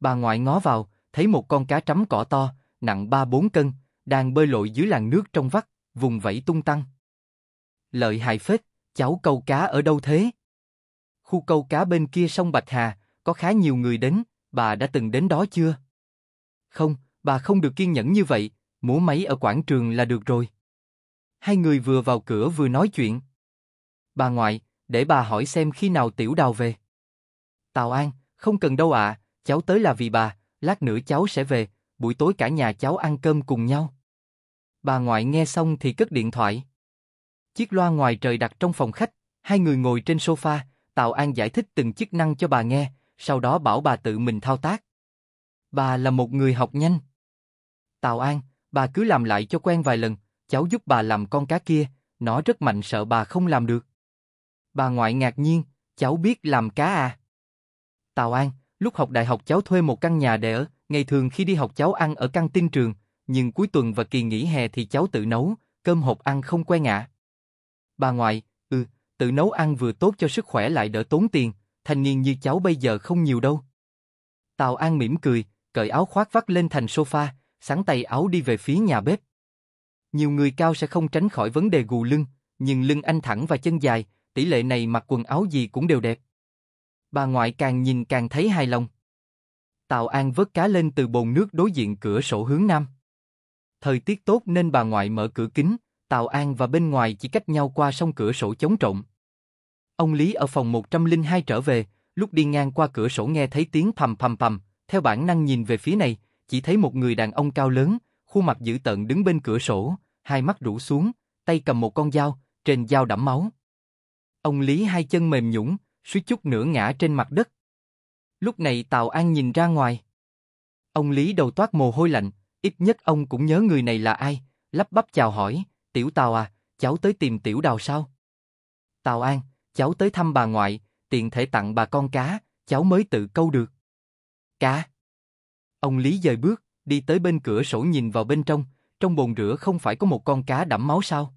Bà ngoại ngó vào, thấy một con cá trắm cỏ to, nặng ba bốn cân, đang bơi lội dưới làn nước trong vắt, vùng vẫy tung tăng. Lợi hại phết, cháu câu cá ở đâu thế? Khu câu cá bên kia sông Bạch Hà, có khá nhiều người đến, bà đã từng đến đó chưa? Không, bà không được kiên nhẫn như vậy, múa máy ở quảng trường là được rồi. Hai người vừa vào cửa vừa nói chuyện. Bà ngoại, để bà hỏi xem khi nào tiểu đào về. Tào An, không cần đâu ạ, cháu tới là vì bà, lát nữa cháu sẽ về, buổi tối cả nhà cháu ăn cơm cùng nhau. Bà ngoại nghe xong thì cất điện thoại. Chiếc loa ngoài trời đặt trong phòng khách, hai người ngồi trên sofa, Tào An giải thích từng chức năng cho bà nghe, sau đó bảo bà tự mình thao tác. Bà là một người học nhanh. Tào An, bà cứ làm lại cho quen vài lần, cháu giúp bà làm con cá kia, nó rất mạnh sợ bà không làm được. Bà ngoại ngạc nhiên, cháu biết làm cá à? Tào An, Lúc học đại học cháu thuê một căn nhà để ở, ngày thường khi đi học cháu ăn ở căn tin trường, nhưng cuối tuần và kỳ nghỉ hè thì cháu tự nấu, cơm hộp ăn không quen ngạ. Bà ngoại, ừ, tự nấu ăn vừa tốt cho sức khỏe lại đỡ tốn tiền, thanh niên như cháu bây giờ không nhiều đâu. Tào An mỉm cười, cởi áo khoác vắt lên thành sofa, sắn tay áo đi về phía nhà bếp. Nhiều người cao sẽ không tránh khỏi vấn đề gù lưng, nhưng lưng anh thẳng và chân dài, tỷ lệ này mặc quần áo gì cũng đều đẹp bà ngoại càng nhìn càng thấy hài lòng. Tào An vớt cá lên từ bồn nước đối diện cửa sổ hướng nam. Thời tiết tốt nên bà ngoại mở cửa kính, Tào An và bên ngoài chỉ cách nhau qua sông cửa sổ chống trộn. Ông Lý ở phòng 102 trở về, lúc đi ngang qua cửa sổ nghe thấy tiếng thầm thầm thầm, theo bản năng nhìn về phía này, chỉ thấy một người đàn ông cao lớn, khuôn mặt dữ tợn đứng bên cửa sổ, hai mắt rũ xuống, tay cầm một con dao, trên dao đẫm máu. Ông Lý hai chân mềm nhũn, suýt chút nữa ngã trên mặt đất. Lúc này Tào An nhìn ra ngoài. Ông Lý đầu toát mồ hôi lạnh, ít nhất ông cũng nhớ người này là ai, lắp bắp chào hỏi, tiểu Tào à, cháu tới tìm tiểu đào sao? Tào An, cháu tới thăm bà ngoại, tiện thể tặng bà con cá, cháu mới tự câu được. Cá. Ông Lý dời bước, đi tới bên cửa sổ nhìn vào bên trong, trong bồn rửa không phải có một con cá đẫm máu sao?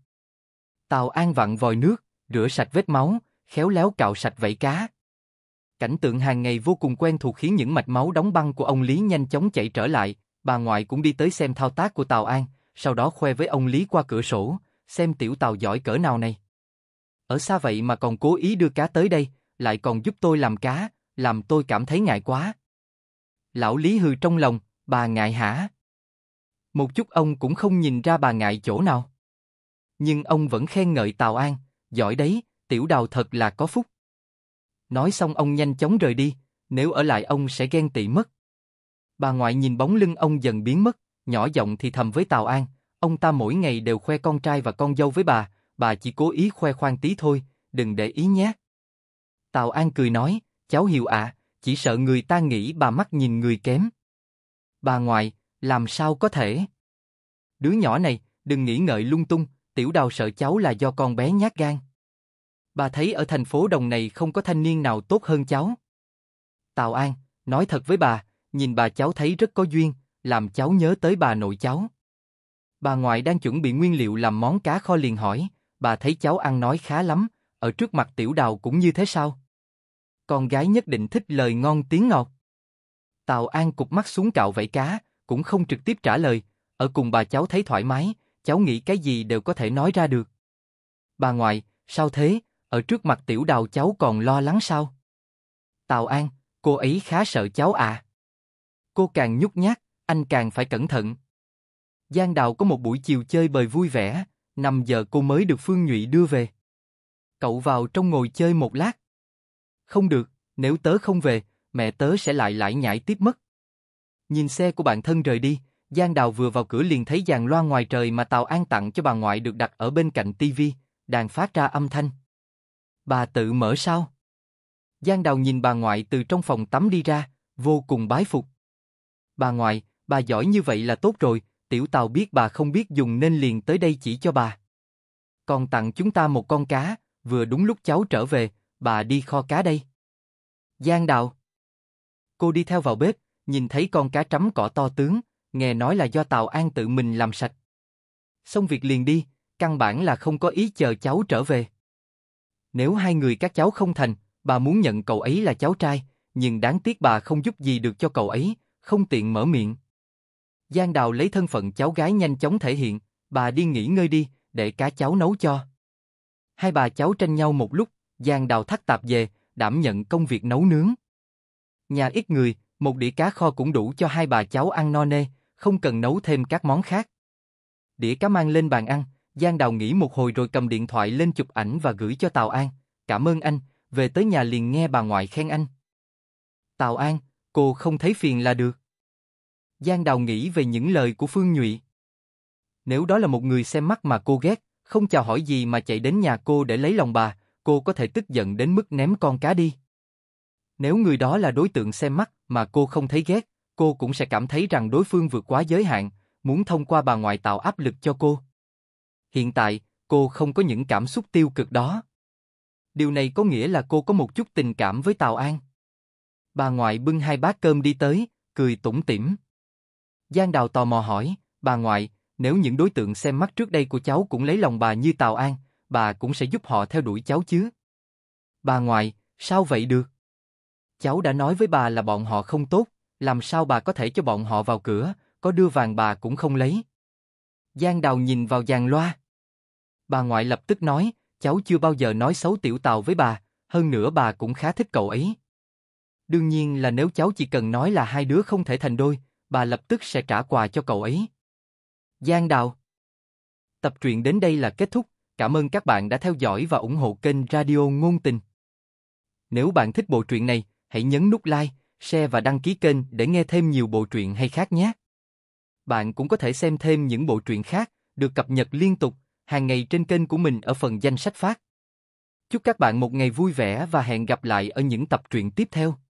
Tào An vặn vòi nước, rửa sạch vết máu, khéo léo cạo sạch vảy cá. Cảnh tượng hàng ngày vô cùng quen thuộc khiến những mạch máu đóng băng của ông Lý nhanh chóng chạy trở lại, bà ngoại cũng đi tới xem thao tác của Tào An, sau đó khoe với ông Lý qua cửa sổ, xem tiểu Tào giỏi cỡ nào này. Ở xa vậy mà còn cố ý đưa cá tới đây, lại còn giúp tôi làm cá, làm tôi cảm thấy ngại quá. Lão Lý hừ trong lòng, bà ngại hả? Một chút ông cũng không nhìn ra bà ngại chỗ nào. Nhưng ông vẫn khen ngợi Tào An, giỏi đấy, tiểu đào thật là có phúc. Nói xong ông nhanh chóng rời đi, nếu ở lại ông sẽ ghen tị mất. Bà ngoại nhìn bóng lưng ông dần biến mất, nhỏ giọng thì thầm với Tào An, ông ta mỗi ngày đều khoe con trai và con dâu với bà, bà chỉ cố ý khoe khoang tí thôi, đừng để ý nhé. Tào An cười nói, cháu hiểu ạ, chỉ sợ người ta nghĩ bà mắt nhìn người kém. Bà ngoại, làm sao có thể? Đứa nhỏ này, đừng nghĩ ngợi lung tung, tiểu đào sợ cháu là do con bé nhát gan bà thấy ở thành phố đồng này không có thanh niên nào tốt hơn cháu. Tào An, nói thật với bà, nhìn bà cháu thấy rất có duyên, làm cháu nhớ tới bà nội cháu. Bà ngoại đang chuẩn bị nguyên liệu làm món cá kho liền hỏi, bà thấy cháu ăn nói khá lắm, ở trước mặt tiểu đào cũng như thế sao? Con gái nhất định thích lời ngon tiếng ngọt. Tào An cục mắt xuống cạo vảy cá, cũng không trực tiếp trả lời, ở cùng bà cháu thấy thoải mái, cháu nghĩ cái gì đều có thể nói ra được. Bà ngoại, sao thế, ở trước mặt tiểu đào cháu còn lo lắng sao? Tào An, cô ấy khá sợ cháu à. Cô càng nhút nhát, anh càng phải cẩn thận. Giang Đào có một buổi chiều chơi bời vui vẻ, 5 giờ cô mới được Phương Nhụy đưa về. Cậu vào trong ngồi chơi một lát. Không được, nếu tớ không về, mẹ tớ sẽ lại lại nhảy tiếp mất. Nhìn xe của bạn thân rời đi, Giang Đào vừa vào cửa liền thấy dàn loa ngoài trời mà Tào An tặng cho bà ngoại được đặt ở bên cạnh tivi, đang phát ra âm thanh. Bà tự mở sao? Giang Đào nhìn bà ngoại từ trong phòng tắm đi ra, vô cùng bái phục. Bà ngoại, bà giỏi như vậy là tốt rồi, tiểu tàu biết bà không biết dùng nên liền tới đây chỉ cho bà. Còn tặng chúng ta một con cá, vừa đúng lúc cháu trở về, bà đi kho cá đây. Giang Đào Cô đi theo vào bếp, nhìn thấy con cá trắm cỏ to tướng, nghe nói là do Tào An tự mình làm sạch. Xong việc liền đi, căn bản là không có ý chờ cháu trở về nếu hai người các cháu không thành, bà muốn nhận cậu ấy là cháu trai, nhưng đáng tiếc bà không giúp gì được cho cậu ấy, không tiện mở miệng. Giang Đào lấy thân phận cháu gái nhanh chóng thể hiện, bà đi nghỉ ngơi đi, để cá cháu nấu cho. Hai bà cháu tranh nhau một lúc, Giang Đào thắt tạp về, đảm nhận công việc nấu nướng. Nhà ít người, một đĩa cá kho cũng đủ cho hai bà cháu ăn no nê, không cần nấu thêm các món khác. Đĩa cá mang lên bàn ăn, Giang Đào nghĩ một hồi rồi cầm điện thoại lên chụp ảnh và gửi cho Tào An. Cảm ơn anh, về tới nhà liền nghe bà ngoại khen anh. Tào An, cô không thấy phiền là được. Giang Đào nghĩ về những lời của Phương Nhụy. Nếu đó là một người xem mắt mà cô ghét, không chào hỏi gì mà chạy đến nhà cô để lấy lòng bà, cô có thể tức giận đến mức ném con cá đi. Nếu người đó là đối tượng xem mắt mà cô không thấy ghét, cô cũng sẽ cảm thấy rằng đối phương vượt quá giới hạn, muốn thông qua bà ngoại tạo áp lực cho cô. Hiện tại, cô không có những cảm xúc tiêu cực đó. Điều này có nghĩa là cô có một chút tình cảm với Tào An. Bà ngoại bưng hai bát cơm đi tới, cười tủm tỉm. Giang Đào tò mò hỏi, bà ngoại, nếu những đối tượng xem mắt trước đây của cháu cũng lấy lòng bà như Tào An, bà cũng sẽ giúp họ theo đuổi cháu chứ? Bà ngoại, sao vậy được? Cháu đã nói với bà là bọn họ không tốt, làm sao bà có thể cho bọn họ vào cửa, có đưa vàng bà cũng không lấy. Giang Đào nhìn vào giàn loa. Bà ngoại lập tức nói, cháu chưa bao giờ nói xấu tiểu tàu với bà, hơn nữa bà cũng khá thích cậu ấy. Đương nhiên là nếu cháu chỉ cần nói là hai đứa không thể thành đôi, bà lập tức sẽ trả quà cho cậu ấy. Giang Đào Tập truyện đến đây là kết thúc, cảm ơn các bạn đã theo dõi và ủng hộ kênh Radio Ngôn Tình. Nếu bạn thích bộ truyện này, hãy nhấn nút like, share và đăng ký kênh để nghe thêm nhiều bộ truyện hay khác nhé. Bạn cũng có thể xem thêm những bộ truyện khác được cập nhật liên tục hàng ngày trên kênh của mình ở phần danh sách phát. Chúc các bạn một ngày vui vẻ và hẹn gặp lại ở những tập truyện tiếp theo.